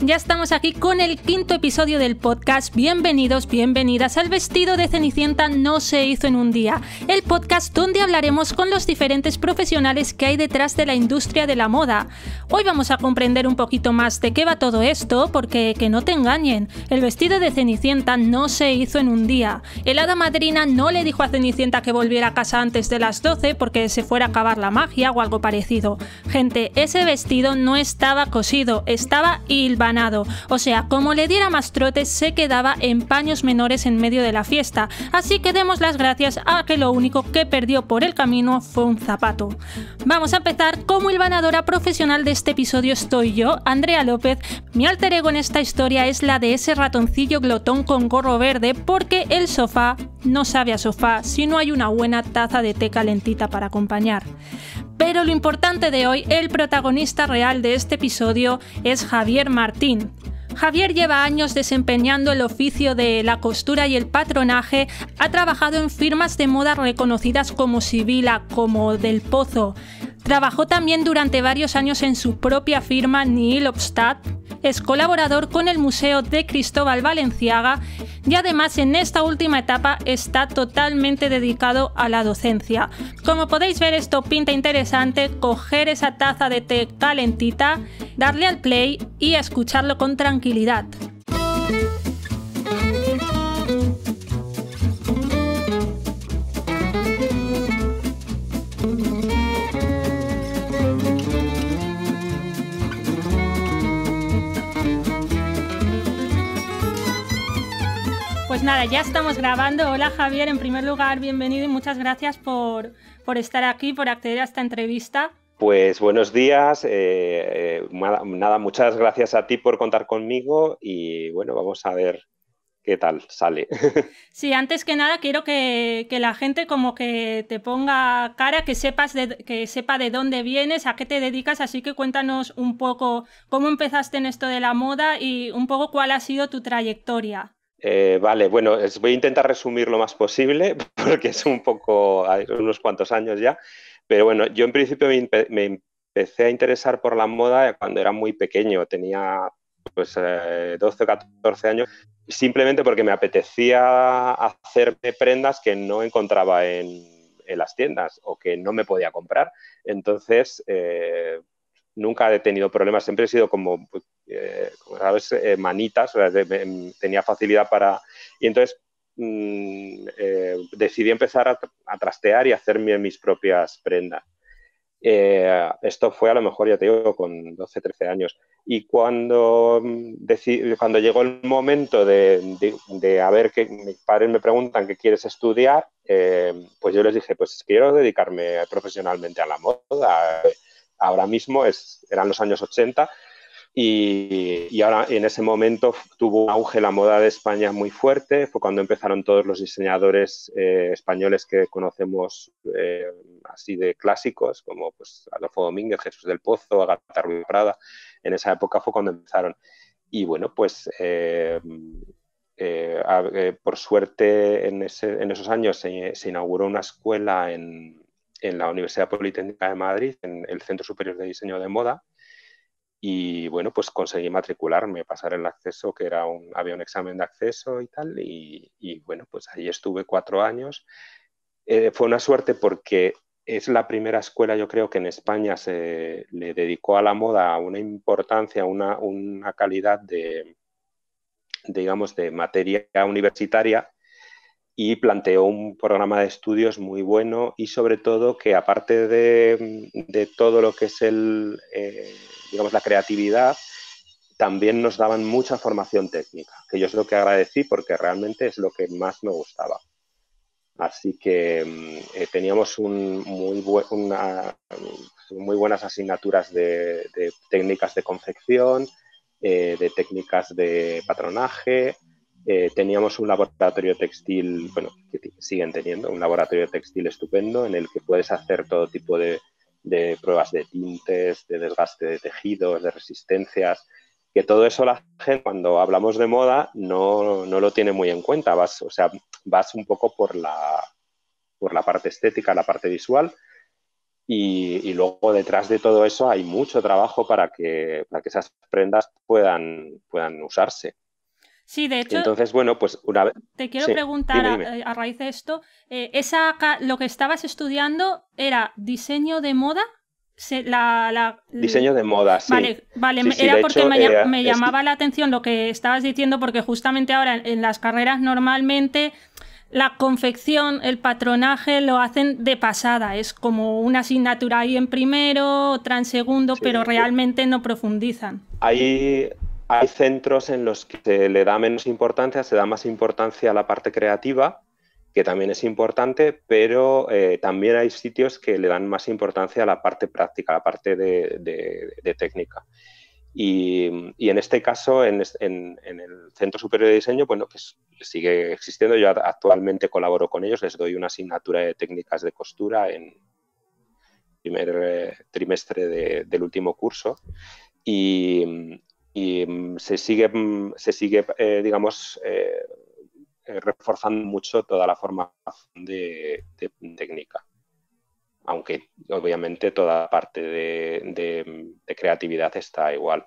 Ya estamos aquí con el quinto episodio del podcast. Bienvenidos, bienvenidas al vestido de Cenicienta no se hizo en un día. El podcast donde hablaremos con los diferentes profesionales que hay detrás de la industria de la moda. Hoy vamos a comprender un poquito más de qué va todo esto, porque que no te engañen, el vestido de Cenicienta no se hizo en un día. El hada madrina no le dijo a Cenicienta que volviera a casa antes de las 12 porque se fuera a acabar la magia o algo parecido. Gente, ese vestido no estaba cosido, estaba o sea, como le diera más trote se quedaba en paños menores en medio de la fiesta, así que demos las gracias a que lo único que perdió por el camino fue un zapato. Vamos a empezar como el ganadora profesional de este episodio estoy yo, Andrea López, mi alter ego en esta historia es la de ese ratoncillo glotón con gorro verde porque el sofá no sabe a sofá si no hay una buena taza de té calentita para acompañar. Pero lo importante de hoy, el protagonista real de este episodio es Javier Martín, Javier lleva años desempeñando el oficio de la costura y el patronaje, ha trabajado en firmas de moda reconocidas como Sibila, como Del Pozo. Trabajó también durante varios años en su propia firma Nihil Obstat, es colaborador con el Museo de Cristóbal Valenciaga y además en esta última etapa está totalmente dedicado a la docencia. Como podéis ver esto pinta interesante, coger esa taza de té calentita, darle al play y escucharlo con tranquilidad pues nada, ya estamos grabando. Hola Javier, en primer lugar, bienvenido y muchas gracias por, por estar aquí, por acceder a esta entrevista. Pues buenos días, eh, eh, nada, muchas gracias a ti por contar conmigo y bueno, vamos a ver qué tal sale. Sí, antes que nada quiero que, la gente como que te ponga cara, que sepas de, que sepa de dónde vienes, a qué te dedicas, así que cuéntanos un poco cómo empezaste en esto de la moda y un poco cuál ha sido tu trayectoria. Eh, vale, bueno, voy a intentar resumir lo más posible porque es un poco, unos cuantos años ya. Pero bueno, yo en principio me, empecé a interesar por la moda cuando era muy pequeño, tenía pues 12 eh, o 14 años, simplemente porque me apetecía hacerme prendas que no encontraba en, las tiendas o que no me podía comprar. Entonces, eh, nunca he tenido problemas, siempre he sido como, pues, eh, sabes, manitas, tenía facilidad para... Y entonces Mm, eh, decidí empezar a, trastear y hacerme mis propias prendas. Eh, esto fue a lo mejor, ya te digo, con 12, 13 años. Y cuando, mm, cuando llegó el momento de, de, a ver que mis padres me preguntan qué quieres estudiar, eh, pues yo les dije, pues quiero dedicarme profesionalmente a la moda. Ahora mismo es, eran los años 80 y, ahora en ese momento tuvo un auge la moda de España muy fuerte, fue cuando empezaron todos los diseñadores eh, españoles que conocemos eh, así de clásicos, como pues, Adolfo Domínguez, Jesús del Pozo, Agatha Ruiz Prada, en esa época fue cuando empezaron. Y bueno, pues eh, por suerte en, esos años se, inauguró una escuela en la Universidad Politécnica de Madrid, en el Centro Superior de Diseño de Moda, y bueno, pues conseguí matricularme, pasar el acceso, que era un, había un examen de acceso y tal. Y, bueno, pues ahí estuve cuatro años. Eh, fue una suerte porque es la primera escuela, yo creo, que en España se le dedicó a la moda una importancia, una, una calidad de, digamos, de materia universitaria y planteó un programa de estudios muy bueno y sobre todo que aparte de, todo lo que es el, eh, digamos, la creatividad, también nos daban mucha formación técnica, que yo es lo que agradecí porque realmente es lo que más me gustaba. Así que mm, eh, teníamos un, mm, muy, buenas asignaturas de, técnicas de confección, eh, de técnicas de patronaje, eh, teníamos un laboratorio textil, bueno, que siguen teniendo, un laboratorio textil estupendo en el que puedes hacer todo tipo de, pruebas de tintes, de desgaste de tejidos, de resistencias, que todo eso la gente cuando hablamos de moda no, lo tiene muy en cuenta, vas, o sea, vas un poco por la, parte estética, la parte visual, y, luego detrás de todo eso hay mucho trabajo para que, esas prendas puedan usarse. Sí, de hecho. Entonces, bueno, pues una vez. Te quiero preguntar A, raíz de esto: eh, ¿lo que estabas estudiando era diseño de moda? diseño de moda, sí. Vale, vale era porque me, este llamaba la atención lo que estabas diciendo, porque justamente ahora en, las carreras normalmente la confección, el patronaje lo hacen de pasada, es como una asignatura ahí en primero, otra en segundo, pero realmente no profundizan. Ahí, hay centros en los que se le da menos importancia, se da más importancia a la parte creativa, que también es importante, pero eh, también hay sitios que le dan más importancia a la parte práctica, a la parte de, técnica. Y, en este caso, en, el Centro Superior de Diseño, bueno, que pues, sigue existiendo, yo actualmente colaboro con ellos, les doy una asignatura de técnicas de costura en primer eh, trimestre del último curso. Y, y mm, se sigue, mm, se sigue eh, digamos, eh, eh, reforzando mucho toda la formación de, técnica. Aunque obviamente toda parte de, creatividad está igual.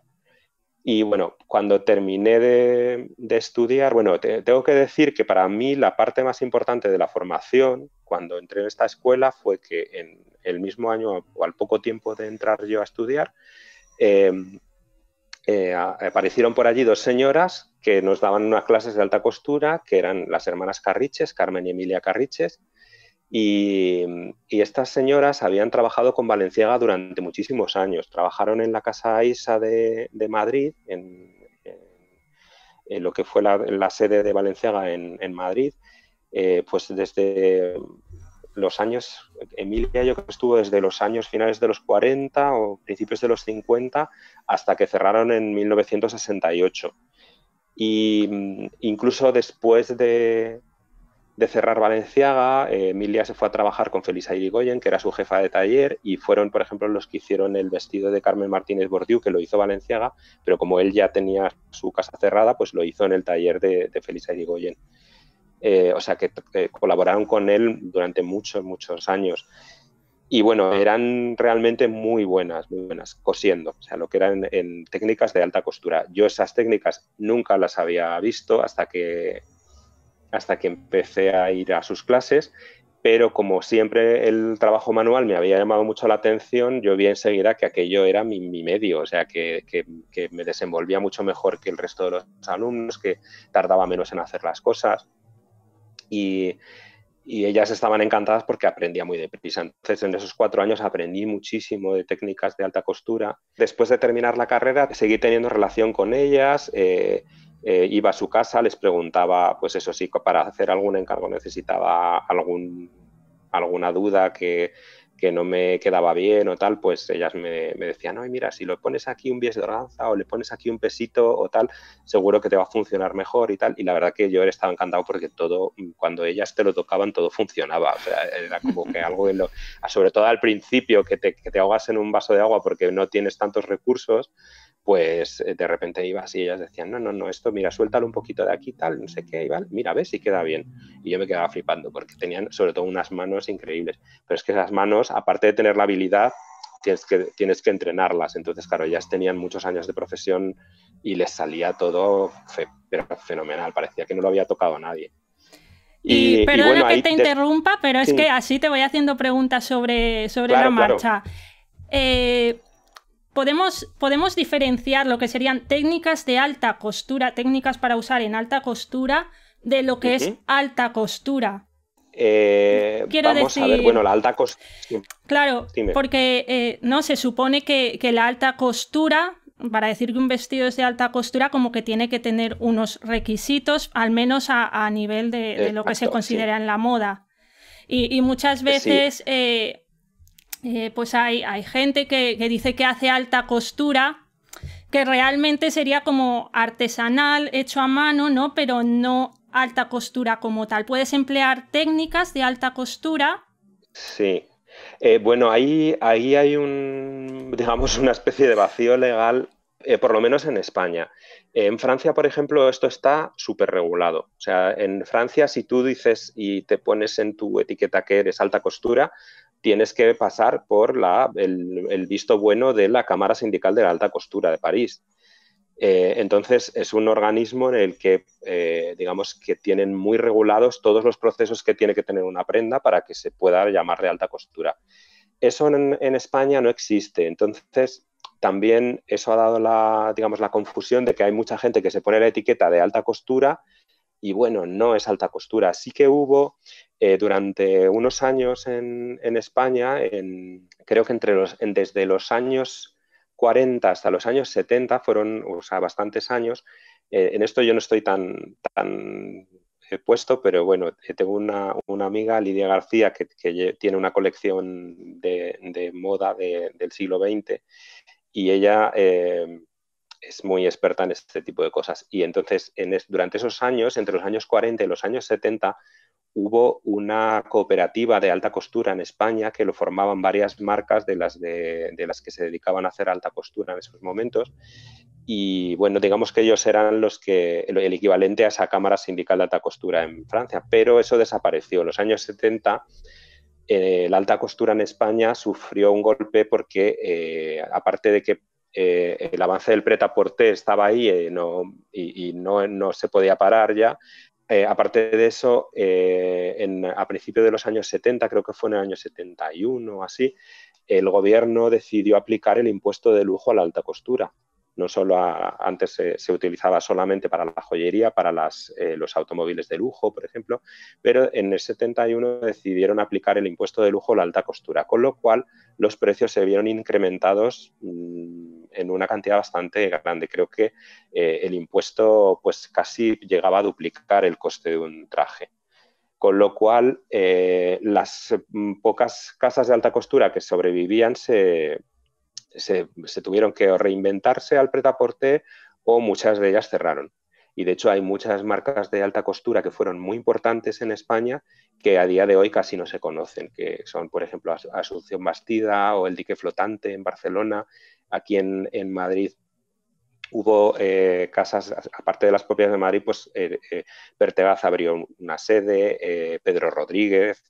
Y bueno, cuando terminé de, estudiar, bueno, tengo que decir que para mí la parte más importante de la formación cuando entré en esta escuela fue que en el mismo año o al poco tiempo de entrar yo a estudiar, eh, aparecieron por allí dos señoras que nos daban unas clases de alta costura, que eran las hermanas Carriches, Carmen y Emilia Carriches, y, estas señoras habían trabajado con Valenciaga durante muchísimos años. Trabajaron en la Casa Isa de, Madrid, en, lo que fue la, sede de Valenciaga en, Madrid, eh, pues desde los años, Emilia yo creo que estuvo desde los años finales de los 40 o principios de los 50 hasta que cerraron en 1968. Y mm, incluso después de, de cerrar Valenciaga, eh, Emilia se fue a trabajar con Felisa Irigoyen, que era su jefa de taller, y fueron, por ejemplo, los que hicieron el vestido de Carmen Martínez Bordiú, que lo hizo Valenciaga, pero como él ya tenía su casa cerrada, pues lo hizo en el taller de, de Feliz eh, o sea, que colaboraron con él durante muchos, muchos años. Y bueno, eran realmente muy buenas, muy buenas, cosiendo, o sea, lo que eran en técnicas de alta costura. Yo esas técnicas nunca las había visto hasta que, hasta que empecé a ir a sus clases, pero como siempre el trabajo manual me había llamado mucho la atención, yo vi enseguida que aquello era mi, mi medio, o sea, que, que me desenvolvía mucho mejor que el resto de los alumnos, que tardaba menos en hacer las cosas y, ellas estaban encantadas porque aprendía muy deprisa. Entonces, en esos cuatro años aprendí muchísimo de técnicas de alta costura. Después de terminar la carrera, seguí teniendo relación con ellas. Eh, eh, iba a su casa, les preguntaba, pues eso sí, para hacer algún encargo necesitaba algún, alguna duda que, que no me quedaba bien o tal, pues ellas me, decían, no, mira, si lo pones aquí un bies de organza o le pones aquí un pesito o tal, seguro que te va a funcionar mejor y tal. Y la verdad que yo estaba encantado porque todo, cuando ellas te lo tocaban, todo funcionaba. era como que algo, lo, sobre todo al principio, que te, que te ahogas en un vaso de agua porque no tienes tantos recursos, pues eh, de repente ibas y ellas decían, no, no, no, esto, mira, suéltalo un poquito de aquí, tal, no sé qué, y vale, mira, ves si queda bien. Y yo me quedaba flipando porque tenían sobre todo unas manos increíbles. Pero es que esas manos, aparte de tener la habilidad, tienes que, tienes que entrenarlas. Entonces, claro, ellas tenían muchos años de profesión y les salía todo fenomenal, parecía que no lo había tocado a nadie. Y, perdona que te, interrumpa, pero es que así te voy haciendo preguntas sobre, sobre la marcha. Eh, Podemos, diferenciar lo que serían técnicas de alta costura, técnicas para usar en alta costura, de lo que es alta costura. Eh, Quiero vamos a ver, bueno, la alta costura. Claro, porque eh, no se supone que, la alta costura, para decir que un vestido es de alta costura, como que tiene que tener unos requisitos, al menos a, nivel de, lo que se considera en la moda. Y, muchas veces eh, eh, pues hay, gente que, dice que hace alta costura, que realmente sería como artesanal, hecho a mano, ¿no? Pero no alta costura como tal. ¿Puedes emplear técnicas de alta costura? Sí. Eh, bueno, ahí, hay un, digamos, una especie de vacío legal eh, por lo menos en España. en Francia, por ejemplo, esto está súper regulado. O sea, en Francia, si tú dices y te pones en tu etiqueta que eres alta costura, tienes que pasar por el, visto bueno de la Cámara Sindical de la Alta Costura de París. Eh, entonces, es un organismo en el que, eh, digamos, que tienen muy regulados todos los procesos que tiene que tener una prenda para que se pueda llamar de alta costura. Eso en, España no existe. Entonces, también eso ha dado la, digamos, la confusión de que hay mucha gente que se pone la etiqueta de alta costura y bueno, no es alta costura. Sí que hubo eh, durante unos años en, España, creo que entre los, desde los años 40 hasta los años 70, fueron o sea, bastantes años. Eh, en esto yo no estoy tan, tan puesto, pero bueno, eh, tengo una, amiga, Lidia García, que, tiene una colección de, moda del siglo XX y ella es muy experta en este tipo de cosas. Y entonces, durante esos años, entre los años 40 y los años 70, hubo una cooperativa de alta costura en España que lo formaban varias marcas de las, de, las que se dedicaban a hacer alta costura en esos momentos. Y bueno, digamos que ellos eran los que, el, equivalente a esa Cámara Sindical de Alta Costura en Francia, pero eso desapareció. En los años 70 eh, la alta costura en España sufrió un golpe porque, eh, aparte de que eh, el avance del preta-porter estaba ahí y, y no, no, se podía parar ya, eh, aparte de eso, eh, a principios de los años 70, creo que fue en el año 71 o así, el gobierno decidió aplicar el impuesto de lujo a la alta costura. No solo antes se, utilizaba solamente para la joyería, para eh, los automóviles de lujo, por ejemplo, pero en el 71 decidieron aplicar el impuesto de lujo a la alta costura, con lo cual los precios se vieron incrementados mm, en una cantidad bastante grande. Creo que eh, el impuesto pues casi llegaba a duplicar el coste de un traje con lo cual eh, las mm, pocas casas de alta costura que sobrevivían se, se, tuvieron que reinventarse al pretaporté o muchas de ellas cerraron. Y de hecho hay muchas marcas de alta costura que fueron muy importantes en España que a día de hoy casi no se conocen, que son, por ejemplo, Asunción Bastida o el dique flotante en Barcelona. Aquí en, en Madrid hubo eh, casas, aparte de las propias de Madrid, pues eh, eh abrió una sede, eh, Pedro Rodríguez,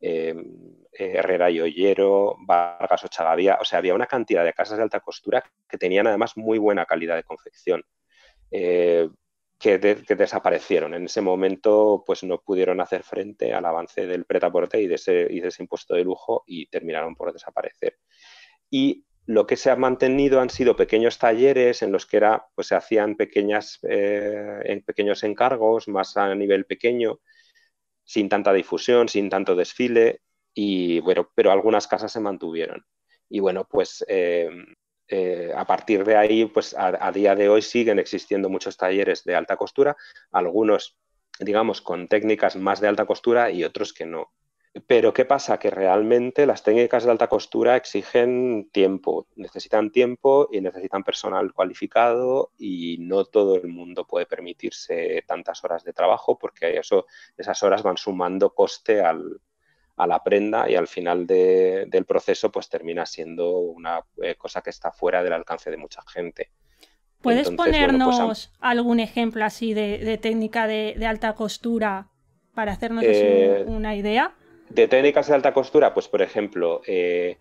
Em, eh, Herrera y Ollero, Vargas Ochagavía, o sea, había una cantidad de casas de alta costura que tenían además muy buena calidad de confección. Eh, que, desaparecieron. En ese momento, pues no pudieron hacer frente al avance del pretaporte y de, ese, de impuesto de lujo y terminaron por desaparecer. Y lo que se ha mantenido han sido pequeños talleres en los que era, pues, se hacían pequeñas, eh, en pequeños encargos, más a nivel pequeño, sin tanta difusión, sin tanto desfile, y bueno, pero algunas casas se mantuvieron. Y bueno, pues eh, eh, a partir de ahí, pues a, a, día de hoy siguen existiendo muchos talleres de alta costura, algunos, digamos, con técnicas más de alta costura y otros que no. Pero ¿qué pasa? Que realmente las técnicas de alta costura exigen tiempo, necesitan tiempo y necesitan personal cualificado y no todo el mundo puede permitirse tantas horas de trabajo porque eso, esas horas van sumando coste al, a la prenda y al final del proceso pues termina siendo una eh, cosa que está fuera del alcance de mucha gente. ¿Puedes pues, ponernos algún ejemplo así de, técnica de, alta costura para hacernos eh, una idea? De técnicas de alta costura, pues por ejemplo, eh,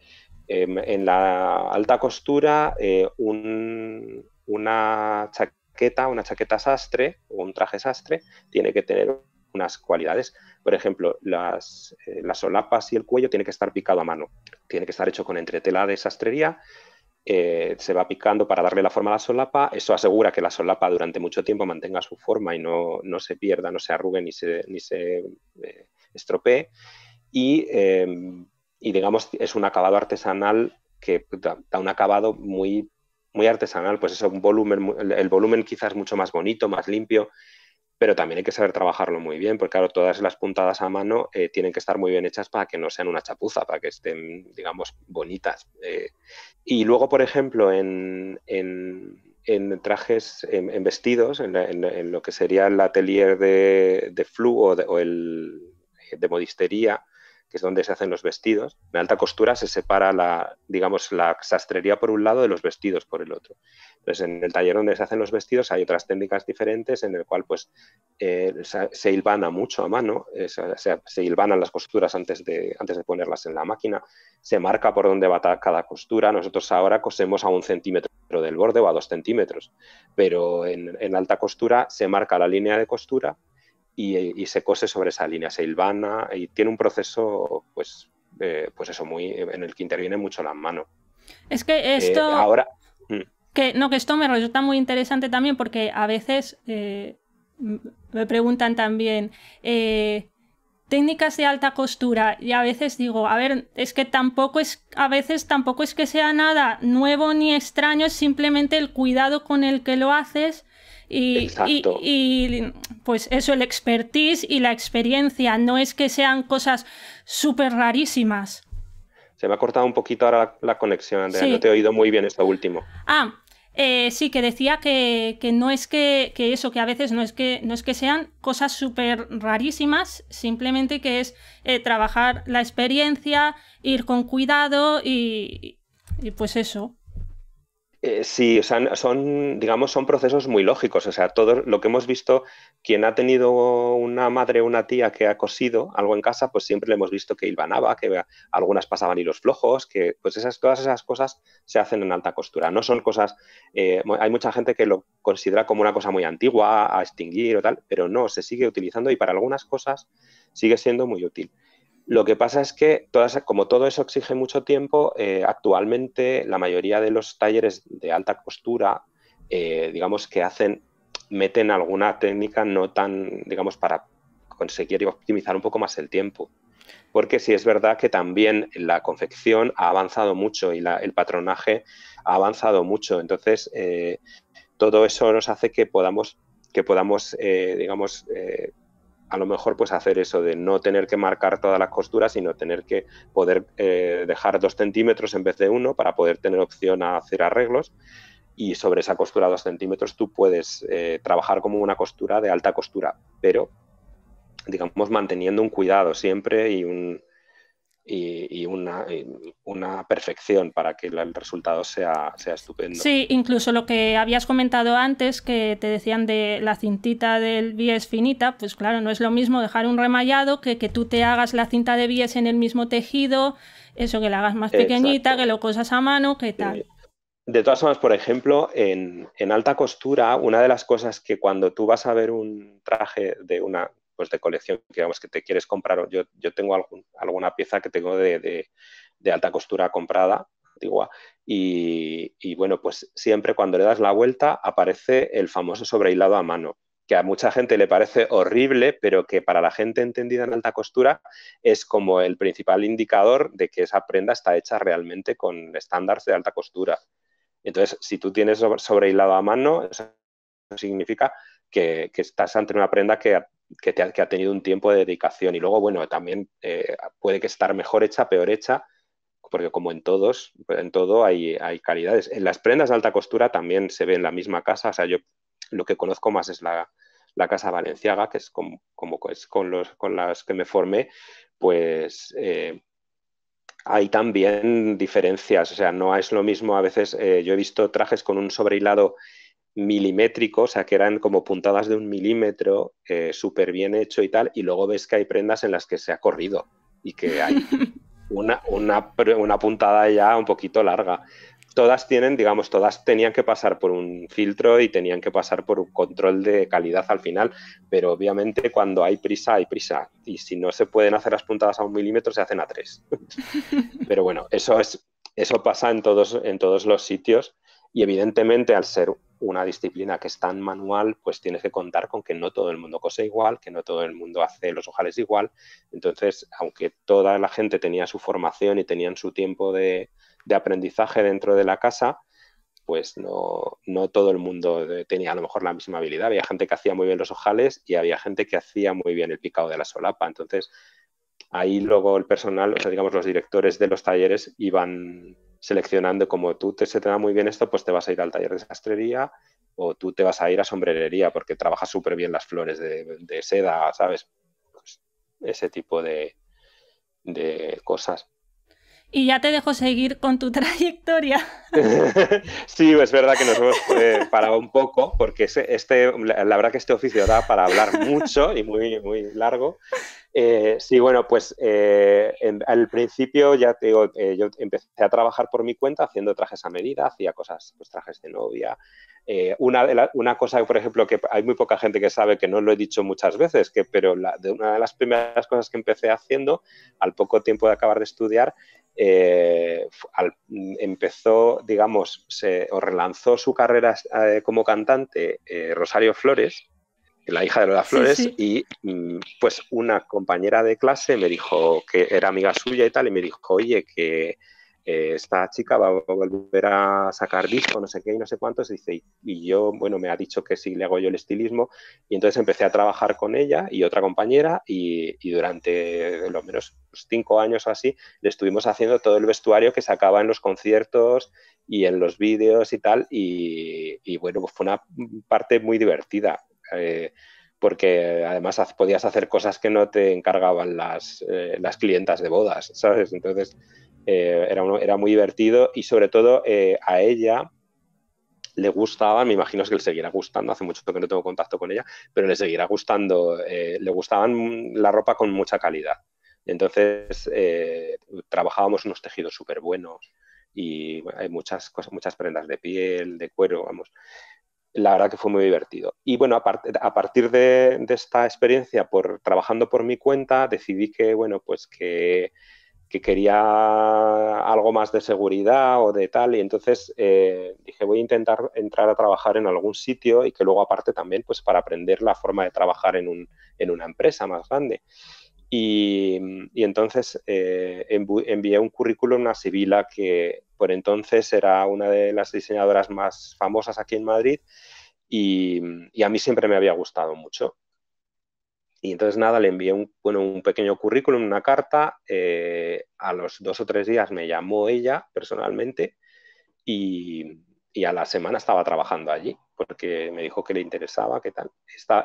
em, en la alta costura, eh, una chaqueta, una chaqueta sastre o un traje sastre tiene que tener unas cualidades. Por ejemplo, eh, las, solapas y el cuello tiene que estar picado a mano, tiene que estar hecho con entretela de sastrería. se va picando para darle la forma a la solapa. Eso asegura que la solapa durante mucho tiempo mantenga su forma y no, se pierda, no se arrugue se, ni se estropee. Eh, y, digamos, es un acabado artesanal que da, un acabado muy, muy artesanal, pues eso, un volumen, el, volumen quizás mucho más bonito, más limpio, pero también hay que saber trabajarlo muy bien, porque claro, todas las puntadas a mano eh, tienen que estar muy bien hechas para que no sean una chapuza, para que estén, digamos, bonitas. Eh. Y luego, por ejemplo, en, en, trajes, en, vestidos, en, lo que sería el atelier de, de o, de, o el de modistería, que es donde se hacen los vestidos. En alta costura se separa la, digamos, la sastrería por un lado de los vestidos por el otro. Entonces, en el taller donde se hacen los vestidos hay otras técnicas diferentes en el cual pues eh, se hilvana mucho a mano, eh, se, hilvanan las costuras antes de, antes de ponerlas en la máquina, se marca por dónde va cada costura. Nosotros ahora cosemos a un centímetro del borde o a dos centímetros, pero en alta costura se marca la línea de costura eh, y, se cose sobre esa línea, se hilvana y tiene un proceso, pues, eh, pues eso, muy, eh, en el que interviene mucho la mano. Es que esto... ahora... Mm. Que, no, que esto me resulta muy interesante también porque a veces me preguntan también técnicas de alta costura y a veces digo, a ver, es que tampoco es, a veces tampoco es que sea nada nuevo ni extraño, es simplemente el cuidado con el que lo haces y, pues eso, el expertise y la experiencia, no es que sean cosas súper rarísimas. Se me ha cortado un poquito ahora la, conexión, Andrea, no te he oído muy bien esto último. Ah, eh, sí, que decía que, no es que, eso, que a veces no es que, no es que sean cosas súper rarísimas, simplemente que es eh, trabajar la experiencia, ir con cuidado y pues eso. Eh, sí, o sea, son, digamos, son procesos muy lógicos. O sea, todo lo que hemos visto, quien ha tenido una madre o una tía que ha cosido algo en casa, pues siempre le hemos visto que hilvanaba, que algunas pasaban hilos flojos, que pues esas, todas esas cosas se hacen en alta costura. No son cosas, eh, hay mucha gente que lo considera como una cosa muy antigua, a extinguir o tal, pero no, se sigue utilizando y para algunas cosas sigue siendo muy útil. Lo que pasa es que, como todo eso exige mucho tiempo, eh, actualmente la mayoría de los talleres de alta costura, eh, digamos que hacen, meten alguna técnica no tan, digamos, para conseguir y optimizar un poco más el tiempo. Porque sí es verdad que también la confección ha avanzado mucho y el patronaje ha avanzado mucho. Entonces, eh, todo eso nos hace que podamos, que podamos digamos, a lo mejor pues hacer eso de no tener que marcar todas las costuras, sino tener que poder eh, dejar dos centímetros en vez de uno para poder tener opción a hacer arreglos. Y sobre esa costura dos centímetros tú puedes eh, trabajar como una costura de alta costura, pero digamos manteniendo un cuidado siempre y un, y, una, perfección para que el resultado sea, estupendo. Sí, incluso lo que habías comentado antes, que te decían de la cintita del bies finita, pues claro, no es lo mismo dejar un remallado que que tú te hagas la cinta de bies en el mismo tejido, eso que la hagas más pequeñita, que lo cosas a mano, que eh, tal. De todas formas, por ejemplo, en, en, alta costura, una de las cosas que cuando tú vas a ver un traje de una, pues de colección, digamos que te quieres comprar, yo, yo tengo alguna pieza que tengo de, alta costura comprada, antigua, ah", y, y, bueno, pues siempre cuando le das la vuelta aparece el famoso sobrehilado a mano, que a mucha gente le parece horrible, pero que para la gente entendida en alta costura es como el principal indicador de que esa prenda está hecha realmente con estándares de alta costura. Entonces, si tú tienes sobrehilado a mano, eso significa que, que, estás ante una prenda que que, ha, tenido un tiempo de dedicación. Y luego, bueno, también eh, puede que estar mejor hecha, peor hecha, porque como en todos, en todo hay, hay calidades. En las prendas de alta costura también se ve en la misma casa. O sea, yo lo que conozco más es la, casa valenciaga, que es como, con, los, con las que me formé, pues eh, hay también diferencias. O sea, no es lo mismo. A veces eh, yo he visto trajes con un sobrehilado milimétrico, o sea, que eran como puntadas de un milímetro, eh, súper bien hecho y tal, y luego ves que hay prendas en las que se ha corrido y que hay una, puntada ya un poquito larga. Todas tienen, digamos, todas tenían que pasar por un filtro y tenían que pasar por un control de calidad al final, pero obviamente cuando hay prisa, hay prisa. Y si no se pueden hacer las puntadas a un milímetro, se hacen a tres. pero bueno, eso es eso pasa en todos los sitios y evidentemente, al ser una disciplina que es tan manual, pues tienes que contar con que no todo el mundo cose igual, que no todo el mundo hace los ojales igual. Entonces, aunque toda la gente tenía su formación y tenían su tiempo de, aprendizaje dentro de la casa, pues no, no, todo el mundo eh, tenía a lo mejor la misma habilidad. Había gente que hacía muy bien los ojales y había gente que hacía muy bien el picado de la solapa. Entonces, ahí luego el personal, o sea, digamos, los directores de los talleres iban seleccionando como tú te se te da muy bien esto, pues te vas a ir al taller de sastrería o tú te vas a ir a sombrerería porque trabajas súper bien las flores de, seda, ¿sabes? Pues ese tipo de, cosas. Y ya te dejo seguir con tu trayectoria. sí, es verdad que nos hemos eh, parado un poco, porque este, la, verdad que este oficio da para hablar mucho y muy, muy largo, eh, sí, bueno, pues eh, al principio ya te digo, eh, yo empecé a trabajar por mi cuenta haciendo trajes a medida, hacía cosas, pues trajes de novia. una, de una cosa, por ejemplo, que hay muy poca gente que sabe, que no lo he dicho muchas veces, que, pero de una de las primeras cosas que empecé haciendo, al poco tiempo de acabar de estudiar, empezó, digamos, se, o relanzó su carrera como cantante Rosario Flores la hija de Lola Flores, y mm, pues una compañera de clase me dijo que era amiga suya y tal, y me dijo, oye, que eh, esta chica va a volver a sacar disco, no sé qué y no sé cuántos, y dice, y yo, bueno, me ha dicho que sí le hago yo el estilismo, y entonces empecé a trabajar con ella y otra compañera, y, durante lo menos cinco años así, le estuvimos haciendo todo el vestuario que sacaba en los conciertos y en los vídeos y tal, y, bueno, pues fue una parte muy divertida eh, porque además podías hacer cosas que no te encargaban las, eh, clientas de bodas, ¿sabes? Entonces eh, era, era, muy divertido y sobre todo a ella le gustaba, me imagino que le seguirá gustando, hace mucho tiempo que no tengo contacto con ella, pero le seguirá gustando, le gustaban la ropa con mucha calidad. Entonces trabajábamos unos tejidos súper buenos, y hay muchas cosas, muchas prendas de piel, de cuero, vamos la verdad que fue muy divertido. Y bueno, a, partir de, esta experiencia, por trabajando por mi cuenta, decidí que, bueno, pues que, quería algo más de seguridad o de tal, y entonces eh, dije, voy a intentar entrar a trabajar en algún sitio y que luego aparte también, pues para aprender la forma de trabajar en, una empresa más grande. Y, entonces eh, envié un currículum a Sevilla que por entonces era una de las diseñadoras más famosas aquí en Madrid y, a mí siempre me había gustado mucho. Y entonces nada, le envié un, bueno, un pequeño currículum, una carta, eh, a los dos o tres días me llamó ella personalmente y a la semana estaba trabajando allí porque me dijo que le interesaba, qué tal.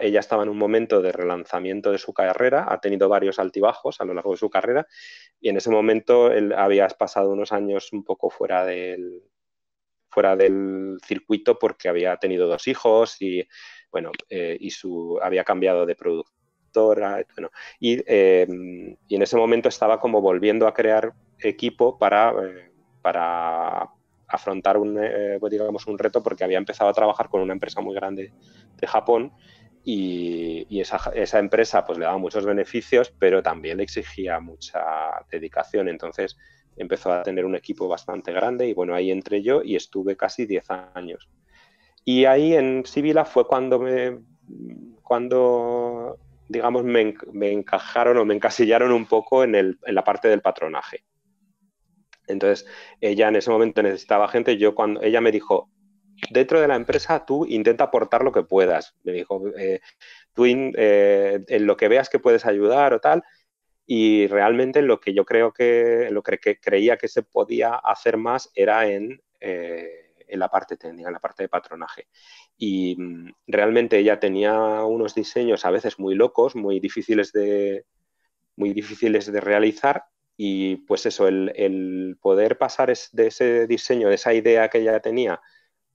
ella estaba en un momento de relanzamiento de su carrera, ha tenido varios altibajos a lo largo de su carrera y en ese momento él, había pasado unos años un poco fuera del, fuera del circuito porque había tenido dos hijos y bueno, eh, y su, había cambiado de productora. Bueno, y, em, y, en ese momento estaba como volviendo a crear equipo para, eh, para afrontar un, eh, pues, digamos, un reto porque había empezado a trabajar con una empresa muy grande de Japón y, esa, esa, empresa pues le daba muchos beneficios, pero también le exigía mucha dedicación. Entonces empezó a tener un equipo bastante grande y bueno, ahí entré yo y estuve casi 10 años. Y ahí en Sibila fue cuando me, cuando digamos, me, me encajaron o me encasillaron un poco en, el, en la parte del patronaje. Entonces, ella en ese momento necesitaba gente. Yo cuando ella me dijo, dentro de la empresa tú intenta aportar lo que puedas. Me dijo, eh, eh, en lo que veas que puedes ayudar o tal. Y realmente lo que yo creo que, lo que, creía que se podía hacer más era eh, en, la parte técnica, en la parte de patronaje. Y mm, realmente ella tenía unos diseños a veces muy locos, muy difíciles de, muy difíciles de realizar y pues eso, el, poder pasar de ese diseño, de esa idea que ella tenía,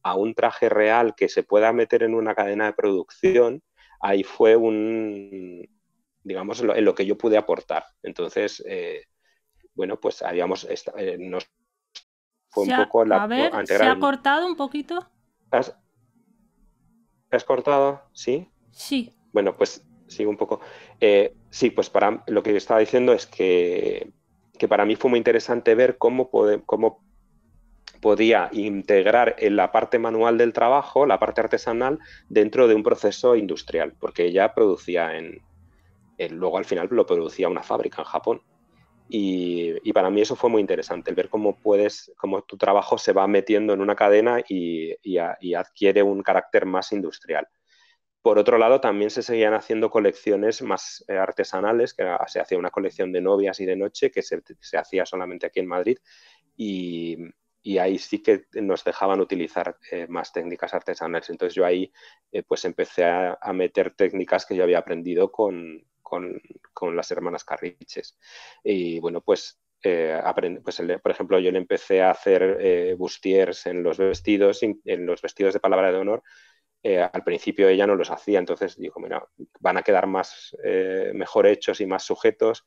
a un traje real que se pueda meter en una cadena de producción, ahí fue un, digamos, en lo que yo pude aportar. Entonces, eh, bueno, pues habíamos, eh, nos fue un poco la... A ver, ¿se ha cortado un poquito? ¿Has, cortado? ¿Sí? Sí. Bueno, pues sigo un poco. Eh, sí, pues para lo que estaba diciendo es que que para mí fue muy interesante ver cómo, podía integrar en la parte manual del trabajo, la parte artesanal, dentro de un proceso industrial, porque ella producía en, luego al final lo producía una fábrica en Japón. Y, para mí eso fue muy interesante, el ver cómo puedes, cómo tu trabajo se va metiendo en una cadena y adquiere un carácter más industrial. Por otro lado, también se seguían haciendo colecciones más eh, artesanales, que se hacía una colección de novias y de noche, que se, hacía solamente aquí en Madrid, y, ahí sí que nos dejaban utilizar eh, más técnicas artesanales. Entonces yo ahí eh, pues empecé a, meter técnicas que yo había aprendido con, las hermanas Carriches. Y bueno, pues pues por ejemplo, yo le empecé a hacer bustiers en los vestidos, en los vestidos de palabra de honor, eh, al principio ella no los hacía, entonces dijo, mira, van a quedar más eh, mejor hechos y más sujetos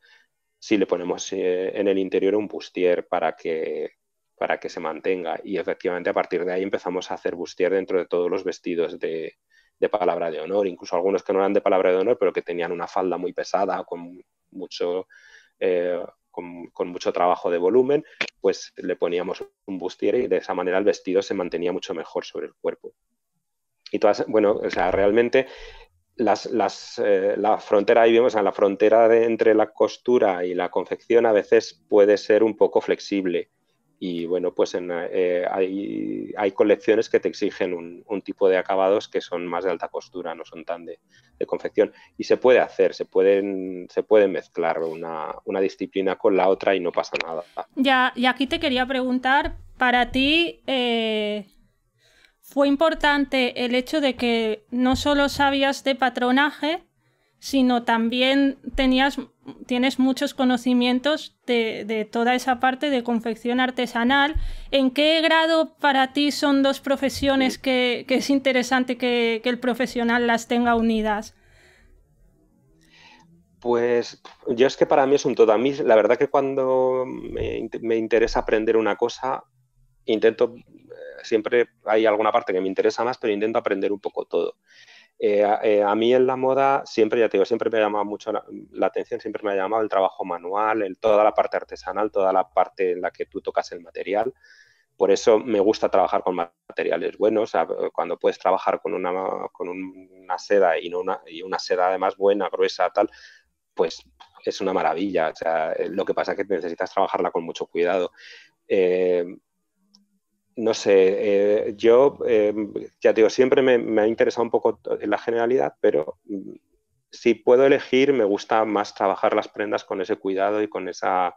si le ponemos eh, en el interior un bustier para que, para que se mantenga. Y efectivamente a partir de ahí empezamos a hacer bustier dentro de todos los vestidos de, palabra de honor, incluso algunos que no eran de palabra de honor, pero que tenían una falda muy pesada, con mucho... con, mucho trabajo de volumen, pues le poníamos un bustier y de esa manera el vestido se mantenía mucho mejor sobre el cuerpo. Y todas, bueno, o sea, realmente las, las, eh, la frontera, ahí vemos, la frontera entre la costura y la confección a veces puede ser un poco flexible. Y bueno, pues eh, hay, colecciones que te exigen un, tipo de acabados que son más de alta costura, no son tan de, confección. Y se puede hacer, se pueden, se puede mezclar una, disciplina con la otra y no pasa nada. Ya, y aquí te quería preguntar, para ti, eh, fue importante el hecho de que no solo sabías de patronaje, sino también tenías, tienes muchos conocimientos de, toda esa parte de confección artesanal. ¿En qué grado para ti son dos profesiones que, es interesante que, el profesional las tenga unidas? Pues yo es que para mí es un todo. A mí la verdad que cuando me, me interesa aprender una cosa, intento siempre hay alguna parte que me interesa más, pero intento aprender un poco todo. Eh, eh, a mí en la moda siempre, ya te digo, siempre me ha llamado mucho la, atención, siempre me ha llamado el trabajo manual, toda la parte artesanal, toda la parte en la que tú tocas el material. Por eso me gusta trabajar con materiales buenos. cuando puedes trabajar con una, con una seda y, no una, y una seda además buena, gruesa, tal, pues es una maravilla. lo que pasa es que necesitas trabajarla con mucho cuidado. Eh, no sé, eh, yo eh, ya digo, siempre me, ha interesado un poco la generalidad, pero mm, si puedo elegir, me gusta más trabajar las prendas con ese cuidado y con esa,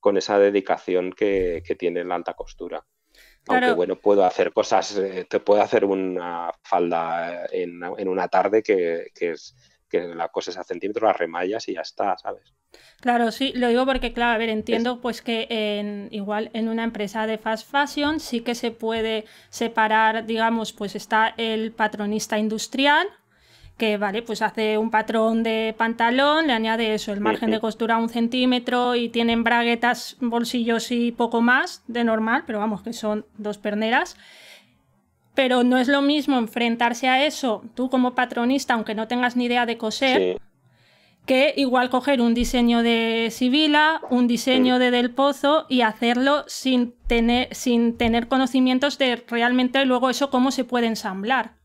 con esa dedicación que, tiene la alta costura. Aunque bueno, puedo hacer cosas, eh, te puedo hacer una falda en, una tarde que es que la es a centímetros, las remallas y ya está, ¿sabes? Claro, sí, lo digo porque, claro, a ver, entiendo pues que en, igual en una empresa de fast fashion sí que se puede separar, digamos, pues está el patronista industrial, que vale, pues hace un patrón de pantalón, le añade eso, el margen de costura un centímetro y tienen braguetas, bolsillos y poco más de normal, pero vamos, que son dos perneras pero no es lo mismo enfrentarse a eso, tú como patronista, aunque no tengas ni idea de coser, que igual coger un diseño de Sibila, un diseño de Del Pozo y hacerlo sin tener, sin tener conocimientos de realmente luego eso cómo se puede ensamblar.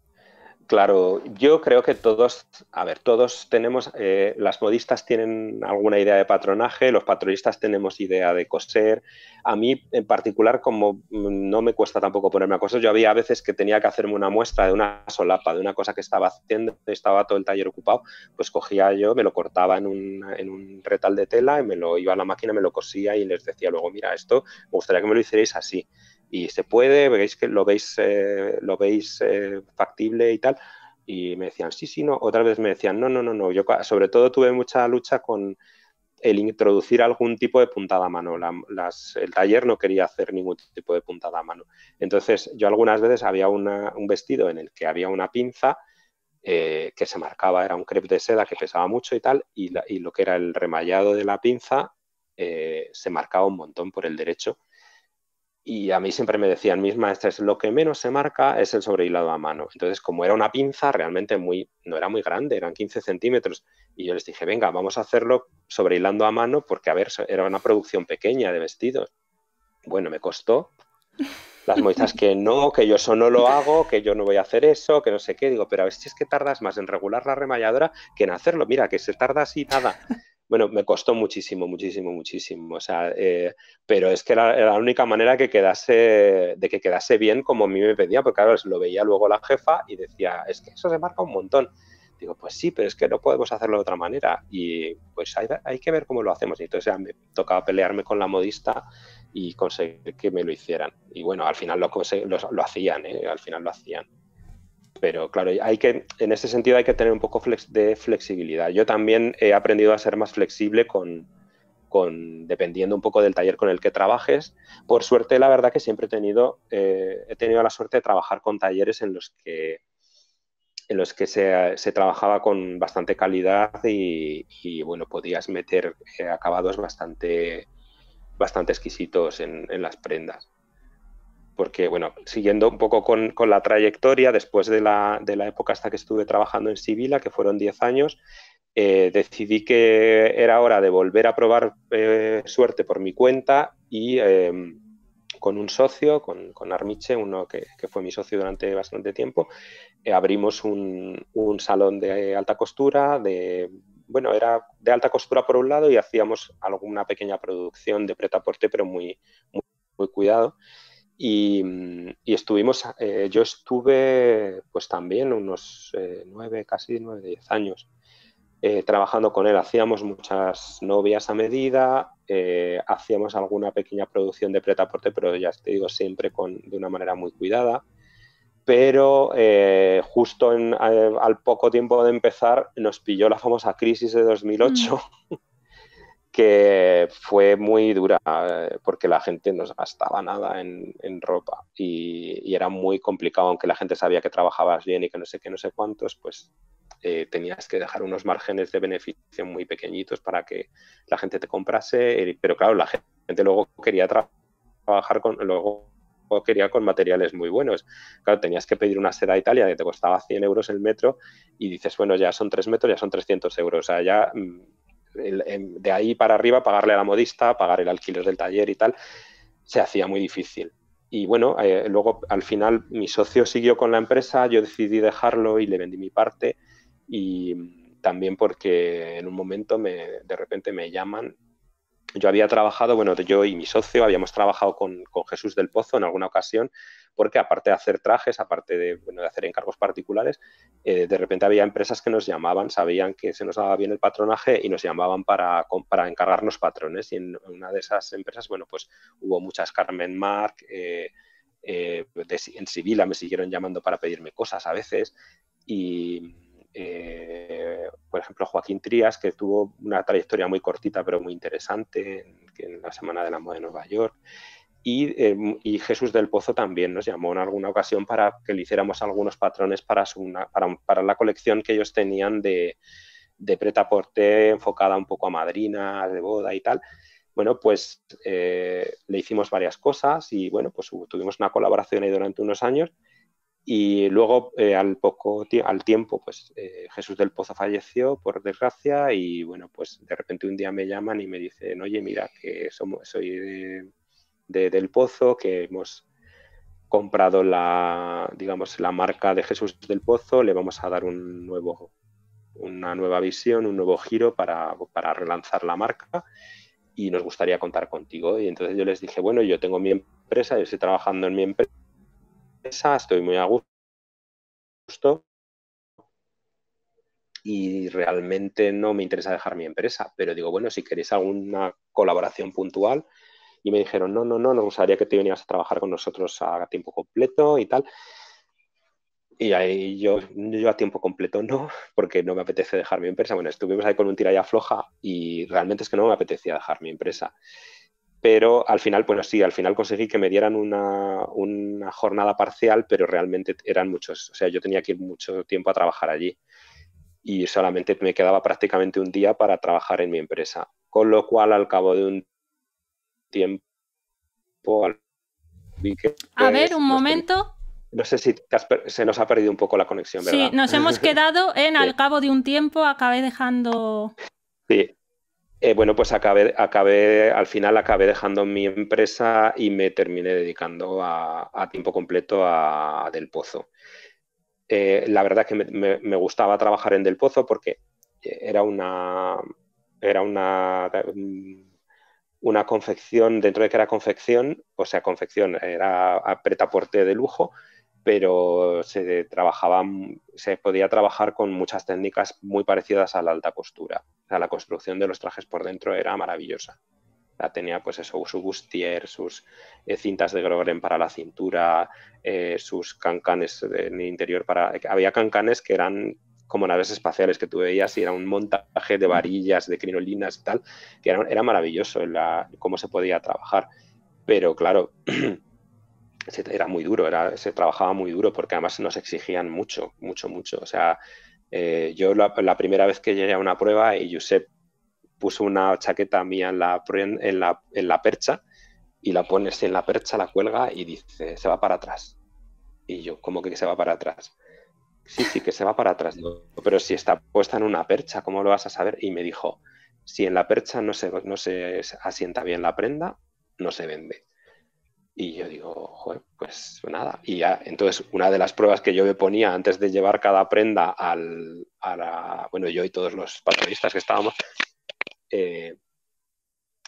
Claro, yo creo que todos, a ver, todos tenemos, eh, las modistas tienen alguna idea de patronaje, los patronistas tenemos idea de coser. A mí en particular, como mm, no me cuesta tampoco ponerme a coser, yo había veces que tenía que hacerme una muestra de una solapa, de una cosa que estaba haciendo, estaba todo el taller ocupado, pues cogía yo, me lo cortaba en un, en un retal de tela y me lo iba a la máquina, me lo cosía y les decía luego, mira, esto me gustaría que me lo hicierais así y se puede, veis que lo veis, eh, lo veis eh, factible y tal. Y me decían, sí, sí, no. Otras veces me decían, no, no, no, no. Yo sobre todo tuve mucha lucha con el introducir algún tipo de puntada a mano. las, el taller no quería hacer ningún tipo de puntada a mano. Entonces, yo algunas veces había un vestido en el que había una pinza eh, que se marcaba, era un crepe de seda que pesaba mucho y tal, y, y lo que era el remallado de la pinza se marcaba un montón por el derecho y a mí siempre me decían, mis este es lo que menos se marca es el sobrehilado a mano. Entonces, como era una pinza, realmente muy, no era muy grande, eran 15 centímetros. Y yo les dije, venga, vamos a hacerlo sobrehilando a mano, porque, a ver, era una producción pequeña de vestidos. Bueno, me costó. Las muestras que no, que yo eso no lo hago, que yo no voy a hacer eso, que no sé qué. Digo, pero a ver si es que tardas más en regular la remalladora que en hacerlo. Mira, que se tarda así nada. Bueno, me costó muchísimo, muchísimo, muchísimo. O sea, eh, pero es que era, la única manera que quedase, de que quedase bien como a mí me pedía, porque claro, lo veía luego la jefa y decía, es que eso se marca un montón. Digo, pues sí, pero es que no podemos hacerlo de otra manera. Y pues hay, que ver cómo lo hacemos. Y entonces me tocaba pelearme con la modista y conseguir que me lo hicieran. Y bueno, al final lo, lo, lo hacían, ¿eh? al final lo hacían pero claro, hay que, en ese sentido hay que tener un poco de flexibilidad. Yo también he aprendido a ser más flexible con, dependiendo un poco del taller con el que trabajes. Por suerte, la verdad que siempre he tenido, eh, he tenido la suerte de trabajar con talleres en los que en los que se, trabajaba con bastante calidad y, bueno, podías meter eh, acabados bastante, bastante exquisitos en las prendas porque, bueno, siguiendo un poco con, la trayectoria, después de la, de la, época hasta que estuve trabajando en Sibila, que fueron 10 años, eh, decidí que era hora de volver a probar eh, suerte por mi cuenta y em, con un socio, con, con Armiche, uno que, que, fue mi socio durante bastante tiempo, eh, abrimos un, un salón de alta costura, de bueno, era de alta costura por un lado y hacíamos alguna pequeña producción de pretaporte, pero muy, muy, muy, cuidado. Mm, y, estuvimos, eh, yo estuve pues también unos eh, nueve, casi nueve, diez años eh, trabajando con él. Hacíamos muchas novias a medida, hacíamos alguna pequeña producción de pretaporte, pero ya te digo, siempre con, de una manera muy cuidada pero justo en, al, poco tiempo de empezar nos pilló la famosa crisis de 2008, que fue muy dura eh, porque la gente no gastaba nada en, ropa y, era muy complicado, aunque la gente sabía que trabajabas bien y que no sé qué, no sé cuántos, pues eh, tenías que dejar unos márgenes de beneficio muy pequeñitos para que la gente te comprase, pero claro, la gente luego quería trabajar con, luego quería con materiales muy buenos. Claro, tenías que pedir una seda a Italia que te costaba 100 euros el metro y dices, bueno, ya son tres metros, ya son 300 euros, o sea, ya mm, de ahí para arriba pagarle a la modista, pagar el alquiler del taller y tal, se hacía muy difícil. Y bueno, eh, luego al final mi socio siguió con la empresa, yo decidí dejarlo y le vendí mi parte y también porque en un momento me, de repente me llaman yo había trabajado, bueno, yo y mi socio habíamos trabajado con, Jesús del Pozo en alguna ocasión, porque aparte de hacer trajes, aparte de, bueno, de hacer encargos particulares, eh, de repente había empresas que nos llamaban, sabían que se nos daba bien el patronaje y nos llamaban para, para encargarnos patrones. Y en una de esas empresas, bueno, pues hubo muchas, Carmen Mark eh, eh, en Sibila me siguieron llamando para pedirme cosas a veces. Y, eh, por ejemplo, Joaquín Trías, que tuvo una trayectoria muy cortita pero muy interesante en, la Semana de la Moda de Nueva York. Eh, y, Jesús del Pozo también nos llamó en alguna ocasión para que le hiciéramos algunos patrones para, la colección que ellos tenían de, de pretaporte enfocada un poco a madrina, de boda y tal. Bueno, pues eh, le hicimos varias cosas y bueno, pues tuvimos una colaboración ahí durante unos años y luego, eh, al poco al tiempo, pues eh, Jesús del Pozo falleció, por desgracia, y bueno, pues de repente un día me llaman y me dicen, oye, mira, que somos, soy de, del Pozo, que hemos comprado la, digamos, la marca de Jesús del Pozo, le vamos a dar un nuevo, una nueva visión, un nuevo giro para, para relanzar la marca y nos gustaría contar contigo. Y entonces yo les dije, bueno, yo tengo mi empresa, yo estoy trabajando en mi empresa estoy muy a gusto y realmente no me interesa dejar mi empresa, pero digo, bueno, si queréis alguna colaboración puntual, y me dijeron, no, no, no, nos gustaría que te vinieras a trabajar con nosotros a tiempo completo y tal. Y ahí yo, yo a tiempo completo no, porque no me apetece dejar mi empresa. Bueno, estuvimos ahí con un tira y afloja y realmente es que no me apetecía dejar mi empresa pero al final, bueno, sí, al final conseguí que me dieran una, jornada parcial, pero realmente eran muchos, o sea, yo tenía que ir mucho tiempo a trabajar allí y solamente me quedaba prácticamente un día para trabajar en mi empresa, con lo cual al cabo de un tiempo A ver, pues, un momento. No sé si se nos ha perdido un poco la conexión, ¿verdad? Sí, nos hemos quedado en al cabo de un tiempo, acabé dejando... Sí, eh, bueno, pues acabé, al final acabé dejando mi empresa y me terminé dedicando a, tiempo completo a, Del Pozo. Eh, la verdad es que me, gustaba trabajar en Del Pozo porque eh, era una, era una, una confección, dentro de que era confección, o sea, confección, era apretaporte de lujo, pero se trabajaba, se podía trabajar con muchas técnicas muy parecidas a la alta costura. O la construcción de los trajes por dentro era maravillosa. la tenía pues eso, su bustier, sus eh, cintas de grogren para la cintura, eh, sus cancanes en el interior para. Eh, había cancanes que eran como naves espaciales que tú veías y era un montaje de varillas, de crinolinas y tal, que era, era maravilloso la, cómo se podía trabajar. Pero claro, era muy duro, era, se trabajaba muy duro porque además nos exigían mucho, mucho, mucho. O sea, eh, yo la, primera vez que llegué a una prueba y Josep puso una chaqueta mía en la, en la, percha y la pones en la percha, la cuelga y dice, se va para atrás. Y yo, ¿cómo que se va para atrás? Sí, sí, que se va para atrás. pero si está puesta en una percha, ¿cómo lo vas a saber? Y me dijo, si en la percha no se, no se asienta bien la prenda, no se vende. Y yo digo, joder, pues nada. Y ya, entonces, una de las pruebas que yo me ponía antes de llevar cada prenda al, a la, bueno, yo y todos los patronistas que estábamos, eh,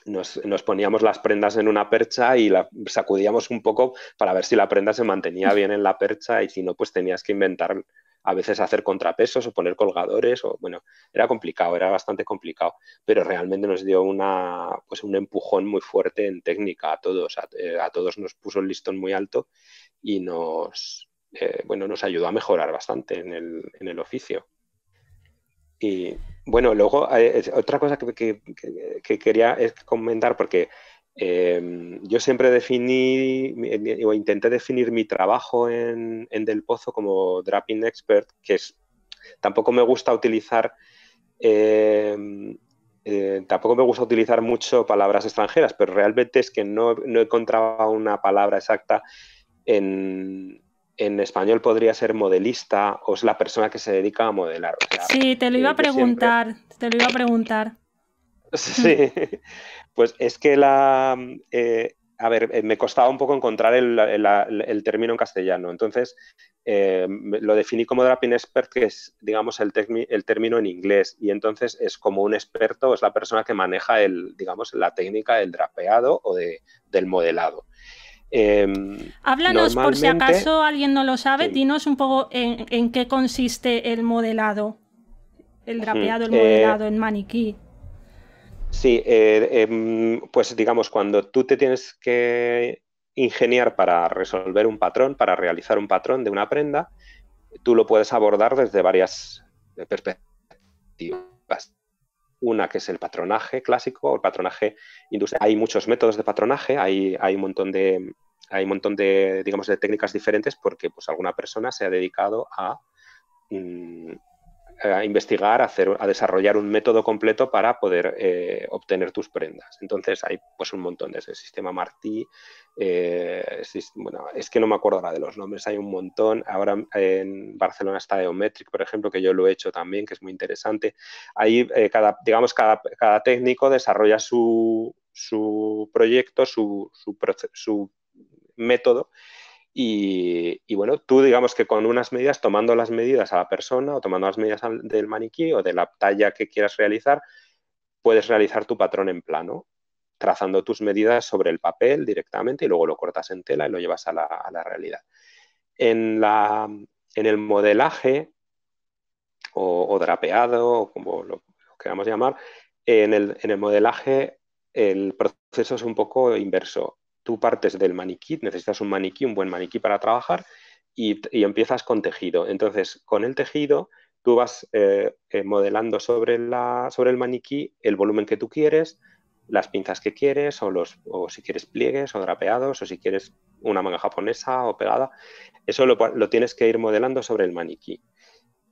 nos, nos, poníamos las prendas en una percha y la sacudíamos un poco para ver si la prenda se mantenía bien en la percha y si no, pues tenías que inventar a veces hacer contrapesos o poner colgadores, o bueno, era complicado, era bastante complicado, pero realmente nos dio una, pues un empujón muy fuerte en técnica a todos, a, eh, todos nos puso el listón muy alto y nos, eh, bueno, nos ayudó a mejorar bastante en el, oficio. Y bueno, luego eh, otra cosa que, que, que, quería comentar, porque Em, yo siempre definí o intenté definir mi trabajo en, Del Pozo como Drapping Expert, que es, tampoco me gusta utilizar... Em, eh, tampoco me gusta utilizar mucho palabras extranjeras, pero realmente es que no, no encontraba una palabra exacta. En, español podría ser modelista o es la persona que se dedica a modelar. sí, te lo iba a eh, preguntar, te lo iba a preguntar. Sí, pues es que la... Eh, a ver, eh, me costaba un poco encontrar el, término en castellano. Entonces, eh, lo definí como drapping expert, que es, digamos, el, término en inglés. Y entonces es como un experto, es la persona que maneja, el, digamos, la técnica del drapeado o del modelado. Em, Háblanos, por si acaso alguien no lo sabe, dinos un poco en, qué consiste el modelado, el drapeado, el modelado, en maniquí. Sí, eh, em, pues digamos, cuando tú te tienes que ingeniar para resolver un patrón, para realizar un patrón de una prenda, tú lo puedes abordar desde varias eh, perspectivas. Una que es el patronaje clásico, o el patronaje industrial. Hay muchos métodos de patronaje, hay, hay un montón de, hay un montón de, digamos, de técnicas diferentes porque pues, alguna persona se ha dedicado a, mm, eh, a investigar, a, hacer, a desarrollar un método completo para poder eh, obtener tus prendas. Entonces hay pues un montón de ese sistema Martí, eh, bueno, es que no me acuerdo ahora de los nombres, hay un montón. Ahora en Barcelona está Eometric, por ejemplo, que yo lo he hecho también, que es muy interesante. Ahí cada, digamos, cada, técnico desarrolla su, su proyecto, su, su, su método y, bueno, tú digamos que con unas medidas, tomando las medidas a la persona o tomando las medidas del maniquí o de la talla que quieras realizar, puedes realizar tu patrón en plano, trazando tus medidas sobre el papel directamente y luego lo cortas en tela y lo llevas a la, realidad. En, el modelaje o, drapeado, o como lo, queramos llamar, en el, en el modelaje el proceso es un poco inverso tú partes del maniquí, necesitas un maniquí, un buen maniquí para trabajar y, empiezas con tejido. Entonces, con el tejido tú vas eh, eh, modelando sobre, el maniquí el volumen que tú quieres, las pinzas que quieres, o, los, si quieres pliegues o drapeados, o si quieres una manga japonesa o pegada. Eso lo, tienes que ir modelando sobre el maniquí.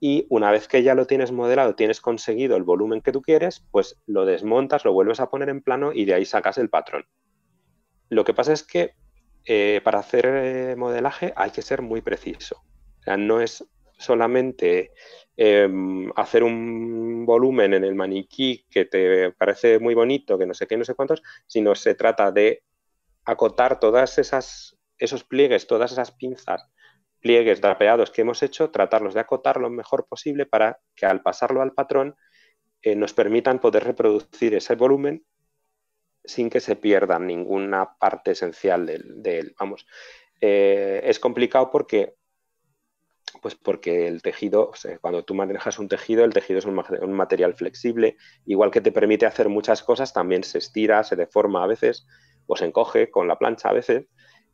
Y una vez que ya lo tienes modelado, tienes conseguido el volumen que tú quieres, pues lo desmontas, lo vuelves a poner en plano y de ahí sacas el patrón. Lo que pasa es que eh, para hacer eh, modelaje hay que ser muy preciso. no es solamente em, hacer un volumen en el maniquí que te parece muy bonito, que no sé qué, no sé cuántos, sino se trata de acotar todas esas esos pliegues, todas esas pinzas, pliegues drapeados que hemos hecho, tratarlos de acotar lo mejor posible para que al pasarlo al patrón eh, nos permitan poder reproducir ese volumen sin que se pierda ninguna parte esencial del, él. vamos. Eh, es complicado porque, pues porque el tejido, cuando tú manejas un tejido, el tejido es un, material flexible, igual que te permite hacer muchas cosas, también se estira, se deforma a veces, o se encoge con la plancha a veces,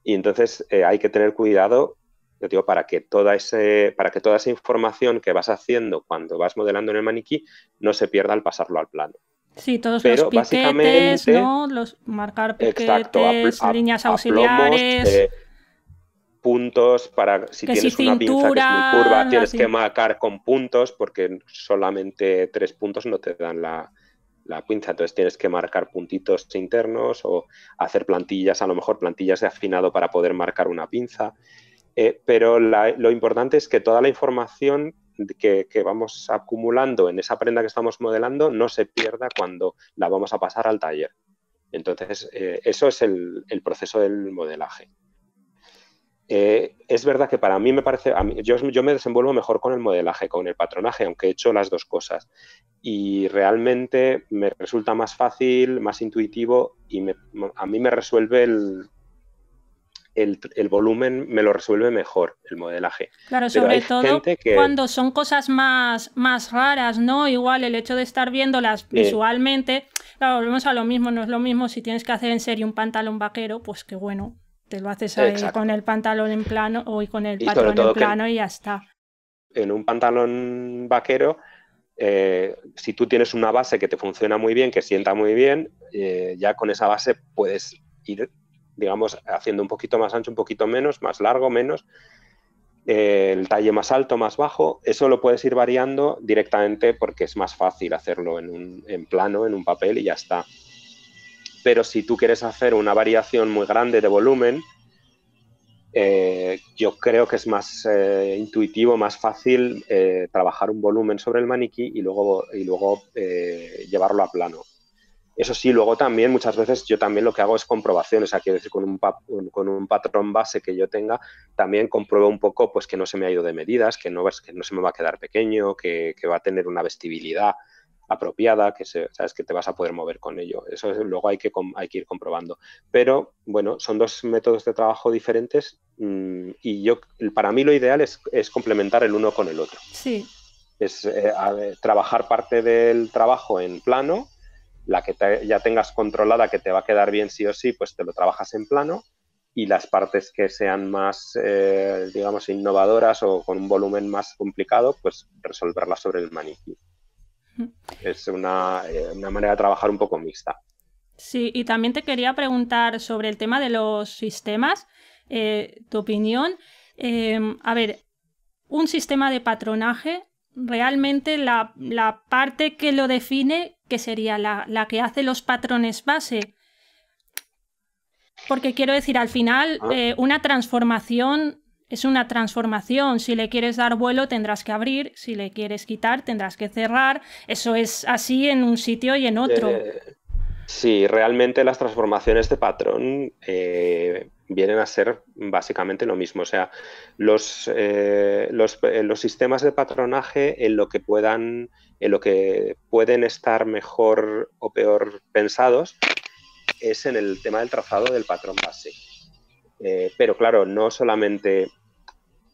y entonces eh, hay que tener cuidado, yo digo, para que, toda ese, para que toda esa información que vas haciendo cuando vas modelando en el maniquí no se pierda al pasarlo al plano. Sí, todos Pero los piquetes, ¿no? Los marcar piquetes, líneas auxiliares. Eh, puntos para si tienes una pinza que es muy curva, tienes que marcar con puntos porque solamente tres puntos no te dan la, pinza, entonces tienes que marcar puntitos internos o hacer plantillas, a lo mejor plantillas de afinado para poder marcar una pinza. Eh, pero lo importante es que toda la información que, vamos acumulando en esa prenda que estamos modelando no se pierda cuando la vamos a pasar al taller. Entonces, eh, eso es el, proceso del modelaje. Eh, es verdad que para mí me parece, yo, me desenvuelvo mejor con el modelaje, con el patronaje, aunque he hecho las dos cosas. Y realmente me resulta más fácil, más intuitivo y a mí me resuelve el, el, volumen me lo resuelve mejor el modelaje. Claro, sobre todo cuando son cosas más, más raras, ¿no? Igual el hecho de estar viéndolas eh. visualmente, claro, volvemos a lo mismo, no es lo mismo si tienes que hacer en serie un pantalón vaquero, pues que bueno, te lo haces ahí con el pantalón en plano o con el patrón en plano y ya está. En un pantalón vaquero, eh, si tú tienes una base que te funciona muy bien, que sienta muy bien, eh, ya con esa base puedes ir digamos, haciendo un poquito más ancho, un poquito menos, más largo, menos, eh, el talle más alto, más bajo, eso lo puedes ir variando directamente porque es más fácil hacerlo en, un, en plano, en un papel y ya está. Pero si tú quieres hacer una variación muy grande de volumen, eh, yo creo que es más eh, intuitivo, más fácil trabajar un volumen sobre el maniquí y luego, y luego llevarlo a plano. Eso sí, luego también muchas veces yo también lo que hago es comprobaciones, o sea, quiero decir, con un, con un patrón base que yo tenga, también compruebo un poco pues que no se me ha ido de medidas, que no, que no se me va a quedar pequeño, que, va a tener una vestibilidad apropiada, que sabes que te vas a poder mover con ello. Eso luego hay que, hay que ir comprobando. Pero bueno, son dos métodos de trabajo diferentes mm, y yo para mí lo ideal es, complementar el uno con el otro. Sí. Es eh, trabajar parte del trabajo en plano la que ya tengas controlada que te va a quedar bien sí o sí, pues te lo trabajas en plano y las partes que sean más, eh, digamos, innovadoras o con un volumen más complicado, pues resolverlas sobre el maniquí. Es eh, una, manera de trabajar un poco mixta. Sí, y también te quería preguntar sobre el tema de los sistemas, eh, tu opinión. Em, a ver, un sistema de patronaje, realmente la, la parte que lo define, que sería la, que hace los patrones base. Porque quiero decir, al final, ah. eh, una transformación es una transformación. Si le quieres dar vuelo, tendrás que abrir. Si le quieres quitar, tendrás que cerrar. Eso es así en un sitio y en otro. Eh, sí, realmente las transformaciones de patrón eh, vienen a ser básicamente lo mismo. O sea, los, los, los sistemas de patronaje en lo que puedan en lo que pueden estar mejor o peor pensados es en el tema del trazado del patrón base. Eh, pero claro, no solamente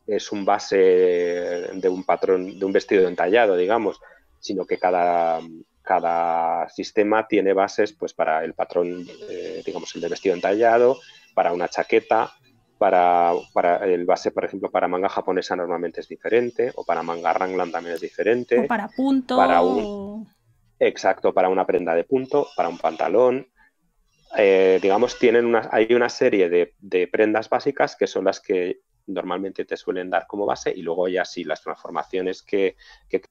es un base de un patrón, de un vestido entallado, digamos, sino que cada, cada sistema tiene bases pues, para el patrón, eh, digamos, el de vestido entallado, para una chaqueta, para, para, el base, por ejemplo, para manga japonesa normalmente es diferente, o para manga ranglan también es diferente. O para punto. Para un, exacto, para una prenda de punto, para un pantalón. Eh, digamos, tienen hay una serie de, prendas básicas que son las que normalmente te suelen dar como base y luego ya sí, las transformaciones que, que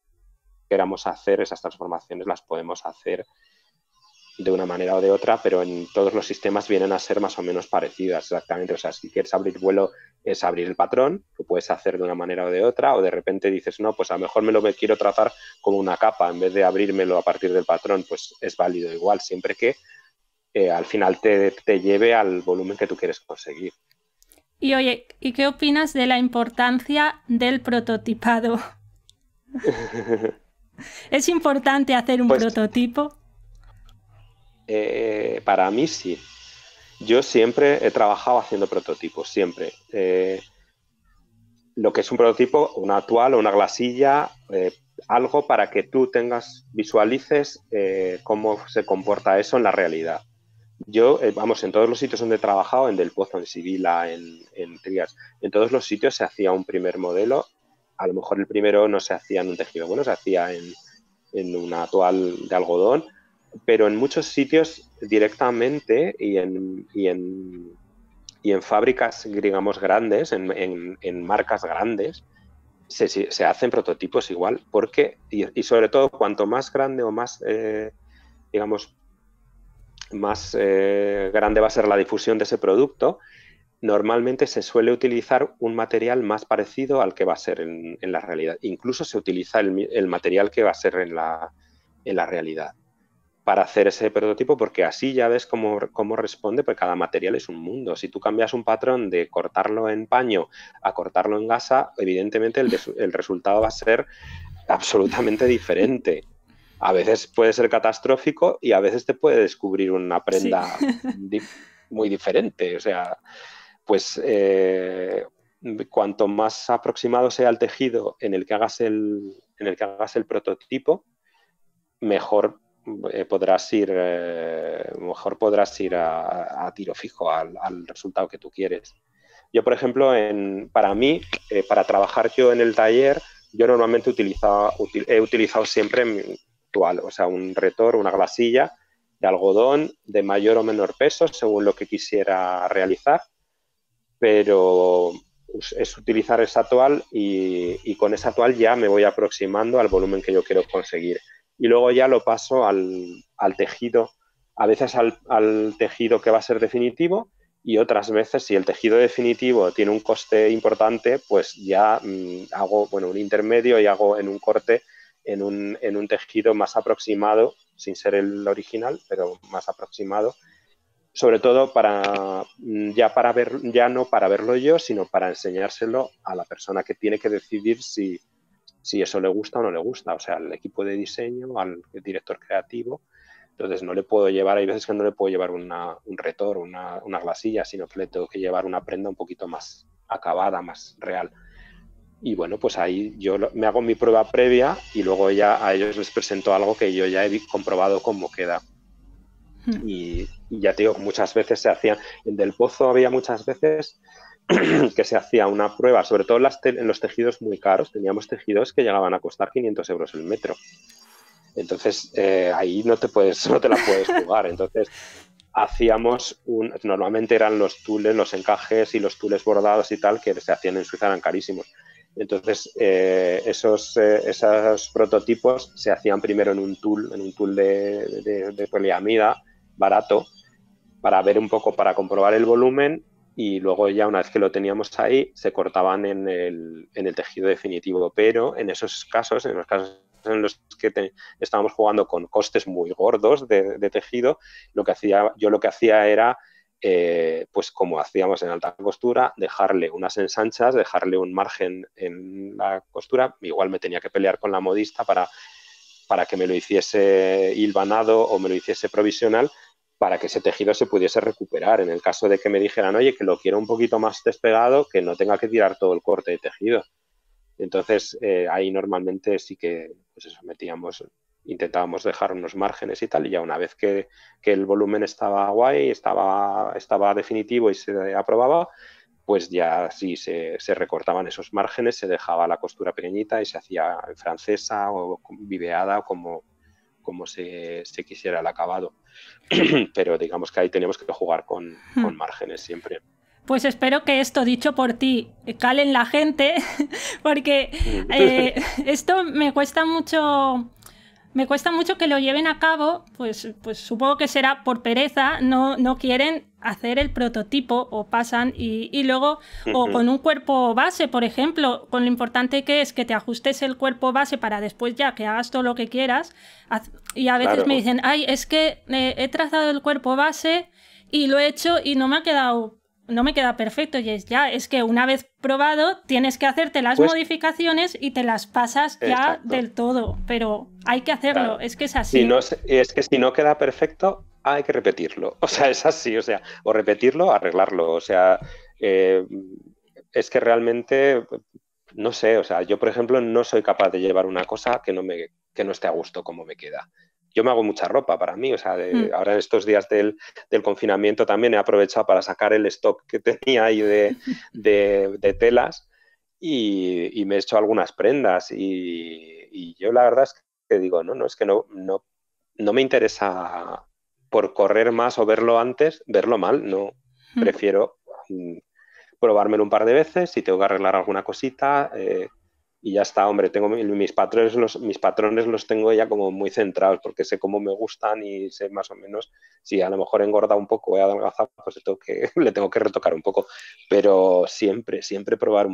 queramos hacer, esas transformaciones las podemos hacer de una manera o de otra, pero en todos los sistemas vienen a ser más o menos parecidas exactamente. O sea, si quieres abrir vuelo es abrir el patrón, lo puedes hacer de una manera o de otra, o de repente dices, no, pues a lo mejor me lo quiero trazar como una capa en vez de abrírmelo a partir del patrón, pues es válido igual, siempre que eh, al final te, lleve al volumen que tú quieres conseguir. Y oye, ¿y qué opinas de la importancia del prototipado? ¿Es importante hacer un pues prototipo? Eh, para mí sí. Yo siempre he trabajado haciendo prototipos, siempre. Eh, lo que es un prototipo, una actual o una glasilla, eh, algo para que tú tengas, visualices cómo se comporta eso en la realidad. Yo, vamos, en todos los sitios donde he trabajado, en Del Pozo, en Sibila, en, en Trias, en todos los sitios se hacía un primer modelo. A lo mejor el primero no se hacía en un tejido bueno, se hacía en, una toal de algodón pero en muchos sitios directamente y en, fábricas, digamos, grandes, en, marcas grandes, se, se, hacen prototipos igual, porque, y, sobre todo, cuanto más grande o más, eh, digamos, más eh, grande va a ser la difusión de ese producto, normalmente se suele utilizar un material más parecido al que va a ser en, la realidad. Incluso se utiliza el, material que va a ser en la realidad para hacer ese prototipo porque así ya ves cómo, responde, porque cada material es un mundo. Si tú cambias un patrón de cortarlo en paño a cortarlo en gasa, evidentemente el, resultado va a ser absolutamente diferente. A veces puede ser catastrófico y a veces te puede descubrir una prenda muy diferente. O sea, pues eh, cuanto más aproximado sea el tejido en el que hagas el, en el, que hagas el prototipo, mejor eh, podrás ir, eh, mejor podrás ir a, tiro fijo al, resultado que tú quieres. Yo, por ejemplo, en, para mí, eh, para trabajar yo en el taller, yo normalmente utilizaba, he utilizado siempre actual, o sea, un retor, una glasilla de algodón de mayor o menor peso, según lo que quisiera realizar, pero es utilizar esa toal y, y con esa toal ya me voy aproximando al volumen que yo quiero conseguir y luego ya lo paso al, tejido, a veces al, tejido que va a ser definitivo y otras veces si el tejido definitivo tiene un coste importante, pues ya mm, hago bueno, un intermedio y hago en un corte en un, en un tejido más aproximado, sin ser el original, pero más aproximado, sobre todo para mm, ya para ver ya no para verlo yo sino para enseñárselo a la persona que tiene que decidir si si eso le gusta o no le gusta, o sea, al equipo de diseño, al director creativo. Entonces no le puedo llevar, hay veces que no le puedo llevar un retor, una, una glasilla, sino que le tengo que llevar una prenda un poquito más acabada, más real. Y bueno, pues ahí yo me hago mi prueba previa y luego ya a ellos les presento algo que yo ya he comprobado cómo queda. Hmm. Y, ya te digo, muchas veces se hacía, del pozo había muchas veces que se hacía una prueba, sobre todo las en los tejidos muy caros, teníamos tejidos que llegaban a costar 500 euros el metro. Entonces, eh, ahí no te, puedes, no te la puedes jugar. Entonces, hacíamos un... Normalmente eran los tules, los encajes y los tules bordados y tal, que se hacían en Suiza, eran carísimos. Entonces, eh, esos, eh, esos, prototipos se hacían primero en un tool, en un tool de poliamida barato, para ver un poco, para comprobar el volumen y luego ya una vez que lo teníamos ahí se cortaban en el, tejido definitivo. Pero en esos casos, en los casos en los que estábamos jugando con costes muy gordos de, tejido, lo que hacía, yo lo que hacía era, eh, pues como hacíamos en alta costura, dejarle unas ensanchas, dejarle un margen en la costura. Igual me tenía que pelear con la modista para, para que me lo hiciese hilvanado o me lo hiciese provisional, para que ese tejido se pudiese recuperar. En el caso de que me dijeran, oye, que lo quiero un poquito más despegado, que no tenga que tirar todo el corte de tejido. Entonces, eh, ahí normalmente sí que pues eso, metíamos, intentábamos dejar unos márgenes y tal, y ya una vez que, el volumen estaba guay, estaba, estaba definitivo y se aprobaba, pues ya sí se, se recortaban esos márgenes, se dejaba la costura pequeñita y se hacía francesa o viveada como, como se, quisiera el acabado. Pero digamos que ahí tenemos que jugar hmm. con, márgenes siempre. Pues espero que esto dicho por ti calen la gente, porque hmm. eh, esto me cuesta mucho me cuesta mucho que lo lleven a cabo, pues, pues supongo que será por pereza, no, no quieren hacer el prototipo o pasan y, luego, o con un cuerpo base, por ejemplo, con lo importante que es que te ajustes el cuerpo base para después ya que hagas todo lo que quieras. y a veces me dicen, ay, es que eh, he trazado el cuerpo base y lo he hecho y no me ha quedado no me queda perfecto y es ya, es que una vez probado tienes que hacerte las pues modificaciones y te las pasas ya del todo, pero hay que hacerlo, es que es así. es, que si no queda perfecto, hay que repetirlo, o sea, es así, o sea, o repetirlo, arreglarlo, o sea, eh, es que realmente, no sé, o sea, yo por ejemplo no soy capaz de llevar una cosa que no, me, que no esté a gusto como me queda yo me hago mucha ropa para mí, o sea, mm. ahora en estos días del, confinamiento también he aprovechado para sacar el stock que tenía ahí de, telas y, me he hecho algunas prendas y, yo la verdad es que digo, no, no, es que no, no, no me interesa por correr más o verlo antes, verlo mal, no, mm. prefiero mm, probármelo un par de veces, si tengo que arreglar alguna cosita, eh, y ya está, hombre, tengo mis patrones, los, mis patrones los tengo ya como muy centrados porque sé cómo me gustan y sé más o menos si a lo mejor engorda un poco, he adelgazado, pues que, le tengo que retocar un poco, pero siempre, siempre probar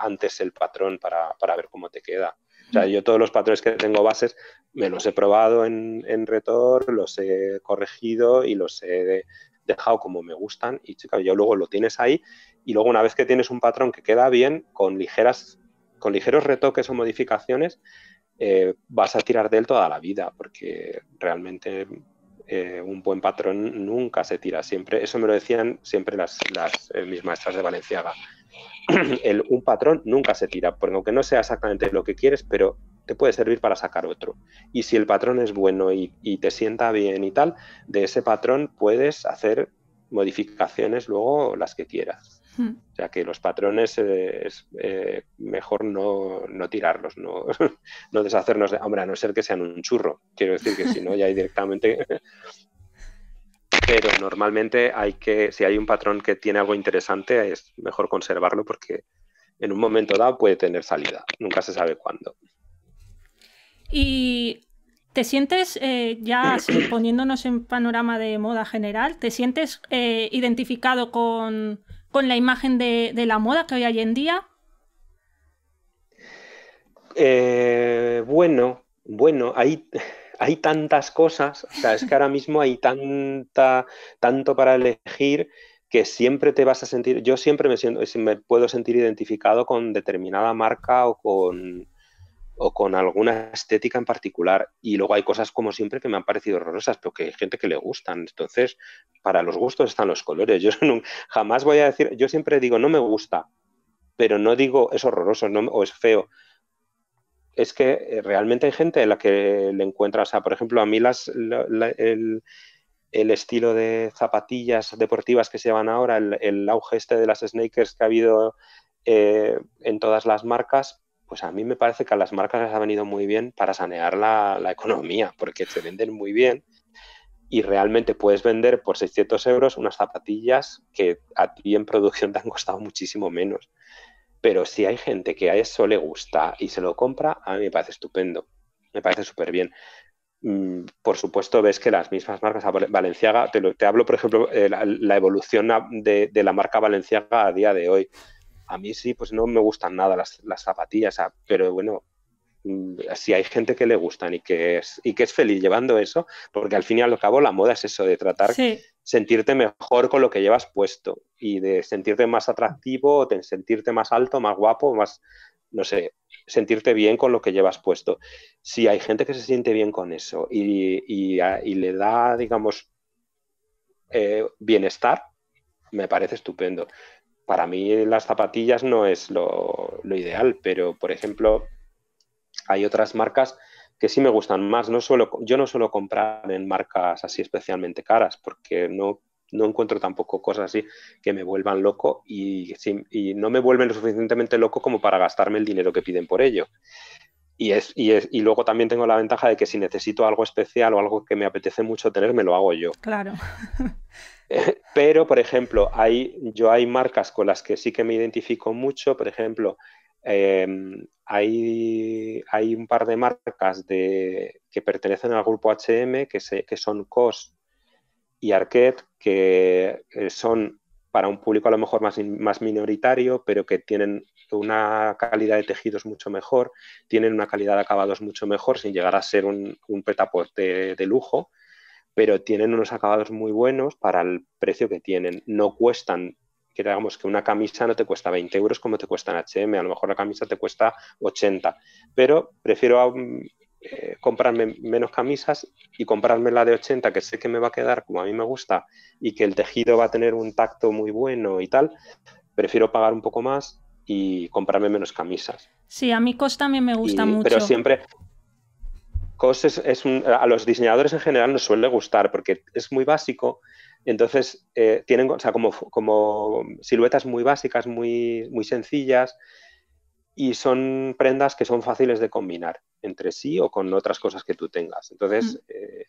antes el patrón para, ver cómo te queda. O sea, yo todos los patrones que tengo bases me los he probado en, en retor, los he corregido y los he dejado como me gustan y chica, yo luego lo tienes ahí y luego una vez que tienes un patrón que queda bien, con, ligeras, con ligeros retoques o modificaciones, eh, vas a tirar de él toda la vida, porque realmente eh, un buen patrón nunca se tira. Siempre, eso me lo decían siempre las, las eh, mis maestras de Valenciaga. un patrón nunca se tira, porque aunque no sea exactamente lo que quieres, pero te puede servir para sacar otro. Y si el patrón es bueno y te sienta bien y tal, de ese patrón puedes hacer modificaciones luego las que quieras. Hmm. O sea que los patrones eh, es eh, mejor no, tirarlos, no, deshacernos de, hombre, a no ser que sean un churro. Quiero decir que si no, ya hay directamente... Pero normalmente hay que, si hay un patrón que tiene algo interesante, es mejor conservarlo porque en un momento dado puede tener salida. Nunca se sabe cuándo. Y ¿Te sientes, eh, ya poniéndonos en panorama de moda general, ¿te sientes identificado con, con la imagen de, la moda que hoy hay en día? Eh, bueno, bueno, hay tantas cosas, o sea, es que ahora mismo hay tanta, tanto para elegir que siempre te vas a sentir, yo siempre me, siento, me puedo sentir identificado con determinada marca o con, o con alguna estética en particular. Y luego hay cosas como siempre que me han parecido horrorosas, pero que hay gente que le gustan. Entonces, para los gustos están los colores. Yo jamás voy a decir, yo siempre digo, no me gusta, pero no digo es horroroso no, o es feo. Es que eh, realmente hay gente en la que le encuentra, o sea, por ejemplo, a mí las, el, estilo de zapatillas deportivas que se llevan ahora, el, auge este de las sneakers que ha habido eh, en todas las marcas, pues a mí me parece que a las marcas les ha venido muy bien para sanear la, economía, porque se venden muy bien y realmente puedes vender por 600 euros unas zapatillas que a ti en producción te han costado muchísimo menos. Pero si hay gente que a eso le gusta y se lo compra, a mí me parece estupendo, me parece súper bien. Mm, por supuesto, ves que las mismas marcas, Valenciaga, te, hablo, por ejemplo, eh, la, evolución de, de la marca Valenciaga a día de hoy a mí sí, pues no me gustan nada las, zapatillas, pero bueno, mm, si hay gente que le gustan y que, es, y que es feliz llevando eso, porque al fin y al cabo la moda es eso de tratar de sentirte mejor con lo que llevas puesto y de sentirte más atractivo, de sentirte más alto, más guapo, más, no sé, sentirte bien con lo que llevas puesto. Si hay gente que se siente bien con eso y, le da, digamos, eh, bienestar, me parece estupendo para mí las zapatillas no es lo, ideal, pero por ejemplo, hay otras marcas que sí me gustan más. No suelo, yo no suelo comprar en marcas así especialmente caras, porque no, no encuentro tampoco cosas así que me vuelvan loco y, no me vuelven lo suficientemente loco como para gastarme el dinero que piden por ello. Y, es, y, es, y luego también tengo la ventaja de que si necesito algo especial o algo que me apetece mucho tener, me lo hago yo. Claro. Pero, por ejemplo, hay, yo hay marcas con las que sí que me identifico mucho, por ejemplo, em, hay, un par de marcas que pertenecen al grupo HM que, son COS y Arquette, que eh, son para un público a lo mejor más, minoritario, pero que tienen una calidad de tejidos mucho mejor, tienen una calidad de acabados mucho mejor, sin llegar a ser un, un petaporte de, lujo, pero tienen unos acabados muy buenos para el precio que tienen. No cuestan, que digamos que una camisa no te cuesta 20 euros como te cuesta en HM, a lo mejor la camisa te cuesta 80, pero prefiero eh, comprarme menos camisas y comprarme la de 80 que sé que me va a quedar como a mí me gusta y que el tejido va a tener un tacto muy bueno y tal, prefiero pagar un poco más y comprarme menos camisas. Sí, a mí Costa también me gusta mucho. Pero siempre, COS es, a los diseñadores en general nos suele gustar porque es muy básico. Entonces, eh, tienen como, siluetas muy básicas, muy, muy sencillas y son prendas que son fáciles de combinar entre sí o con otras cosas que tú tengas. Entonces, eh,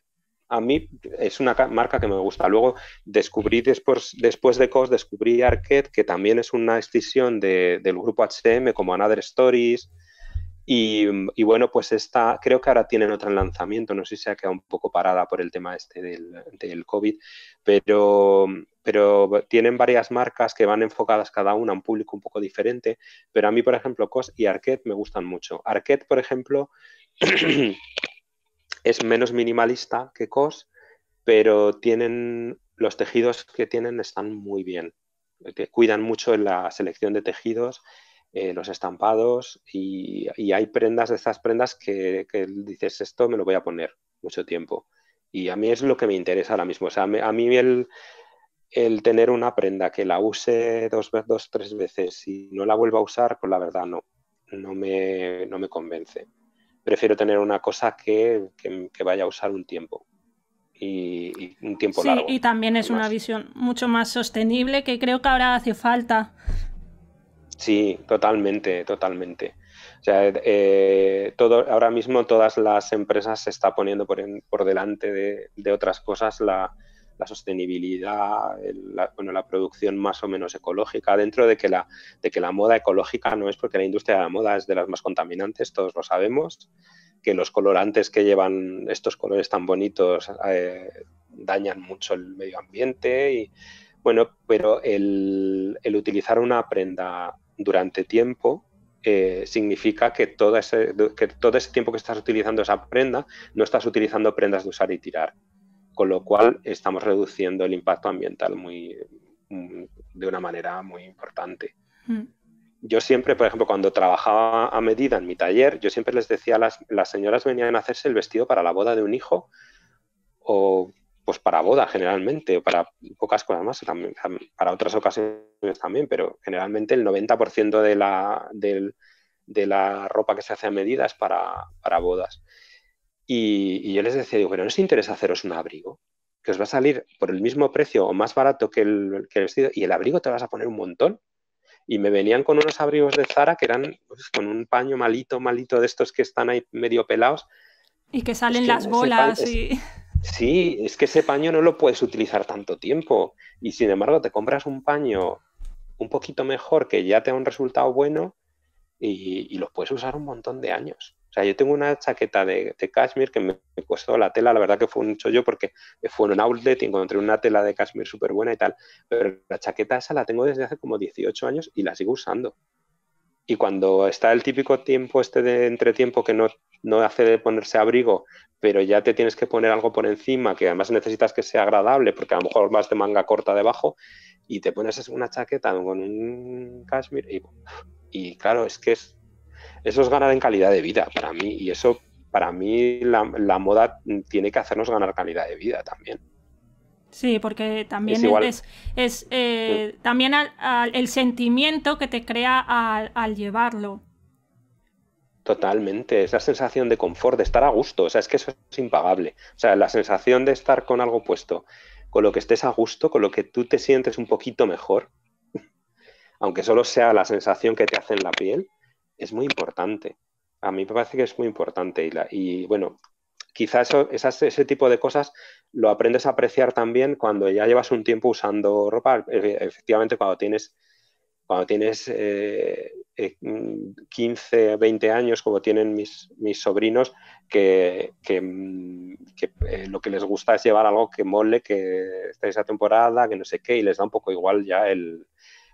a mí es una marca que me gusta. Luego descubrí después, después de COS, descubrí Arquette, que también es una extensión del grupo HM como Another Stories, Mm, y, bueno, pues esta, creo que ahora tienen otro lanzamiento, no sé si se ha quedado un poco parada por el tema este del, COVID, pero, tienen varias marcas que van enfocadas cada una a un público un poco diferente, pero a mí, por ejemplo, COS y Arquette me gustan mucho. Arquette, por ejemplo, es menos minimalista que COS, pero tienen los tejidos que tienen están muy bien. Cuidan mucho en la selección de tejidos eh, los estampados y, hay prendas de estas prendas que, dices esto me lo voy a poner mucho tiempo y a mí es lo que me interesa ahora mismo o sea a mí el, tener una prenda que la use dos dos tres veces y no la vuelva a usar pues la verdad no no me, no me convence prefiero tener una cosa que, vaya a usar un tiempo y, un tiempo largo, Y también es una visión mucho más sostenible que creo que ahora hace falta. Sí, totalmente, totalmente. O sea, eh, todo, ahora mismo todas las empresas se está poniendo por, por delante de, otras cosas la, sostenibilidad, la, bueno, la producción más o menos ecológica, dentro de que, la, de que la moda ecológica no es porque la industria de la moda es de las más contaminantes, todos lo sabemos, que los colorantes que llevan estos colores tan bonitos eh, dañan mucho el medio ambiente y bueno, pero el, el utilizar una prenda durante tiempo, eh, significa que todo, ese, que todo ese tiempo que estás utilizando esa prenda, no estás utilizando prendas de usar y tirar. Con lo cual estamos reduciendo el impacto ambiental muy, mm, de una manera muy importante. Mm. Yo siempre, por ejemplo, cuando trabajaba a medida en mi taller, yo siempre les decía a las, las señoras venían a hacerse el vestido para la boda de un hijo o pues para boda generalmente, o para pocas cosas más, también, para otras ocasiones también, pero generalmente el 90% de la, de la ropa que se hace a medida es para, para bodas. Y, yo les decía, digo, pero ¿no os interesa haceros un abrigo? Que os va a salir por el mismo precio o más barato que el, vestido y el abrigo te vas a poner un montón. Y me venían con unos abrigos de Zara que eran pues, con un paño malito, malito de estos que están ahí medio pelados. Y que salen las bolas y... Sí, es que ese paño no lo puedes utilizar tanto tiempo. Y sin embargo, te compras un paño un poquito mejor que ya te da un resultado bueno y, lo puedes usar un montón de años. O sea, yo tengo una chaqueta de, de cashmere que me, costó la tela, la verdad que fue un chollo porque fue en un outlet y encontré una tela de cashmere súper buena y tal. Pero la chaqueta esa la tengo desde hace como 18 años y la sigo usando. Y cuando está el típico tiempo este de entretiempo que no, no hace de ponerse abrigo, pero ya te tienes que poner algo por encima que además necesitas que sea agradable porque a lo mejor vas de manga corta debajo y te pones una chaqueta con un cashmere y, claro, es que es, eso es ganar en calidad de vida para mí y eso para mí la, moda tiene que hacernos ganar calidad de vida también. Sí, porque también es, es, eh, mm. también el sentimiento que te crea al llevarlo. Totalmente, esa sensación de confort, de estar a gusto, o sea, es que eso es impagable. O sea, la sensación de estar con algo puesto, con lo que estés a gusto, con lo que tú te sientes un poquito mejor, aunque solo sea la sensación que te hace en la piel, es muy importante. A mí me parece que es muy importante y, y bueno, quizás ese tipo de cosas lo aprendes a apreciar también cuando ya llevas un tiempo usando ropa, efectivamente cuando tienes cuando tienes 15, eh, 20 eh, mm, años, como tienen mis, mis sobrinos, que, mm, eh, lo que les gusta es llevar algo que mole, que está esa temporada, que no sé qué, y les da un poco igual ya el...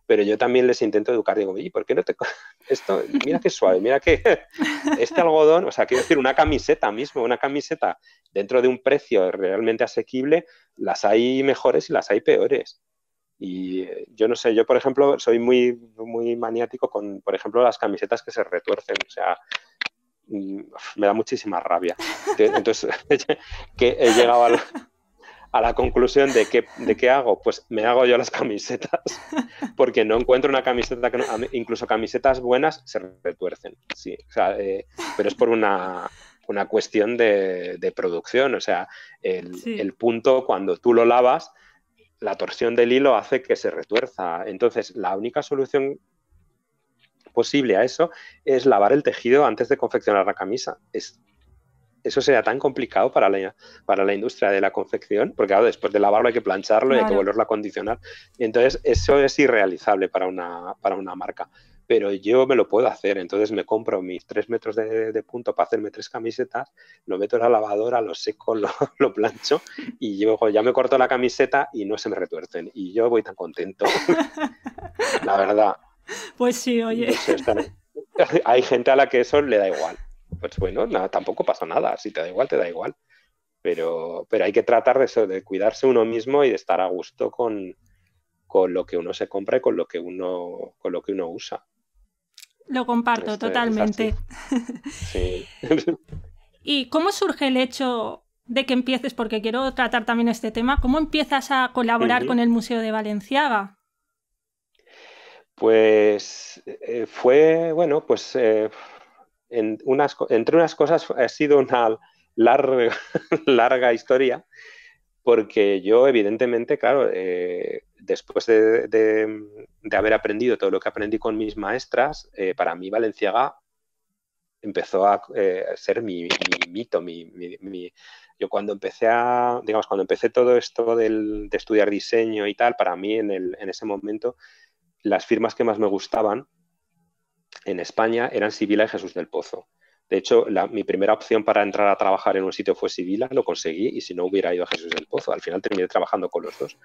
Pero yo también les intento educar, digo, ¿y por qué no te... Esto, mira qué suave, mira qué... este algodón, o sea, quiero decir, una camiseta mismo, una camiseta dentro de un precio realmente asequible, las hay mejores y las hay peores. Y eh, yo no sé, yo por ejemplo soy muy, muy maniático con, por ejemplo, las camisetas que se retuercen. O sea, mm, me da muchísima rabia. Entonces, que he llegado a la, conclusión de qué, de qué hago. Pues me hago yo las camisetas, porque no encuentro una camiseta que incluso camisetas buenas se retuercen. Sí, eh, pero es por una, una cuestión de, de producción. O sea, el, el punto cuando tú lo lavas la torsión del hilo hace que se retuerza. Entonces, la única solución posible a eso es lavar el tejido antes de confeccionar la camisa. eso sería tan complicado para la, para la industria de la confección, porque después de lavarlo hay que plancharlo y hay que volverlo a condicionar. Entonces, eso es irrealizable para una, para una marca pero yo me lo puedo hacer, entonces me compro mis tres metros de, punto para hacerme tres camisetas, lo meto en la lavadora, lo seco, lo, plancho y ya me corto la camiseta y no se me retuercen y yo voy tan contento, la verdad. Pues sí, oye. hay gente a la que eso le da igual. Pues bueno, nada, tampoco pasa nada, si te da igual, te da igual. Pero, pero hay que tratar de, de cuidarse uno mismo y de estar a gusto con, con lo que uno se compra y con lo que uno, con lo que uno usa. Lo comparto este, totalmente. ¿Y cómo surge el hecho de que empieces, porque quiero tratar también este tema, cómo empiezas a colaborar con el Museo de Valenciaga? Pues eh, fue, bueno, pues eh, entre unas cosas ha sido una larga, larga historia, porque yo evidentemente, claro, eh, después de, haber aprendido todo lo que aprendí con mis maestras, eh, para mí Valenciaga empezó a eh, ser mi, mito, mi, yo cuando empecé a, digamos, cuando empecé todo esto de estudiar diseño y tal, para mí en, en ese momento las firmas que más me gustaban en España eran Sibila y Jesús del Pozo. De hecho, mi primera opción para entrar a trabajar en un sitio fue Sibila, lo conseguí y si no hubiera ido a Jesús del Pozo. Al final terminé trabajando con los dos.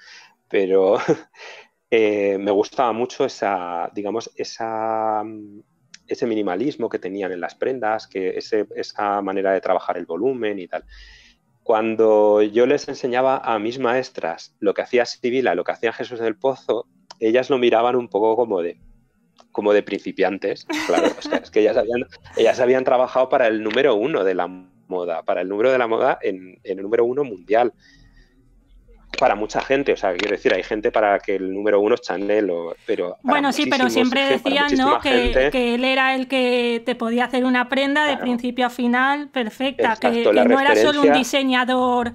Pero eh, me gustaba mucho esa, digamos, ese minimalismo que tenían en las prendas, que esa manera de trabajar el volumen y tal. Cuando yo les enseñaba a mis maestras lo que hacía Sibila, lo que hacía Jesús del Pozo, ellas lo miraban un poco como de, como de principiantes, claro, es que ellas habían, ellas habían trabajado para el número uno de la moda, para el número de la moda en, el número uno mundial. Para mucha gente, o sea, quiero decir, hay gente para que el número uno es Chanel, o, pero... Bueno, sí, pero siempre decían, ¿no? Que, él era el que te podía hacer una prenda de principio a final perfecta, que, no era solo un diseñador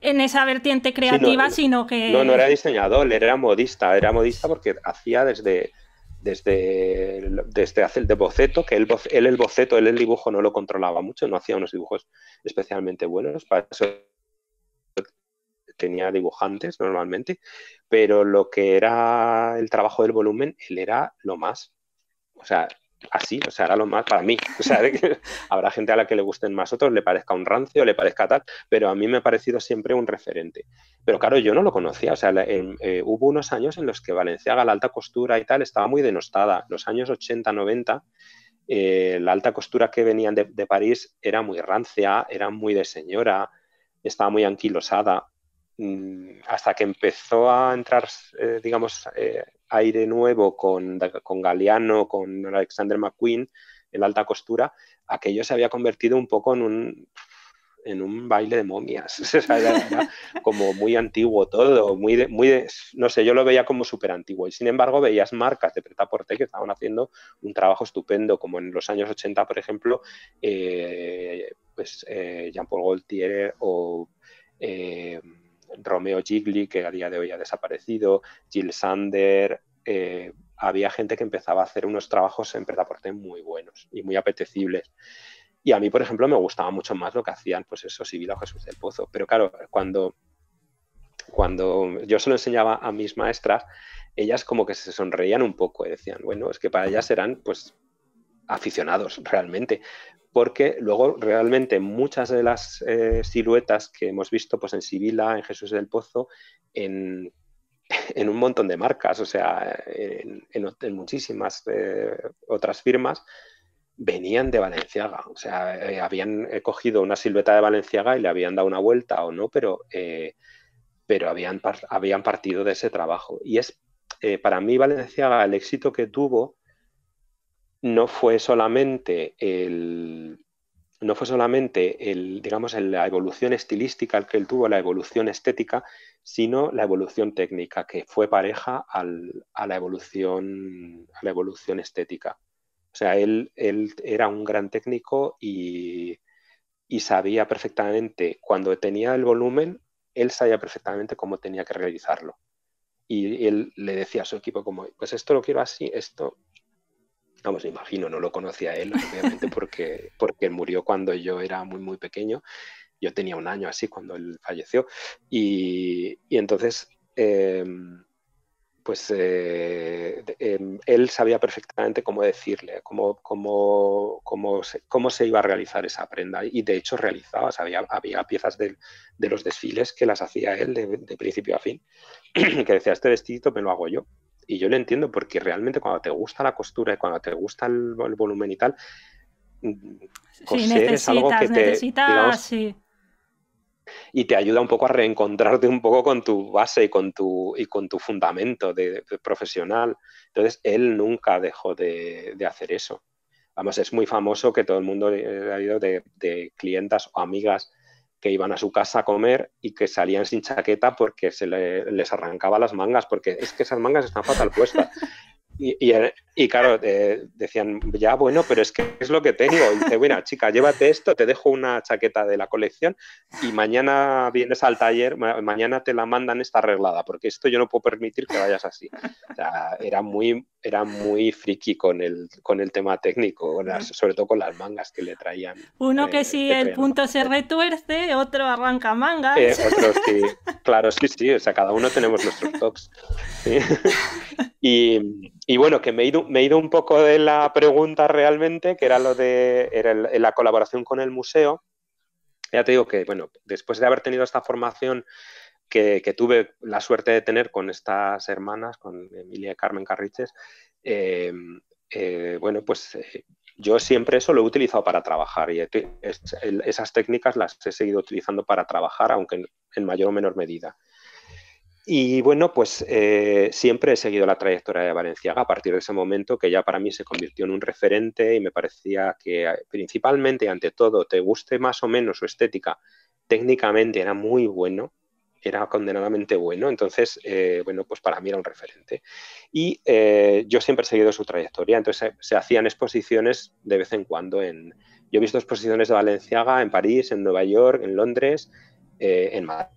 en esa vertiente creativa, sino que... No, no era diseñador, era modista, era modista porque hacía desde desde, desde hace el de boceto, que él, el boceto, él el dibujo no lo controlaba mucho, no hacía unos dibujos especialmente buenos, para eso tenía dibujantes normalmente, pero lo que era el trabajo del volumen, él era lo más. O sea, así, o sea, era lo más para mí. O sea, habrá gente a la que le gusten más otros, le parezca un rancio, le parezca tal, pero a mí me ha parecido siempre un referente. Pero claro, yo no lo conocía, o sea, eh, hubo unos años en los que Valenciaga, la alta costura y tal, estaba muy denostada, los años 80, 90. Eh, la alta costura que venían de, de París era muy rancia, era muy de señora, estaba muy anquilosada Mm, hasta que empezó a entrar, eh, digamos, eh, aire nuevo con, con Galeano, con Alexander McQueen, en alta costura, aquello se había convertido un poco en un, en un baile de momias. como muy antiguo todo, muy, muy no sé, yo lo veía como súper antiguo. Y sin embargo, veías marcas de preta que estaban haciendo un trabajo estupendo, como en los años 80, por ejemplo, eh, pues Jean-Paul Gaultier o. Romeo Gigli, que a día de hoy ha desaparecido, Jill Sander, eh, había gente que empezaba a hacer unos trabajos en Pretaporte muy buenos y muy apetecibles. Y a mí, por ejemplo, me gustaba mucho más lo que hacían, pues eso, Sibila o Jesús del Pozo. Pero claro, cuando, cuando yo se lo enseñaba a mis maestras, ellas como que se sonreían un poco y decían, bueno, es que para ellas eran pues aficionados realmente, porque luego realmente muchas de las eh, siluetas que hemos visto pues en Sibila, en Jesús del Pozo, en, un montón de marcas, o sea, en, muchísimas eh, otras firmas, venían de Valenciaga. O sea, eh, habían cogido una silueta de Valenciaga y le habían dado una vuelta o no, pero, pero habían, habían partido de ese trabajo. Y es, para mí, Valenciaga, el éxito que tuvo no fue solamente el, no fue solamente el, digamos, la evolución estilística que él tuvo, la evolución estética, sino la evolución técnica, que fue pareja a, la evolución, la evolución estética. O sea, él, él era un gran técnico y, y, sabía perfectamente, cuando tenía el volumen, él sabía perfectamente cómo tenía que realizarlo. Y él le decía a su equipo como, pues esto lo quiero así, esto vamos, me imagino, no lo conocía él, obviamente, porque, porque murió cuando yo era muy, muy pequeño. Yo tenía un año así cuando él falleció. Y, entonces, em, pues eh, em, él sabía perfectamente cómo decirle, cómo, cómo, se, iba a realizar esa prenda. Y de hecho realizaba, había, piezas de, de, los desfiles que las hacía él de, de principio a fin, que decía, este vestidito me lo hago yo y yo lo entiendo porque realmente cuando te gusta la costura y cuando te gusta el, volumen y tal, mm, sí, es algo que Y te ayuda un poco a reencontrarte un poco con tu base y con tu, y con tu fundamento profesional. Entonces, él nunca dejó de, hacer eso vamos, es muy famoso que todo el mundo ha ido de, de, clientas o amigas que iban a su casa a comer y que salían sin chaqueta porque se les arrancaba las mangas, porque es que esas mangas están fatal puestas. Y, y, eh, claro, eh, decían, ya bueno, pero es que es lo que tengo. Y dice, bueno, chica, llévate esto, te dejo una chaqueta de la colección y mañana vienes al taller, mañana te la mandan esta arreglada, porque esto yo no puedo permitir que vayas así. era muy, era muy friki con el, con el tema técnico, sobre todo con las mangas que le traían. Uno eh, que si el punto se retuerce, otro arranca mangas. claro, sí, sí, o sea, cada uno tenemos nuestros toques ¿sí? Y, bueno, que me he, ido, un poco de la pregunta realmente, que era lo de la colaboración con el museo. Ya te digo que, bueno, después de haber tenido esta formación que, tuve la suerte de tener con estas hermanas, con Emilia y Carmen Carriches, eh, eh, bueno, pues eh, yo siempre eso lo he utilizado para trabajar y esas técnicas las he seguido utilizando para trabajar, aunque en mayor o menor medida. Y bueno, pues eh, siempre he seguido la trayectoria de Valenciaga a partir de ese momento que ya para mí se convirtió en un referente y me parecía que eh, principalmente, ante todo, te guste más o menos su estética, técnicamente era muy bueno, era condenadamente bueno, entonces, eh, bueno, pues para mí era un referente. Y yo siempre he seguido su trayectoria, entonces se, hacían exposiciones de vez en cuando en... Yo he visto exposiciones de Valenciaga en París, en Nueva York, en Londres, en Madrid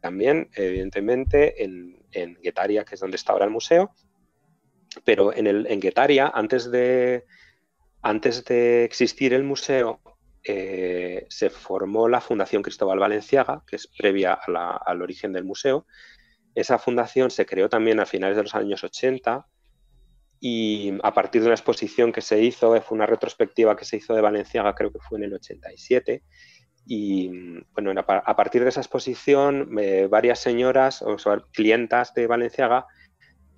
también, evidentemente, en, en Guetaria, que es donde está ahora el museo, pero en, el, Guetaria, antes de, antes de existir el museo, eh, se formó la Fundación Cristóbal Valenciaga, que es previa al origen del museo. Esa fundación se creó también a finales de los años 80 y a partir de una exposición que se hizo, fue una retrospectiva que se hizo de Valenciaga, creo que fue en el 87, y bueno, a partir de esa exposición, varias señoras o clientas de Valenciaga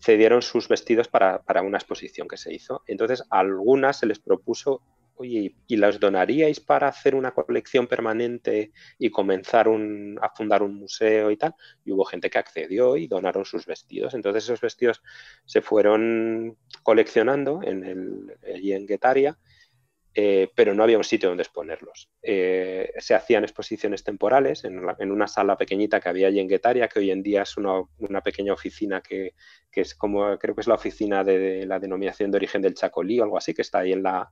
cedieron sus vestidos para, una exposición que se hizo. Entonces, a algunas se les propuso, oye, ¿y las donaríais para hacer una colección permanente y comenzar a fundar un museo y tal? Y hubo gente que accedió y donaron sus vestidos. Entonces, esos vestidos se fueron coleccionando en el, allí en Guetaria eh, pero no había un sitio donde exponerlos. Eh, se hacían exposiciones temporales en, una sala pequeñita que había allí en Guetaria, que hoy en día es una, pequeña oficina que, es como, creo que es la oficina de, la denominación de origen del Chacolí o algo así, que está ahí en la,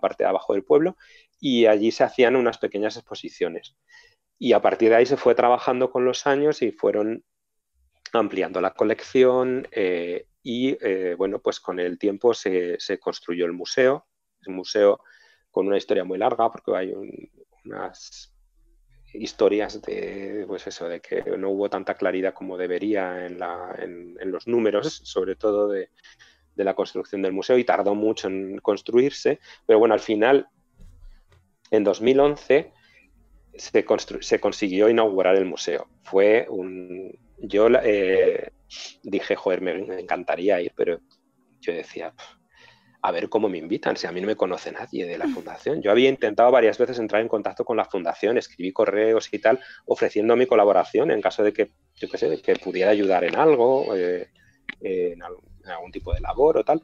parte de abajo del pueblo, y allí se hacían unas pequeñas exposiciones. Y a partir de ahí se fue trabajando con los años y fueron ampliando la colección eh, y, bueno, pues con el tiempo se construyó el museo un museo con una historia muy larga, porque hay unas historias de, pues eso, de que no hubo tanta claridad como debería en, los números, sobre todo de, la construcción del museo, y tardó mucho en construirse, pero bueno, al final, en 2011, se, se consiguió inaugurar el museo. Fue un... Yo eh, dije, joder, me, encantaría ir, pero yo decía, a ver cómo me invitan, si a mí no me conoce nadie de la mm. fundación. Yo había intentado varias veces entrar en contacto con la fundación, escribí correos y tal, ofreciendo mi colaboración en caso de que, yo qué sé, que pudiera ayudar en algo, eh, eh, en, algún, tipo de labor o tal.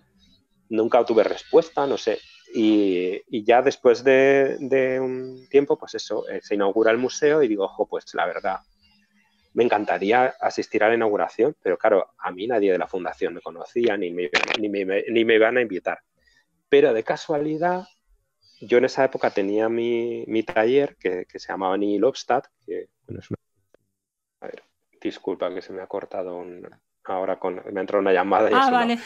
Nunca obtuve respuesta, no sé. Y, ya después de, un tiempo, pues eso, eh, se inaugura el museo y digo, ojo, pues la verdad, me encantaría asistir a la inauguración, pero claro, a mí nadie de la fundación me conocía ni me, ni me, ni iban a invitar. Pero de casualidad, yo en esa época tenía mi, taller que, se llamaba Neil que A ver, disculpa que se me ha cortado ahora con, me entró una llamada. ah, vale.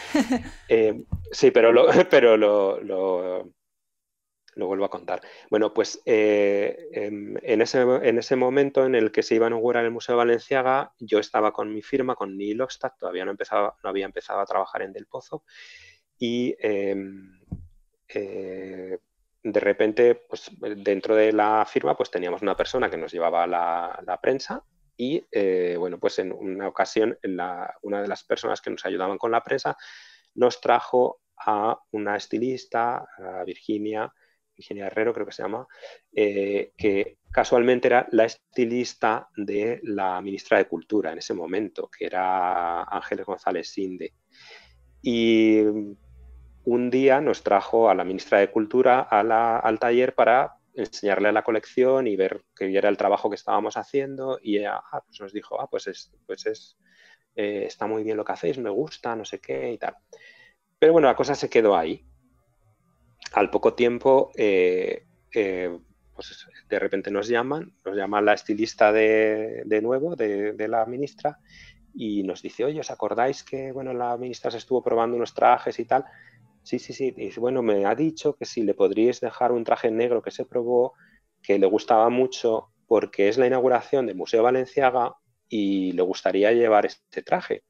Eh, sí, pero pero lo, lo vuelvo a contar. Bueno, pues eh, em, en, ese, momento en el que se iba a inaugurar el Museo Valenciaga, yo estaba con mi firma, con Neil todavía no, no había empezado a trabajar en Del Pozo, y em, eh, de repente, pues, dentro de la firma, pues teníamos una persona que nos llevaba la, la prensa y, eh, bueno, pues en una ocasión, una de las personas que nos ayudaban con la prensa nos trajo a una estilista, a Virginia, Virginia Herrero creo que se llama, eh, que casualmente era la estilista de la ministra de Cultura en ese momento, que era Ángeles González Sinde. Y un día nos trajo a la ministra de Cultura al taller para enseñarle la colección y ver qué era el trabajo que estábamos haciendo y ella ah, pues nos dijo, ah, pues pues es, eh, está muy bien lo que hacéis, me gusta, no sé qué y tal. Pero bueno, la cosa se quedó ahí al poco tiempo, eh, eh, pues de repente nos llaman, nos llama la estilista de, nuevo, de, la ministra, y nos dice, oye, ¿os acordáis que bueno, la ministra se estuvo probando unos trajes y tal? Sí, sí, sí. Y dice, bueno, me ha dicho que si le podríais dejar un traje negro que se probó, que le gustaba mucho, porque es la inauguración del Museo Valenciaga y le gustaría llevar este traje.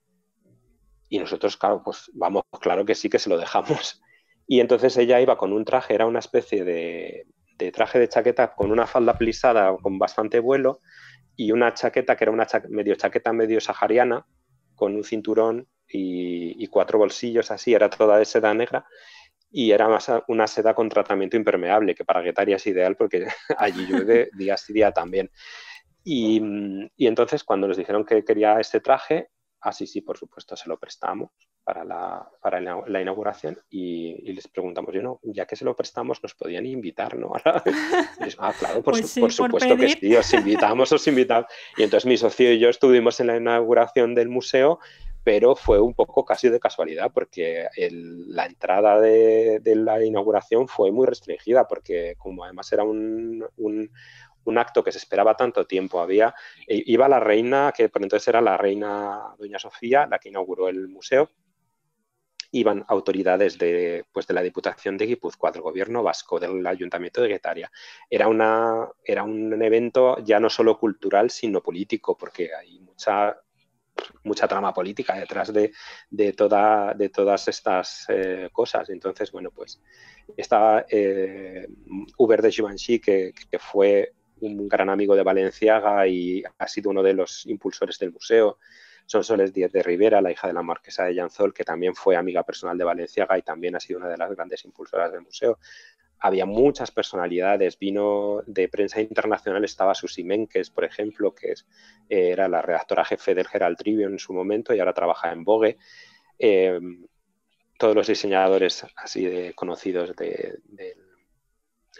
Y nosotros, claro, pues vamos, claro que sí que se lo dejamos. Y entonces ella iba con un traje, era una especie de, traje de chaqueta con una falda plisada con bastante vuelo y una chaqueta que era una medio chaqueta medio sahariana con un cinturón y, cuatro bolsillos así, era toda de seda negra y era más una seda con tratamiento impermeable, que para Guetaria es ideal porque allí llueve día sí día también. Y, entonces cuando nos dijeron que quería este traje, así ah, sí, por supuesto se lo prestamos para la, para la, inauguración y, les preguntamos, yo no, ya que se lo prestamos, nos podían invitar, ¿no? ah, claro, pues por, por supuesto que sí, os invitamos, os invitamos. Y entonces mi socio y yo estuvimos en la inauguración del museo, pero fue un poco casi de casualidad, porque la entrada de, la inauguración fue muy restringida, porque como además era un, un acto que se esperaba tanto tiempo. Había, iba la reina, que por entonces era la reina Doña Sofía, la que inauguró el museo, iban autoridades de, pues, de la Diputación de Guipúzcoa, del Gobierno Vasco, del Ayuntamiento de Guetaria. Era, una, era un evento ya no solo cultural, sino político, porque hay mucha mucha trama política detrás de, de, todas estas eh, cosas. Entonces, bueno, pues estaba eh, Uber de Givenchy, que, que fue un gran amigo de Valenciaga y ha sido uno de los impulsores del museo. Sonsoles Díez de Rivera, la hija de la marquesa de Llanzol, que también fue amiga personal de Valenciaga y también ha sido una de las grandes impulsoras del museo. Había muchas personalidades, vino de prensa internacional, estaba Susi Menkes, por ejemplo, que eh, era la redactora jefe del Herald Tribune en su momento y ahora trabaja en Vogue. Em, todos los diseñadores así de conocidos de,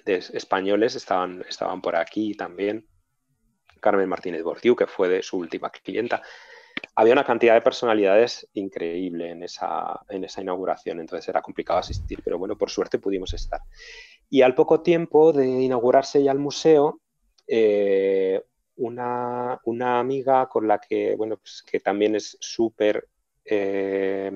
españoles estaban, estaban por aquí también. Carmen Martínez Bordiú, que fue de su última clienta había una cantidad de personalidades increíble en esa, inauguración, entonces era complicado asistir, pero bueno, por suerte pudimos estar. Y al poco tiempo de inaugurarse ya el museo, eh, una, amiga con la que, bueno, pues, que también es súper, eh,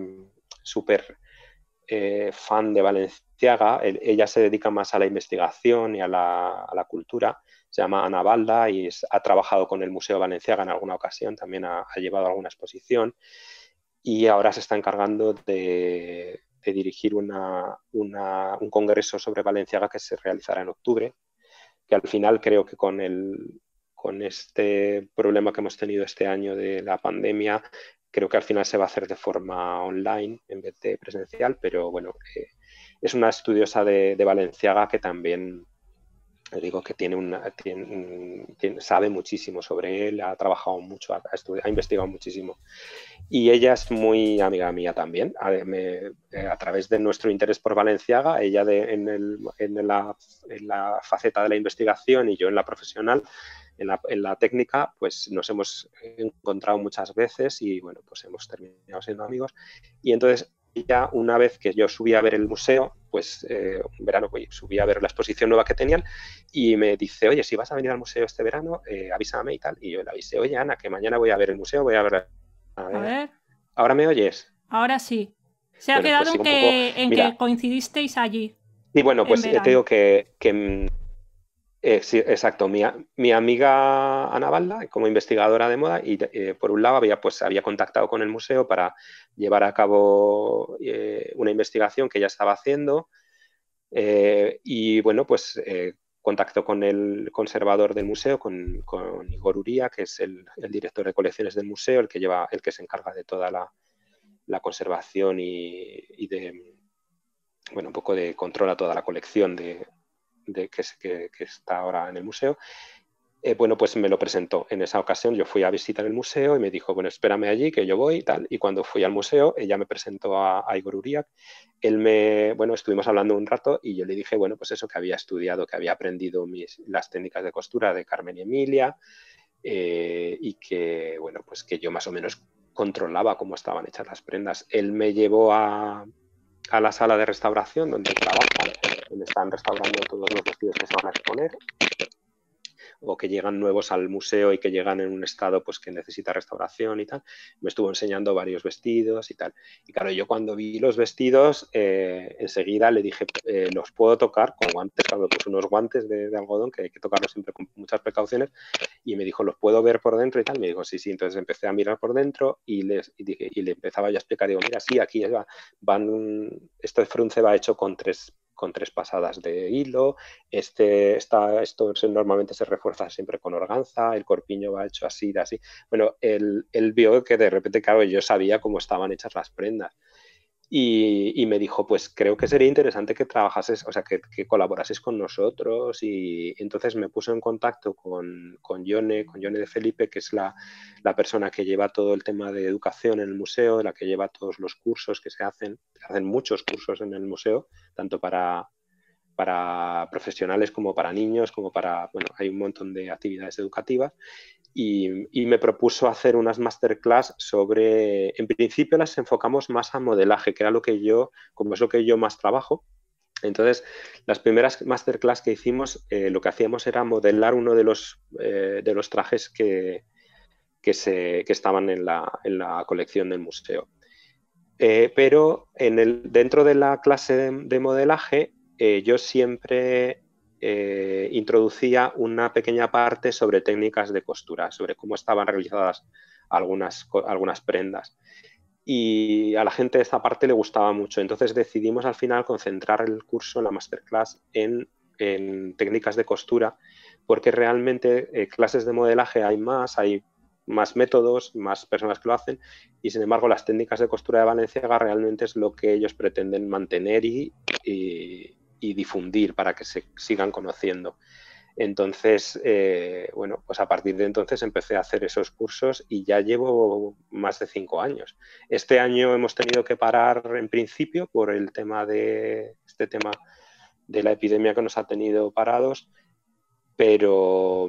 eh, fan de Valenciaga, ella se dedica más a la investigación y a la cultura, se llama Ana Balda y ha trabajado con el Museo Valenciaga en alguna ocasión, también ha, llevado alguna exposición y ahora se está encargando de, dirigir un congreso sobre Valenciaga que se realizará en octubre, que al final creo que con, con este problema que hemos tenido este año de la pandemia, creo que al final se va a hacer de forma online en vez de presencial, pero bueno, eh, es una estudiosa de, de Valenciaga que también le digo que tiene una, mm, sabe muchísimo sobre él, ha trabajado mucho, ha, investigado muchísimo. Y ella es muy amiga mía también. A, eh, través de nuestro interés por Valenciaga, ella en, la, faceta de la investigación y yo en la profesional, en la, en la, técnica, pues nos hemos encontrado muchas veces y bueno, pues hemos terminado siendo amigos. Y entonces ya una vez que yo subí a ver el museo, pues eh, un verano pues, subí a ver la exposición nueva que tenían y me dice, oye, si vas a venir al museo este verano, eh, avísame y tal. Y yo le avisé, oye, Ana, que mañana voy a ver el museo, voy a ver... A ver. ¿Ahora me oyes? Ahora sí. Se ha pues, quedado en que coincidisteis allí. Y bueno, pues eh, te digo que eh, sí, exacto. Mi, amiga Ana Balda, como investigadora de moda, y eh, por un lado había, pues, había contactado con el museo para llevar a cabo eh, una investigación que ella estaba haciendo. y bueno, pues contactó con el conservador del museo, con, Igor Uría, que es el, director de colecciones del museo, el que lleva, el que se encarga de toda la, conservación y, de bueno, un poco de control a toda la colección de, que, está ahora en el museo, eh, bueno, pues me lo presentó. En esa ocasión yo fui a visitar el museo y me dijo, bueno, espérame allí que yo voy y tal. Y cuando fui al museo, ella me presentó a, Igor Uriak. Él me, bueno, estuvimos hablando un rato y yo le dije, bueno, pues eso que había estudiado, que había aprendido mis, las técnicas de costura de Carmen y Emilia eh, y que, bueno, pues que yo más o menos controlaba cómo estaban hechas las prendas. Él me llevó a, a la sala de restauración donde trabaja donde están restaurando todos los vestidos que se van a exponer o que llegan nuevos al museo y que llegan en un estado pues que necesita restauración y tal. Me estuvo enseñando varios vestidos y tal. Y claro, yo cuando vi los vestidos, eh, enseguida le dije, eh, los puedo tocar con guantes, claro, pues unos guantes de, algodón que hay que tocarlos siempre con muchas precauciones. Y me dijo, los puedo ver por dentro y tal. Me dijo, sí, sí. Entonces empecé a mirar por dentro y, les, le empezaba yo a explicar, digo, mira, sí, aquí va, van, este frunce va hecho con tres con tres pasadas de hilo. Este, está esto normalmente se refuerza siempre con organza, el corpiño va hecho así, así. Bueno, el él vio que de repente, claro, yo sabía cómo estaban hechas las prendas. Y, me dijo, pues creo que sería interesante que trabajases, o sea, que, colaborases con nosotros. Y, entonces me puso en contacto con, con Yone, con Yone de Felipe, que es la, persona que lleva todo el tema de educación en el museo, la que lleva todos los cursos que se hacen. hacen muchos cursos en el museo, tanto para, para profesionales como para niños, como para, bueno, hay un montón de actividades educativas y, me propuso hacer unas masterclass sobre, en principio las enfocamos más a modelaje, que era lo que yo, como es lo que yo más trabajo. Entonces, las primeras masterclass que hicimos, eh, lo que hacíamos era modelar uno de los, eh, de los trajes que, que, se, que estaban en la, en la, colección del museo. Eh, pero en el, dentro de la clase de, de modelaje, yo siempre eh, introducía una pequeña parte sobre técnicas de costura, sobre cómo estaban realizadas algunas, algunas prendas. Y a la gente de esta parte le gustaba mucho. Entonces decidimos al final concentrar el curso, la masterclass, en, técnicas de costura, porque realmente eh, clases de modelaje hay más, hay más métodos, más personas que lo hacen y sin embargo las técnicas de costura de Valenciaga realmente es lo que ellos pretenden mantener y, y difundir para que se sigan conociendo. Entonces, eh, bueno, pues a partir de entonces empecé a hacer esos cursos y ya llevo más de cinco años. Este año hemos tenido que parar en principio por el tema de este tema de la epidemia que nos ha tenido parados, pero,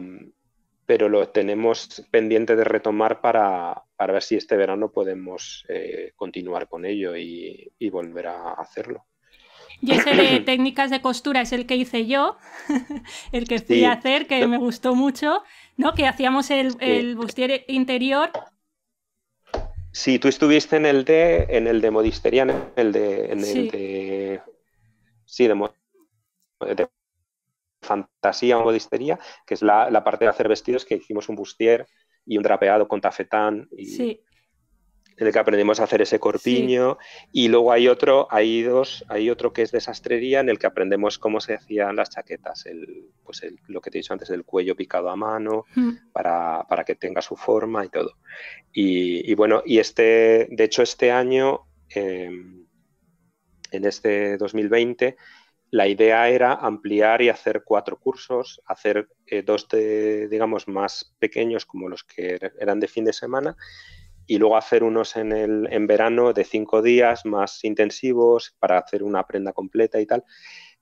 pero lo tenemos pendiente de retomar para, ver si este verano podemos eh, continuar con ello y volver a hacerlo. Y ese de técnicas de costura es el que hice yo, el que fui a hacer, que me gustó mucho, ¿no? Que hacíamos el, bustier interior. Sí, tú estuviste en el de, en el de modistería, en el de, sí. de, sí, fantasía modistería, que es la, parte de hacer vestidos que hicimos un bustier y un drapeado con tafetán y, sí en el que aprendemos a hacer ese corpiño y luego hay otro, hay dos, hay otro que es de sastrería en el que aprendemos cómo se hacían las chaquetas, el, pues lo que te he dicho antes del cuello picado a mano hmm. para, para, que tenga su forma y todo. Y, bueno, y este, de hecho este año, em, en este 2020, la idea era ampliar y hacer cuatro cursos, hacer eh, dos, de, digamos, más pequeños como los que er, eran de fin de semana y luego hacer unos en, el, en verano de cinco días más intensivos para hacer una prenda completa y tal.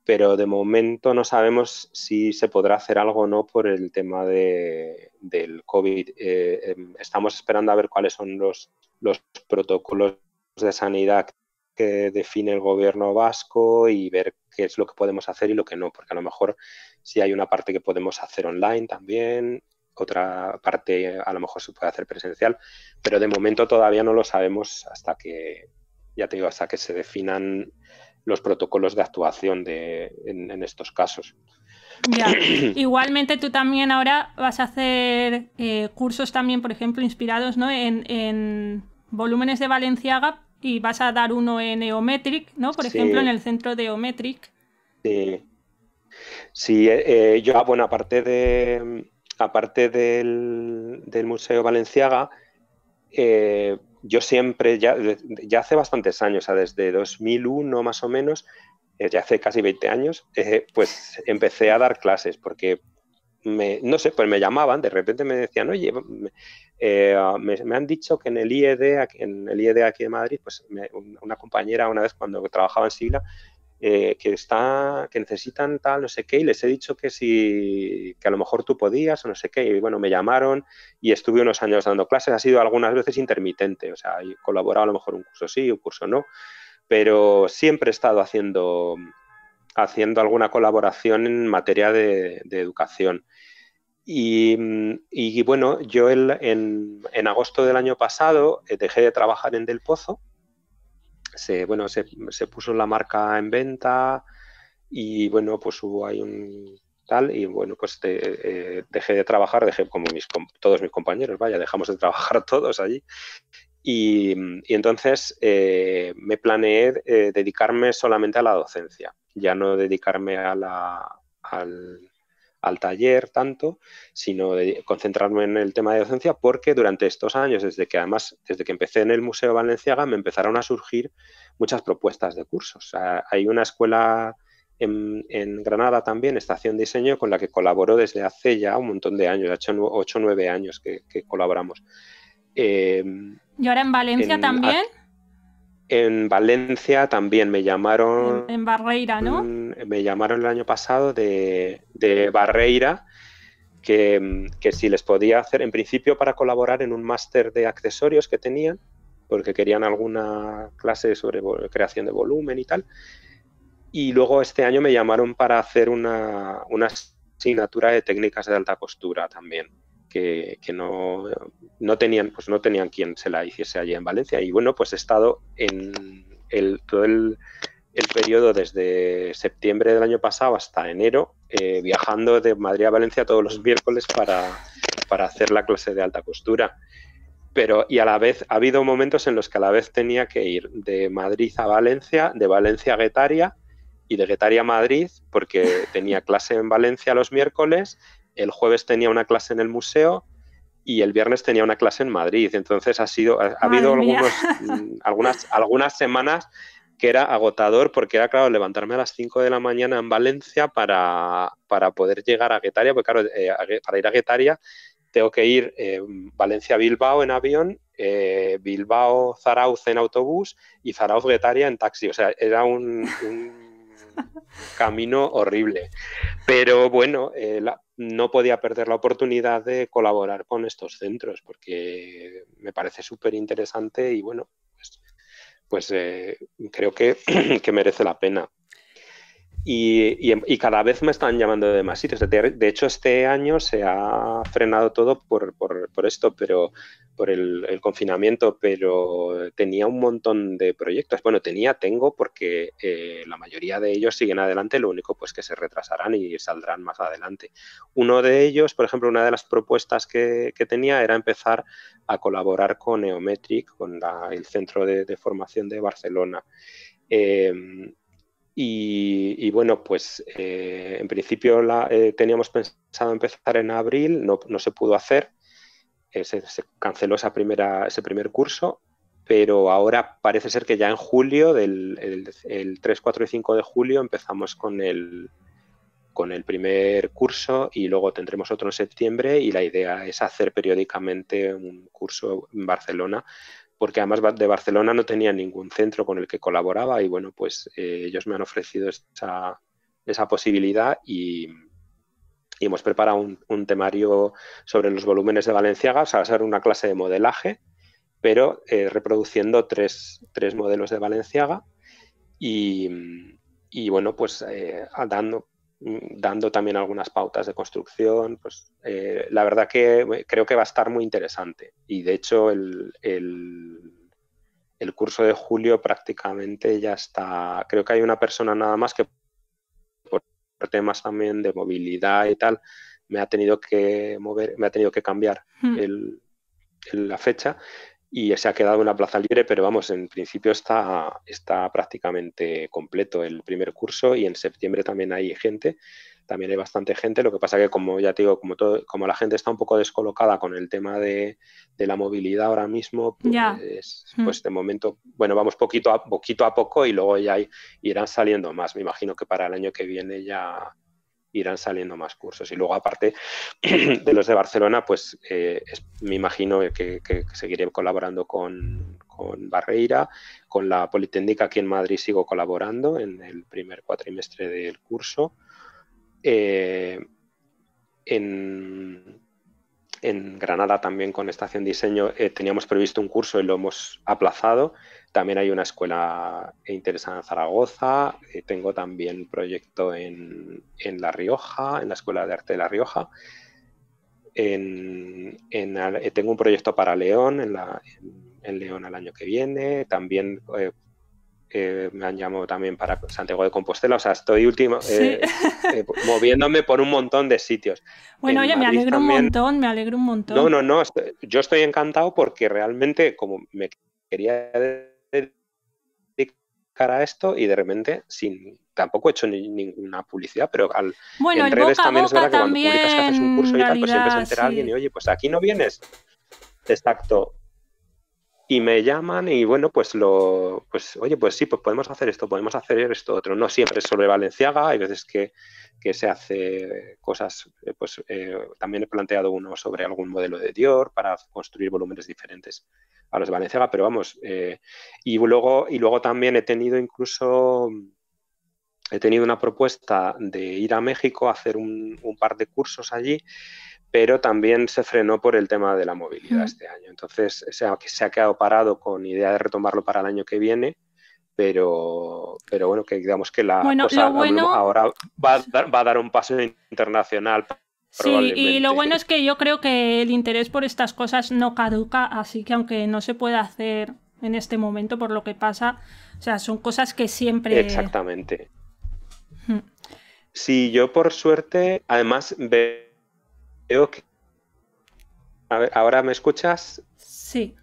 Pero de momento no sabemos si se podrá hacer algo o no por el tema del COVID. Eh, em, estamos esperando a ver cuáles son los, los protocolos de sanidad que define el gobierno vasco y ver qué es lo que podemos hacer y lo que no, porque a lo mejor si hay una parte que podemos hacer online también otra parte a lo mejor se puede hacer presencial, pero de momento todavía no lo sabemos hasta que, ya te digo, hasta que se definan los protocolos de actuación en, estos casos. Igualmente tú también ahora vas a hacer eh, cursos también, por ejemplo, inspirados en, volúmenes de Valenciaga y vas a dar uno en Eometric, ¿no? Por ejemplo, en el centro de Eometric. Sí. Sí, eh, eh yo, bueno, aparte de, aparte del, Museo Valenciaga, eh, yo siempre, ya, hace bastantes años, desde 2001 más o menos, eh, ya hace casi 20 años, eh, pues empecé a dar clases porque, me, no sé, pues me llamaban, de repente me decían, oye, me, han dicho que en el IED, en el IED aquí de Madrid, pues una compañera una vez cuando trabajaba en Sigla, eh, que está, que necesitan tal, no sé qué, y les he dicho que si, que a lo mejor tú podías o no sé qué, y bueno, me llamaron y estuve unos años dando clases, ha sido algunas veces intermitente, o sea, he colaborado a lo mejor un curso sí, un curso no, pero siempre he estado haciendo, haciendo alguna colaboración en materia de, educación. Y, y, bueno, yo en agosto del año pasado eh, dejé de trabajar en Del Pozo, se, bueno, se, puso la marca en venta y bueno, pues hubo ahí un tal y bueno, pues eh, dejé de trabajar, dejé como mis, todos mis compañeros, vaya, dejamos de trabajar todos allí. Y, entonces eh, me planeé eh, dedicarme solamente a la docencia, ya no dedicarme a la, al, al taller tanto, sino de concentrarme en el tema de docencia, porque durante estos años, desde que además, desde que empecé en el Museo Valenciaga, me empezaron a surgir muchas propuestas de cursos. hay una escuela en, Granada también, Estación Diseño, con la que colaboro desde hace ya un montón de años, hace 8 o nueve años que, colaboramos. Eh, ¿Y ahora en Valencia también? En Valencia también me llamaron. En, Barreira, ¿no? Mm, me llamaron el año pasado de, Barreira. Que, mm, que, si les podía hacer, en principio para colaborar en un máster de accesorios que tenían, porque querían alguna clase sobre creación de volumen y tal. Y luego este año me llamaron para hacer una, una asignatura de técnicas de alta costura también que, no, tenían, pues no tenían quien se la hiciese allí en Valencia. Y bueno, pues he estado en el, todo el, el periodo desde septiembre del año pasado hasta enero eh, viajando de Madrid a Valencia todos los miércoles para, para hacer la clase de alta costura pero y a la vez ha habido momentos en los que a la vez tenía que ir de Madrid a Valencia, de Valencia a Guetaria y de Getaria a Madrid porque tenía clase en Valencia los miércoles el jueves tenía una clase en el museo y el viernes tenía una clase en Madrid. Entonces ha sido, ha, habido algunos, mm, algunas, algunas semanas que era agotador porque era, claro, levantarme a las 5 de la mañana en Valencia para, poder llegar a Guetaria, porque claro, eh, para ir a Guetaria tengo que ir eh, Valencia-Bilbao en avión, eh, Bilbao-Zarauz en autobús y Zarauz-Guetaria en taxi. O sea, era un camino horrible. Pero bueno, eh, no podía perder la oportunidad de colaborar con estos centros porque me parece súper interesante y bueno, pues, pues eh, creo que merece la pena. Y, cada vez me están llamando de más sitios. De, hecho, este año se ha frenado todo por, esto, pero por el, confinamiento, pero tenía un montón de proyectos. Bueno, tenía, tengo, porque eh, la mayoría de ellos siguen adelante, lo único pues que se retrasarán y saldrán más adelante. Uno de ellos, por ejemplo, una de las propuestas que, tenía era empezar a colaborar con Neometric, con el Centro de, Formación de Barcelona. Eh, y, bueno, pues eh, en principio la, eh, teníamos pensado empezar en abril, no, se pudo hacer, eh, se, canceló esa primera, ese primer curso, pero ahora parece ser que ya en julio, del, el, 3, 4 y 5 de julio, empezamos con el, con el primer curso y luego tendremos otro en septiembre y la idea es hacer periódicamente un curso en Barcelona porque además de Barcelona no tenía ningún centro con el que colaboraba y bueno, pues eh, ellos me han ofrecido esa, posibilidad y, hemos preparado un, temario sobre los volúmenes de Valenciaga, o sea, va a ser una clase de modelaje, pero eh, reproduciendo tres, modelos de Valenciaga y, bueno, pues eh, dando, Mm, dando también algunas pautas de construcción. Pues, eh, la verdad que eh, creo que va a estar muy interesante. Y de hecho el, curso de julio prácticamente ya está. Creo que hay una persona nada más que por temas también de movilidad y tal me ha tenido que mover, me ha tenido que cambiar hmm. el, la fecha, y se ha quedado en una plaza libre, pero vamos, en principio está, está prácticamente completo el primer curso y en septiembre también hay gente, también hay bastante gente, lo que pasa que como ya te digo, como, todo, como la gente está un poco descolocada con el tema de, la movilidad ahora mismo, pues, pues, mm. de momento, bueno, vamos poquito a, poquito a poco y luego ya irán saliendo más, me imagino que para el año que viene ya irán saliendo más cursos. Y luego, aparte de los de Barcelona, pues eh, me imagino que, seguiré colaborando con, Barreira, con la Politécnica aquí en Madrid sigo colaborando en el primer cuatrimestre del curso. Eh, en, Granada también con Estación Diseño eh, teníamos previsto un curso y lo hemos aplazado también hay una escuela interesada en Zaragoza. Eh, tengo también un proyecto en, La Rioja, en la Escuela de Arte de La Rioja. En, eh, tengo un proyecto para León, en, la, León al año que viene. También eh, me han llamado también para Santiago de Compostela. O sea, estoy último, moviéndome por un montón de sitios. Bueno, oye, me alegro un montón, me alegro un montón. No, no, no. Yo estoy encantado porque realmente, como me quería dedicar a esto y de repente, sin tampoco he hecho ninguna publicidad, pero al, en redes también es verdad que cuando publicas que haces un curso y tal, pues siempre se entera alguien y oye, pues aquí no vienes. Exacto. Y me llaman y bueno, pues lo, pues oye, pues sí, pues podemos hacer esto, podemos hacer esto, otro. No siempre es sobre Valenciaga, hay veces que, se hace cosas, eh, pues eh, también he planteado uno sobre algún modelo de Dior para construir volúmenes diferentes a los Valenciaga, pero vamos, eh, y, luego, y luego también he tenido incluso, he tenido una propuesta de ir a México a hacer un, par de cursos allí, pero también se frenó por el tema de la movilidad este año. Entonces, se ha, se ha quedado parado con idea de retomarlo para el año que viene pero, pero bueno, que digamos que la cosa ahora va, va, a dar un paso internacional Sí, y lo bueno es que yo creo que el interés por estas cosas no caduca, así que aunque no se pueda hacer en este momento por lo que pasa, o sea, son cosas que siempre... Exactamente. Mm. Sí, yo por suerte, además veo que... A ver, ¿ahora me escuchas? Sí.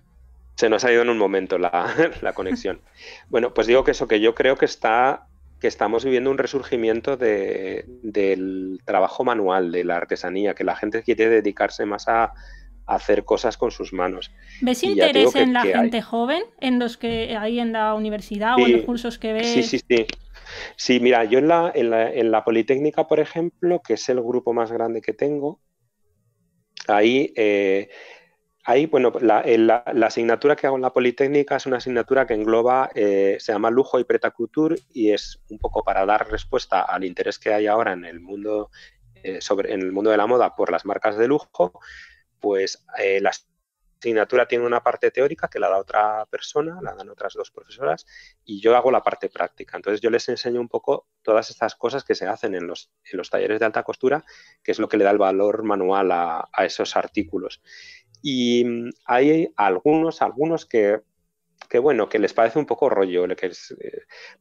Se nos ha ido en un momento la, la conexión. bueno, pues digo que eso, que yo creo que está que estamos viviendo un resurgimiento del trabajo manual, de la artesanía, que la gente quiere dedicarse más a, hacer cosas con sus manos. ¿Ves interés en la gente joven, en los que hay en la universidad o en los cursos que ves? Sí, sí, sí. Sí, mira, yo en la, Politécnica, por ejemplo, que es el grupo más grande que tengo, ahí eh, Ahí, bueno, la, asignatura que hago en la Politécnica es una asignatura que engloba, eh, se llama Lujo y Pretacultur y es un poco para dar respuesta al interés que hay ahora en el mundo, eh, sobre, en el mundo de la moda por las marcas de lujo, pues eh, la asignatura tiene una parte teórica que la da otra persona, la dan otras dos profesoras y yo hago la parte práctica. Entonces yo les enseño un poco todas estas cosas que se hacen en los, en los talleres de alta costura, que es lo que le da el valor manual a, a esos artículos. Y mm, hay algunos, algunos que, bueno, que les parece un poco rollo, eh,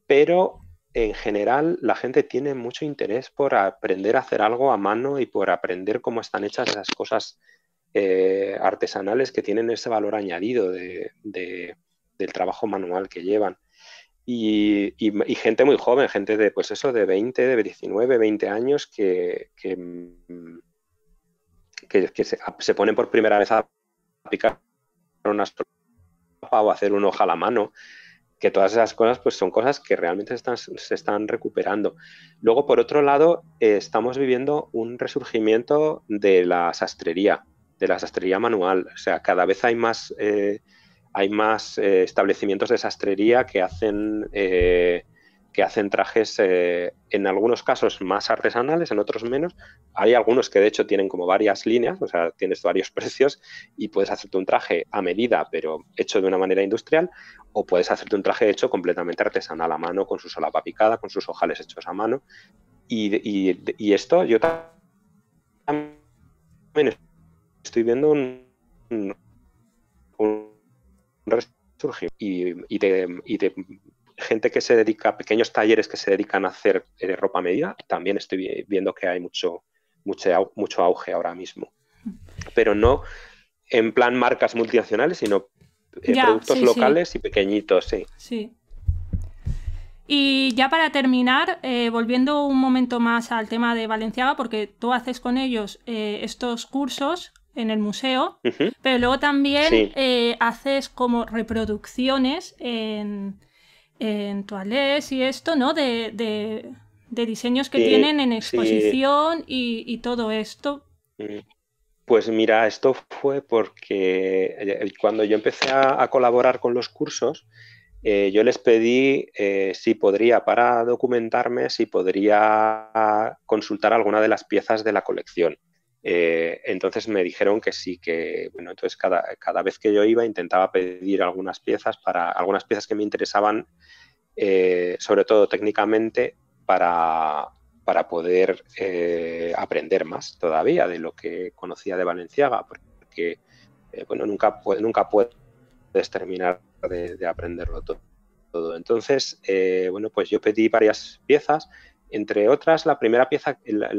pero en general la gente tiene mucho interés por aprender a hacer algo a mano y por aprender cómo están hechas las cosas eh, artesanales que tienen ese valor añadido de, del trabajo manual que llevan. Y, gente muy joven, gente de, pues eso, de 20, de 19, 20 años que mm, que, se, ponen por primera vez a picar una o hacer un hoja a la mano, que todas esas cosas pues son cosas que realmente se están, se están recuperando. Luego, por otro lado, eh, estamos viviendo un resurgimiento de la sastrería, de la sastrería manual. O sea, cada vez hay más, eh, hay más eh, establecimientos de sastrería que hacen que hacen trajes eh, en algunos casos más artesanales, en otros menos. Hay algunos que de hecho tienen como varias líneas, o sea, tienes varios precios y puedes hacerte un traje a medida, pero hecho de una manera industrial, o puedes hacerte un traje hecho completamente artesanal a mano, con su solapa picada, con sus ojales hechos a mano. Y, esto yo también estoy viendo un, un, resurgir y, te gente que se dedica, pequeños talleres que se dedican a hacer eh, ropa media, también estoy viendo que hay mucho, mucho, mucho auge ahora mismo. Pero no en plan marcas multinacionales, sino eh, productos locales y pequeñitos, sí. Y ya para terminar, eh, volviendo un momento más al tema de valenciaba porque tú haces con ellos estos cursos en el museo, pero luego también haces como reproducciones en, en toilets y esto, ¿no? De, diseños que tienen en exposición y, todo esto. Mm. Pues mira, esto fue porque eh, cuando yo empecé a, colaborar con los cursos, eh, yo les pedí eh, si podría, para documentarme, si podría consultar alguna de las piezas de la colección. entonces me dijeron que sí, que bueno, entonces cada, cada, vez que yo iba intentaba pedir algunas piezas para algunas piezas que me interesaban eh, sobre todo técnicamente, para, poder eh, aprender más todavía de lo que conocía de Valenciaga, porque eh, bueno, nunca, nunca puedes terminar de, aprenderlo todo. Entonces, bueno, pues yo pedí varias piezas, entre otras, la primera pieza,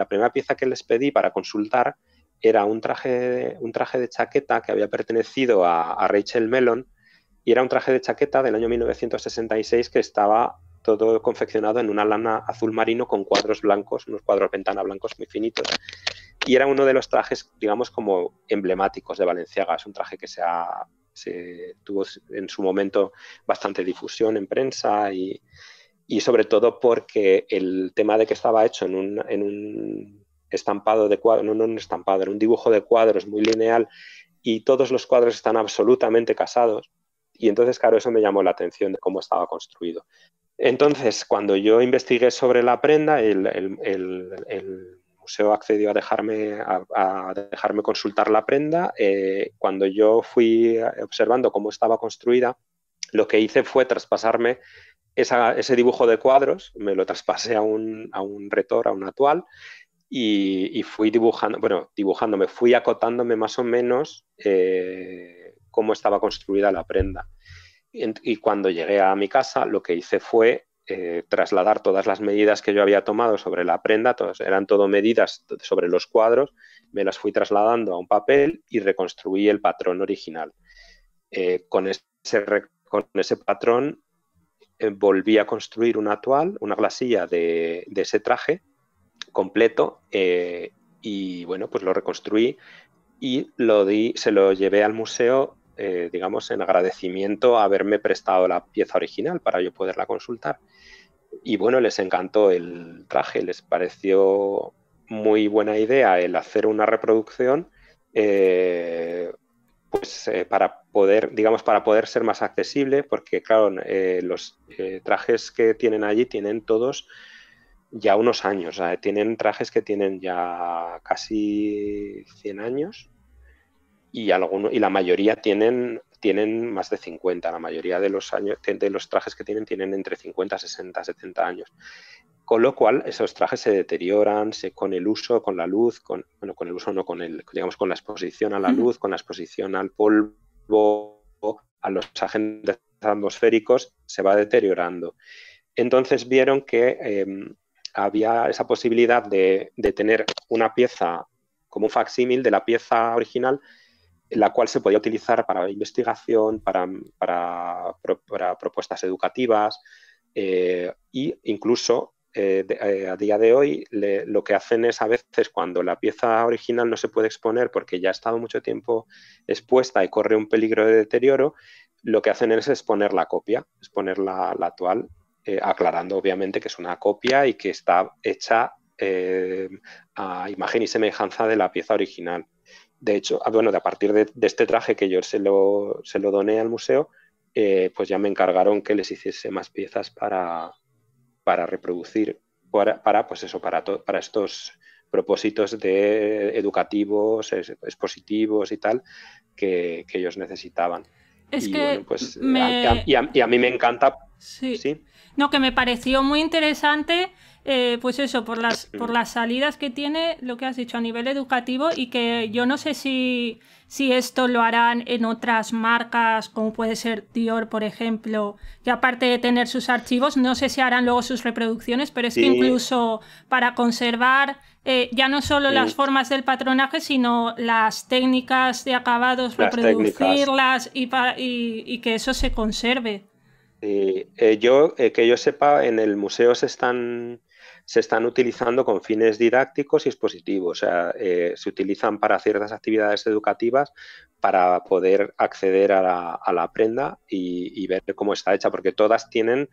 primera pieza que les pedí para consultar era un traje, un traje de chaqueta que había pertenecido a, a Rachel Mellon, y era un traje de chaqueta del año 1966 que estaba todo confeccionado en una lana azul marino con cuadros blancos, unos cuadros ventana blancos muy finitos. Y era uno de los trajes, digamos, como emblemáticos de Valenciaga. Es un traje que se, tuvo en su momento bastante difusión en prensa y, y, sobre todo porque el tema de que estaba hecho en un, en un estampado de cuadros, no, no un estampado, en un dibujo de cuadros muy lineal y todos los cuadros están absolutamente casados, y entonces, claro, eso me llamó la atención de cómo estaba construido. Entonces, cuando yo investigué sobre la prenda, el, el, museo accedió a dejarme, a, dejarme consultar la prenda. Eh, cuando yo fui observando cómo estaba construida, lo que hice fue traspasarme ese dibujo de cuadros, me lo traspasé a un, a un retor, a un actual, y, y, fui dibujando, bueno, dibujándome, fui acotándome más o menos. Eh, cómo estaba construida la prenda. Y cuando llegué a mi casa, lo que hice fue eh, trasladar todas las medidas que yo había tomado sobre la prenda, eran todo medidas sobre los cuadros, me las fui trasladando a un papel y reconstruí el patrón original. Eh, con, ese, con, ese, patrón eh, volví a construir una actual, una glasilla de, de ese traje completo y bueno, pues lo reconstruí y lo di, se lo llevé al museo eh, digamos, en agradecimiento a haberme prestado la pieza original para yo poderla consultar. Y bueno, les encantó el traje, les pareció muy buena idea el hacer una reproducción. Eh, pues eh, para poder, digamos, para poder ser más accesible, porque claro, los trajes que tienen allí tienen todos ya unos años, tienen trajes que tienen ya casi 100 años, y, y la mayoría tienen, tienen más de 50, la mayoría de los, años, los trajes que tienen tienen entre 50, 60, 70 años. Con lo cual, esos trajes se deterioran se, con el uso, con la luz, con, bueno, con el uso no, con el, digamos, con la exposición a la luz, con la exposición al polvo, a los agentes atmosféricos, se va deteriorando. Entonces vieron que em, había esa posibilidad de, de tener una pieza como un facsímil de la pieza original, la cual se podía utilizar para investigación, para, propuestas educativas e incluso eh, eh, a día de hoy lo que hacen es a veces cuando la pieza original no se puede exponer porque ya ha estado mucho tiempo expuesta y corre un peligro de deterioro, lo que hacen es exponer la copia, exponer la, la actual, aclarando obviamente que es una copia y que está hecha a imagen y semejanza de la pieza original de hecho, ah, bueno, de a partir de, este traje que yo se lo, se lo doné al museo, eh, pues ya me encargaron que les hiciese más piezas para, para reproducir, para, pues eso, para, para estos propósitos de educativos, expositivos y tal, que, ellos necesitaban. Es pues y a mí me encanta Sí. No, que me pareció muy interesante, eh, pues eso, por las, por las salidas que tiene, lo que has dicho, a nivel educativo, y que yo no sé si, si esto lo harán en otras marcas, como puede ser Dior, por ejemplo, que aparte de tener sus archivos, no sé si harán luego sus reproducciones, pero es que incluso para conservar eh, ya no solo las formas del patronaje, sino las técnicas de acabados, reproducirlas y, y que eso se conserve. Eh, eh, yo, eh, que yo sepa, en el museo se están, se están utilizando con fines didácticos y expositivos, o sea, se utilizan para ciertas actividades educativas para poder acceder a la, prenda y, y, ver cómo está hecha, porque todas tienen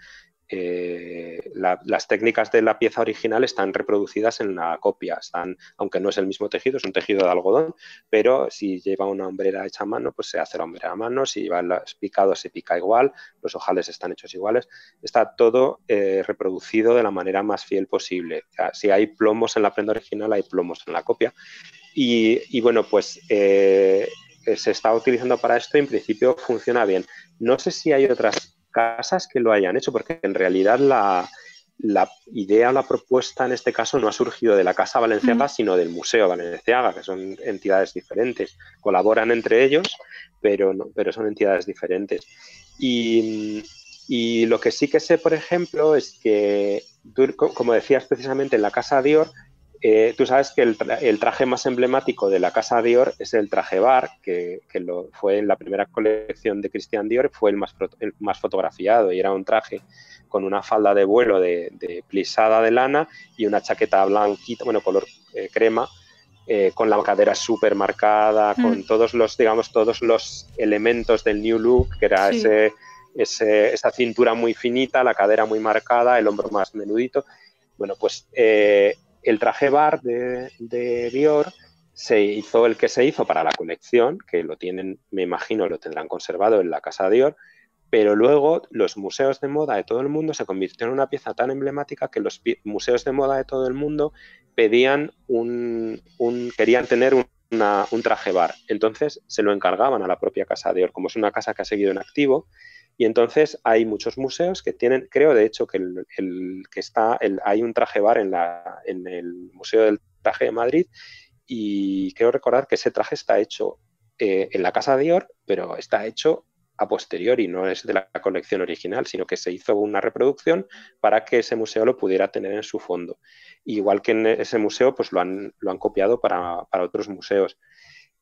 eh, las técnicas de la pieza original están reproducidas en la copia, están, aunque no es el mismo tejido, es un tejido de algodón, pero si lleva una hombrera hecha a mano, pues se hace la hombrera a mano, si lleva el picados se pica igual, los ojales están hechos iguales, está todo eh, reproducido de la manera más fiel posible. si hay plomos en la prenda original, hay plomos en la copia. Y, bueno, pues eh, se está utilizando para esto y en principio funciona bien. No sé si hay otras casas que lo hayan hecho, porque en realidad la, idea o la propuesta en este caso no ha surgido de la Casa Valenciaga, sino del Museo Valenciaga, que son entidades diferentes. Colaboran entre ellos, pero, no, pero son entidades diferentes. Y, y, lo que sí que sé, por ejemplo, es que, como decías precisamente, en la Casa Dior eh, tú sabes que el, traje más emblemático de la casa Dior es el traje bar, que, lo, fue en la primera colección de Christian Dior, fue el más, más fotografiado y era un traje con una falda de vuelo de, plisada de lana y una chaqueta blanquita, bueno, color eh, crema, eh, con la cadera súper marcada, mm. con todos los, digamos, todos los elementos del New Look, que era ese, esa cintura muy finita, la cadera muy marcada, el hombro más menudito. Bueno, pues el traje bar de, Dior se hizo el que se hizo para la colección, que lo tienen, me imagino, lo tendrán conservado en la casa Dior, pero luego los museos de moda de todo el mundo se convirtieron en una pieza tan emblemática que los museos de moda de todo el mundo pedían un, querían tener un, traje bar. Entonces se lo encargaban a la propia casa Dior, como es una casa que ha seguido en activo, y entonces hay muchos museos que tienen, creo de hecho que, el, que está, el, hay un traje bar en, la, en el Museo del Traje de Madrid y quiero recordar que ese traje está hecho eh, en la casa de Dior, pero está hecho a posteriori, no es de la colección original, sino que se hizo una reproducción para que ese museo lo pudiera tener en su fondo. Igual que en ese museo, pues lo han, lo han copiado para, para otros museos.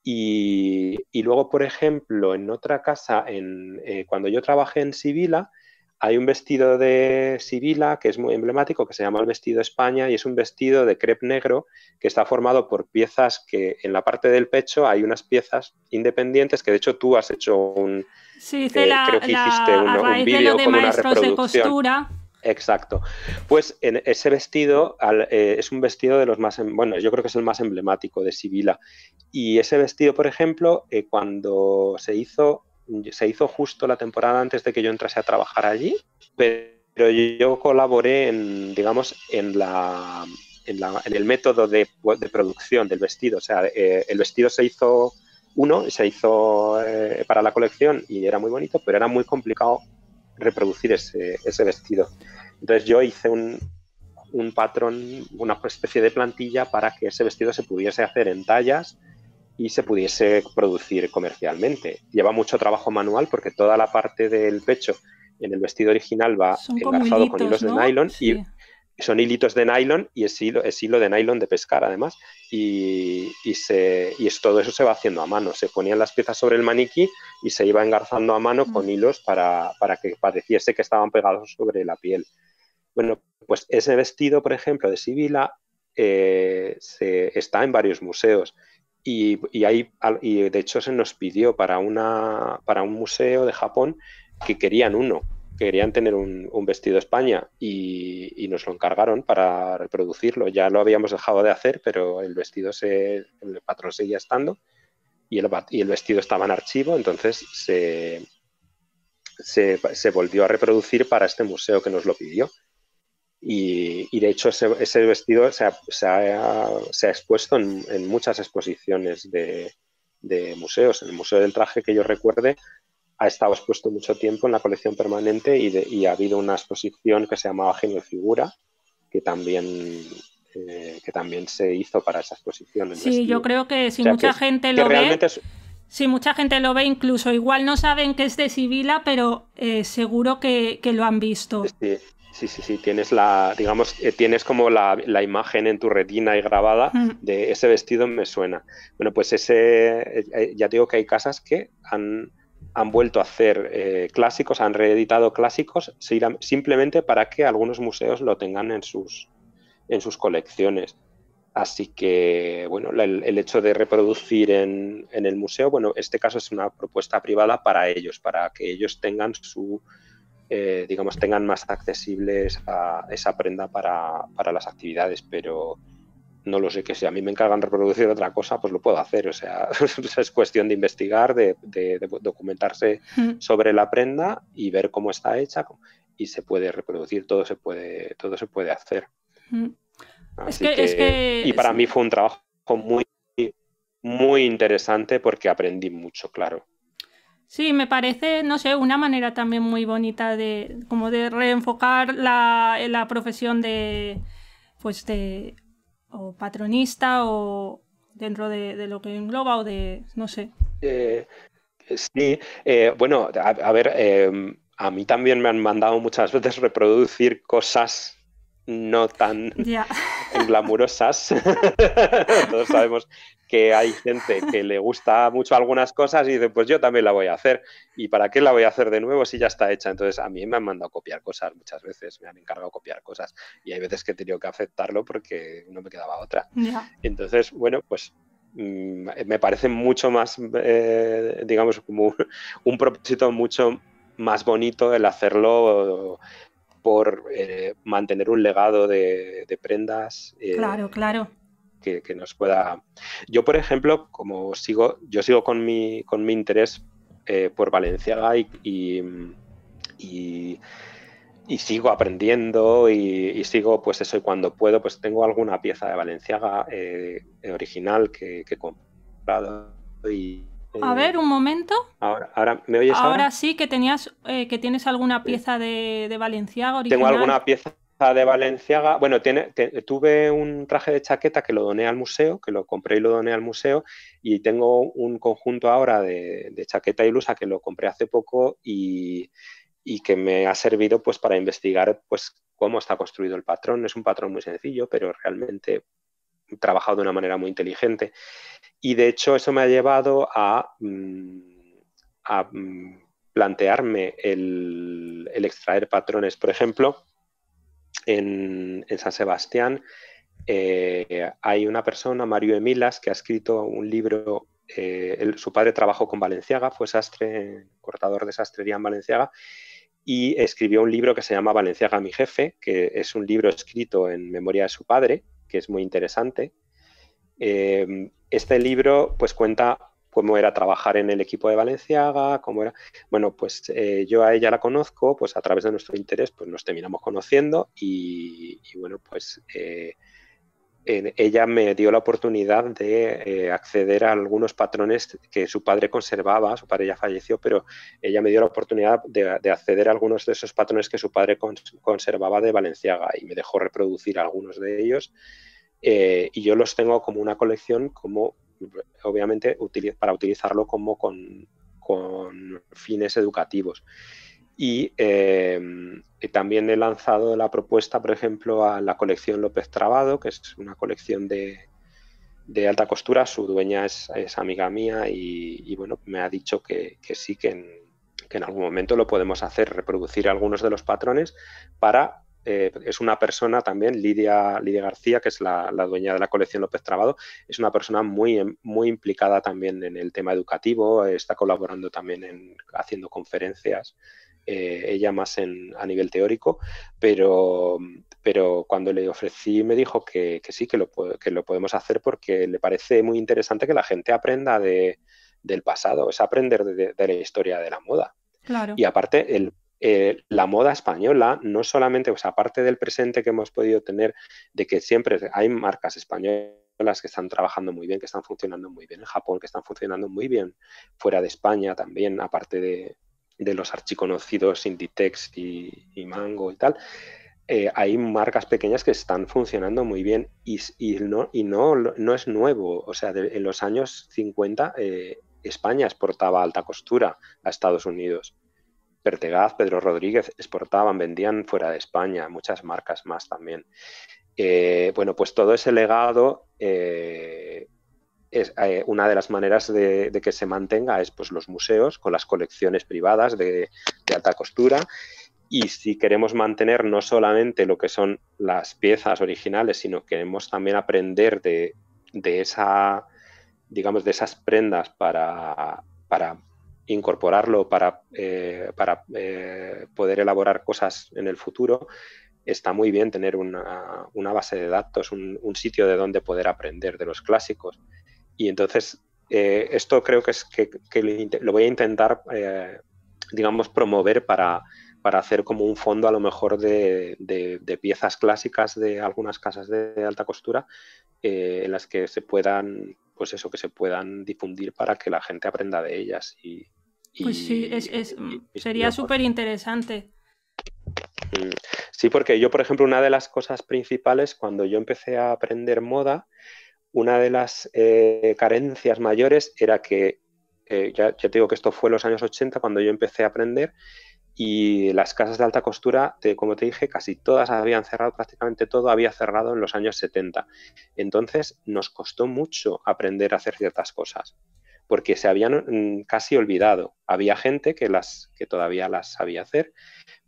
Y, luego, por ejemplo, en otra casa, en, eh, cuando yo trabajé en Sibila, hay un vestido de Sibila que es muy emblemático, que se llama el vestido España, y es un vestido de crepe negro que está formado por piezas que en la parte del pecho hay unas piezas independientes que de hecho tú has hecho un... Sí, hiciste de, De costura Exacto. Pues en ese vestido eh, es un vestido de los más, em, bueno, yo creo que es el más emblemático de Sibila. Y ese vestido, por ejemplo, eh, cuando se hizo, se hizo justo la temporada antes de que yo entrase a trabajar allí, pero yo colaboré en, digamos, en la, en, el método de, producción del vestido. O sea, eh, el vestido se hizo uno, se hizo para la colección y era muy bonito, pero era muy complicado reproducir ese, ese vestido. Entonces yo hice un, patrón, una especie de plantilla para que ese vestido se pudiese hacer en tallas y se pudiese producir comercialmente. Lleva mucho trabajo manual porque toda la parte del pecho en el vestido original va engarzado con hilos de nylon y son hilitos de nylon y es hilo, es hilo de nylon de pescar además y, se, todo eso se va haciendo a mano, se ponían las piezas sobre el maniquí y se iba engarzando a mano con mm. hilos para, que pareciese que estaban pegados sobre la piel. Bueno, pues ese vestido, por ejemplo, de Sibila eh, está en varios museos y, y, de hecho se nos pidió para, una, para un museo de Japón que querían uno querían tener un, vestido España y, nos lo encargaron para reproducirlo. Ya lo habíamos dejado de hacer, pero el vestido se, el patrón seguía estando y el, y el vestido estaba en archivo, entonces se, volvió a reproducir para este museo que nos lo pidió. Y, de hecho ese, vestido se ha, expuesto en, muchas exposiciones de, de museos. En el Museo del Traje que yo recuerde ha estado expuesto mucho tiempo en la colección permanente y, ha habido una exposición que se llamaba Genio Figura, que también eh, que también se hizo para esa exposición. Sí, yo creo que si mucha gente lo ve, si mucha gente lo ve, incluso igual no saben que es de Sibila, pero eh, seguro que, lo han visto. Sí, sí, sí, tienes la, digamos, eh, tienes como la, imagen en tu retina y grabada mm. de ese vestido me suena. Bueno, pues ese, ya digo que hay casas que han han vuelto a hacer eh, clásicos, han reeditado clásicos simplemente para que algunos museos lo tengan en sus, en sus colecciones. Así que, bueno, el, hecho de reproducir en, el museo, bueno, este caso es una propuesta privada para ellos, para que ellos tengan su, eh, digamos, tengan más accesibles a esa prenda para, para las actividades, pero no lo sé, que si a mí me encargan reproducir otra cosa, pues lo puedo hacer. O sea, es cuestión de investigar, de, documentarse sobre la prenda y ver cómo está hecha y se puede reproducir, todo se puede, todo se puede hacer. y para mí fue un trabajo muy, muy interesante porque aprendí mucho, claro. Sí, me parece, no sé, una manera también muy bonita de como de reenfocar la, profesión de pues de o patronista o dentro de, lo que engloba o de, no sé. Eh, eh, sí, eh, bueno, a, ver, a mí también me han mandado muchas veces reproducir cosas no tan glamurosas. Todos sabemos que hay gente que le gusta mucho algunas cosas y dice, pues yo también la voy a hacer. ¿Y para qué la voy a hacer de nuevo si ya está hecha? Entonces, a mí me han mandado copiar cosas muchas veces, me han encargado copiar cosas. Y hay veces que he tenido que aceptarlo porque no me quedaba otra. Entonces, bueno, pues mm, me parece mucho más, eh, digamos, como un, propósito mucho más bonito el hacerlo por eh, mantener un legado de, prendas. Eh, claro, claro que, nos pueda. Yo, por ejemplo, como sigo, yo sigo con mi, con mi interés eh, por Valenciaga y, y, sigo aprendiendo y, sigo, pues eso, y cuando puedo, pues tengo alguna pieza de Valenciaga eh, original que, he comprado y... Eh, a ver, un momento. Ahora, ahora ¿me oyes ahora? sí que tenías, que tienes alguna pieza de, de Valenciaga original. Tengo alguna pieza de Valenciaga. Bueno, tiene, tuve un traje de chaqueta que lo doné al museo, que lo compré y lo doné al museo, y tengo un conjunto ahora de, chaqueta y blusa que lo compré hace poco y, que me ha servido pues para investigar pues cómo está construido el patrón. Es un patrón muy sencillo, pero realmente trabajado de una manera muy inteligente. Y de hecho eso me ha llevado a, mm, a mm, plantearme el, el extraer patrones. Por ejemplo, en, San Sebastián eh, hay una persona, Mario Emilas, que ha escrito un libro. Eh, su padre trabajó con Valenciaga, fue sastre, cortador de sastrería en Valenciaga, y escribió un libro que se llama Valenciaga, mi jefe, que es un libro escrito en memoria de su padre, que es muy interesante. Eh, este libro pues cuenta cómo era trabajar en el equipo de Valenciaga, cómo era... Bueno, pues eh, yo a ella la conozco, pues a través de nuestro interés, pues nos terminamos conociendo y, bueno, pues eh, ella me dio la oportunidad de eh, acceder a algunos patrones que su padre conservaba, su padre ya falleció, pero ella me dio la oportunidad de, acceder a algunos de esos patrones que su padre conservaba de Valenciaga y me dejó reproducir algunos de ellos. y yo los tengo como una colección como obviamente para utilizarlo como con, fines educativos. Eh, y también he lanzado la propuesta, por ejemplo, a la colección López Trabado, que es una colección de, alta costura. Su dueña es, amiga mía y, bueno, me ha dicho que, sí, que en, algún momento lo podemos hacer, reproducir algunos de los patrones para eh, es una persona también, Lidia, Lidia García, que es la, dueña de la colección López Trabado, es una persona muy, muy implicada también en el tema educativo, está colaborando también haciendo conferencias. Eh, ella más en, a nivel teórico, pero, pero cuando le ofrecí me dijo que, sí, que lo, podemos hacer porque le parece muy interesante que la gente aprenda de, del pasado, es aprender de, la historia de la moda. Y aparte, el, eh, la moda española, no solamente, sea, aparte del presente que hemos podido tener, de que siempre hay marcas españolas que están trabajando muy bien, que están funcionando muy bien en Japón, que están funcionando muy bien fuera de España también, aparte de, los archiconocidos Inditex y, Mango y tal. Eh, hay marcas pequeñas que están funcionando muy bien y, no, y no, no, es nuevo. O sea, en los años 50 eh, España exportaba alta costura a Estados Unidos. Pertegaz, Pedro Rodríguez exportaban, vendían fuera de España, muchas marcas más también. Eh, bueno, pues todo ese legado eh, es, eh, una de las maneras de, que se mantenga es pues, los museos con las colecciones privadas de, alta costura. Y si queremos mantener no solamente lo que son las piezas originales, sino queremos también aprender de, de esa, digamos, de esas prendas para, para incorporarlo para, eh, para eh, poder elaborar cosas en el futuro, está muy bien tener una, base de datos, un, sitio de donde poder aprender de los clásicos. Y entonces, eh, esto creo que es que, lo voy a intentar, digamos, promover para, para hacer como un fondo a lo mejor de, piezas clásicas de algunas casas de alta costura en las que se puedan pues eso, que se puedan difundir para que la gente aprenda de ellas. Y, pues sí, mm, sería súper interesante. Mm, sí, porque yo, por ejemplo, una de las cosas principales cuando yo empecé a aprender moda, una de las eh, carencias mayores era que, eh, ya, te digo que esto fue en los años 80 cuando yo empecé a aprender, y las casas de alta costura, como te dije, casi todas habían cerrado, prácticamente todo había cerrado en los años 70. Entonces nos costó mucho aprender a hacer ciertas cosas, porque se habían mm, casi olvidado. Había gente que, las, que todavía las sabía hacer,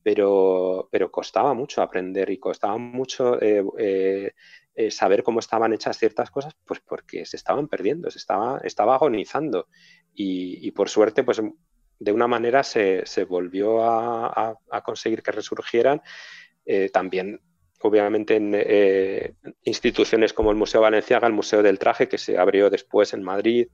pero, pero costaba mucho aprender y costaba mucho eh, eh, eh, saber cómo estaban hechas ciertas cosas, pues porque se estaban perdiendo, se estaba, estaba agonizando. Y, y por suerte, pues de una manera se, volvió a, conseguir que resurgieran. Eh, también, obviamente, en eh, instituciones como el Museo Valenciaga, el Museo del Traje, que se abrió después en Madrid,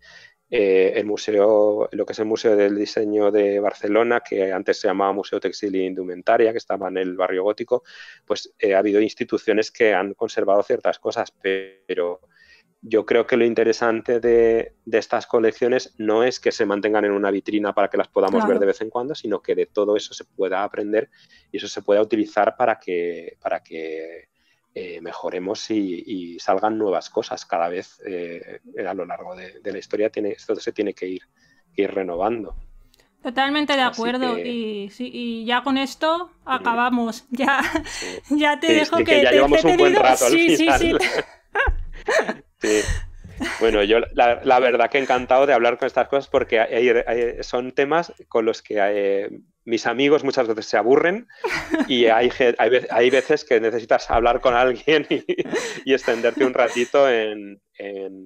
eh, el museo, lo que es el Museo del Diseño de Barcelona, que antes se llamaba Museo Textil e Indumentaria, que estaba en el barrio gótico, pues ha habido instituciones que han conservado ciertas cosas, pero yo creo que lo interesante de, estas colecciones no es que se mantengan en una vitrina para que las podamos ver de vez en cuando, sino que de todo eso se pueda aprender y eso se pueda utilizar para que, para que eh, mejoremos y, salgan nuevas cosas cada vez eh, a lo largo de, la historia. Tiene, esto se tiene que ir, ir renovando. Totalmente de acuerdo. Y, ya con esto mm. acabamos. Ya, ya te dejo que, te, llevamos un buen rato Sí. Bueno, yo la, verdad que he encantado de hablar con estas cosas porque son temas con los que eh, mis amigos muchas veces se aburren y hay, hay veces que necesitas hablar con alguien y, extenderte un ratito en,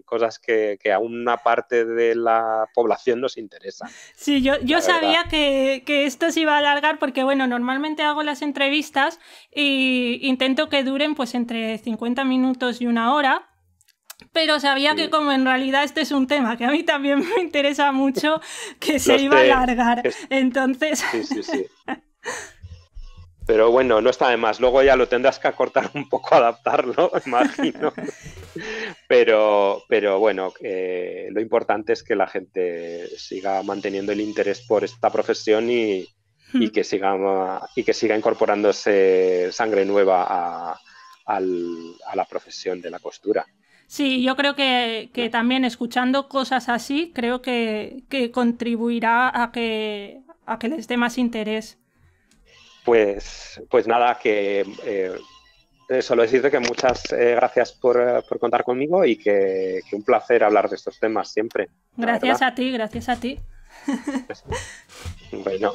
cosas que, a una parte de la población nos interesa. Sí, yo, sabía que, que, esto se iba a alargar porque, bueno, normalmente hago las entrevistas e intento que duren pues entre 50 minutos y una hora pero sabía que como en realidad este es un tema que a mí también me interesa mucho, que se iba a alargar. Entonces... Sí, sí, sí. Pero bueno, no está de más. Luego ya lo tendrás que acortar un poco, adaptarlo, imagino. Pero, bueno, lo importante es que la gente siga manteniendo el interés por esta profesión y, hmm. que, siga, y que siga incorporándose sangre nueva a la profesión de la costura. Sí, yo creo que, también escuchando cosas así, creo que, contribuirá a que, a que les dé más interés. Pues, pues nada, que eh, solo decirte que muchas eh, gracias eh, por, contar conmigo y que, un placer hablar de estos temas siempre. Gracias a ti, gracias a ti. Bueno,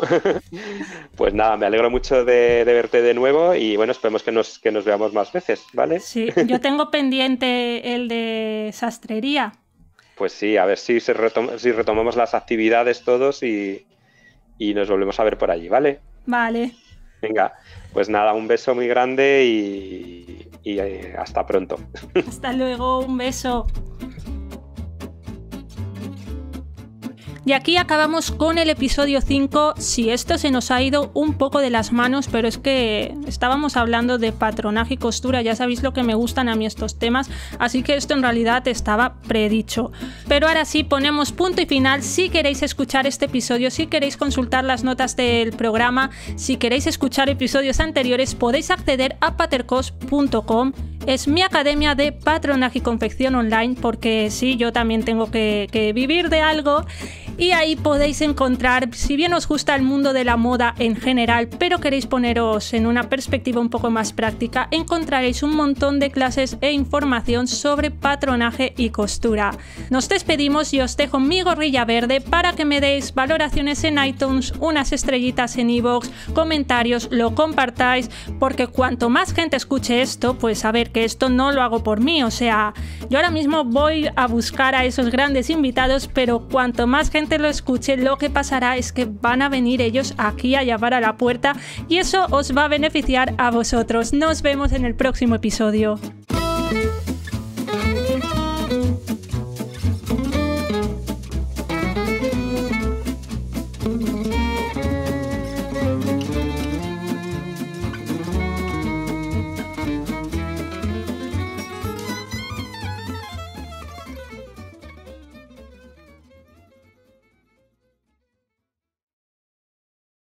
pues nada, me alegro mucho de, verte de nuevo y bueno, esperemos que nos, nos veamos más veces, ¿vale? Sí, yo tengo pendiente el de sastrería. Pues sí, a ver si, si retomamos las actividades todos y, nos volvemos a ver por allí, ¿vale? Vale. Venga, pues nada, un beso muy grande y, y eh, hasta pronto. Hasta luego, un beso. Y aquí acabamos con el episodio 5. Si esto se nos ha ido un poco de las manos, pero es que estábamos hablando de patronaje y costura, ya sabéis lo que me gustan a mí estos temas, así que esto en realidad estaba predicho. Pero ahora sí ponemos punto y final. Si queréis escuchar este episodio, si queréis consultar las notas del programa, si queréis escuchar episodios anteriores, podéis acceder a patercos.com. Es mi academia de patronaje y confección online porque sí, yo también tengo que vivir de algo y ahí podéis encontrar, si bien os gusta el mundo de la moda en general, pero queréis poneros en una perspectiva un poco más práctica, encontraréis un montón de clases e información sobre patronaje y costura. Nos despedimos y os dejo mi gorrilla verde para que me deis valoraciones en iTunes, unas estrellitas en iVoox, comentarios, lo compartáis, porque cuanto más gente escuche esto, pues a ver que esto no lo hago por mí, o sea, yo ahora mismo voy a buscar a esos grandes invitados, pero cuanto más gente lo escuche, lo que pasará es que van a venir ellos aquí a llamar a la puerta y eso os va a beneficiar a vosotros. Nos vemos en el próximo episodio.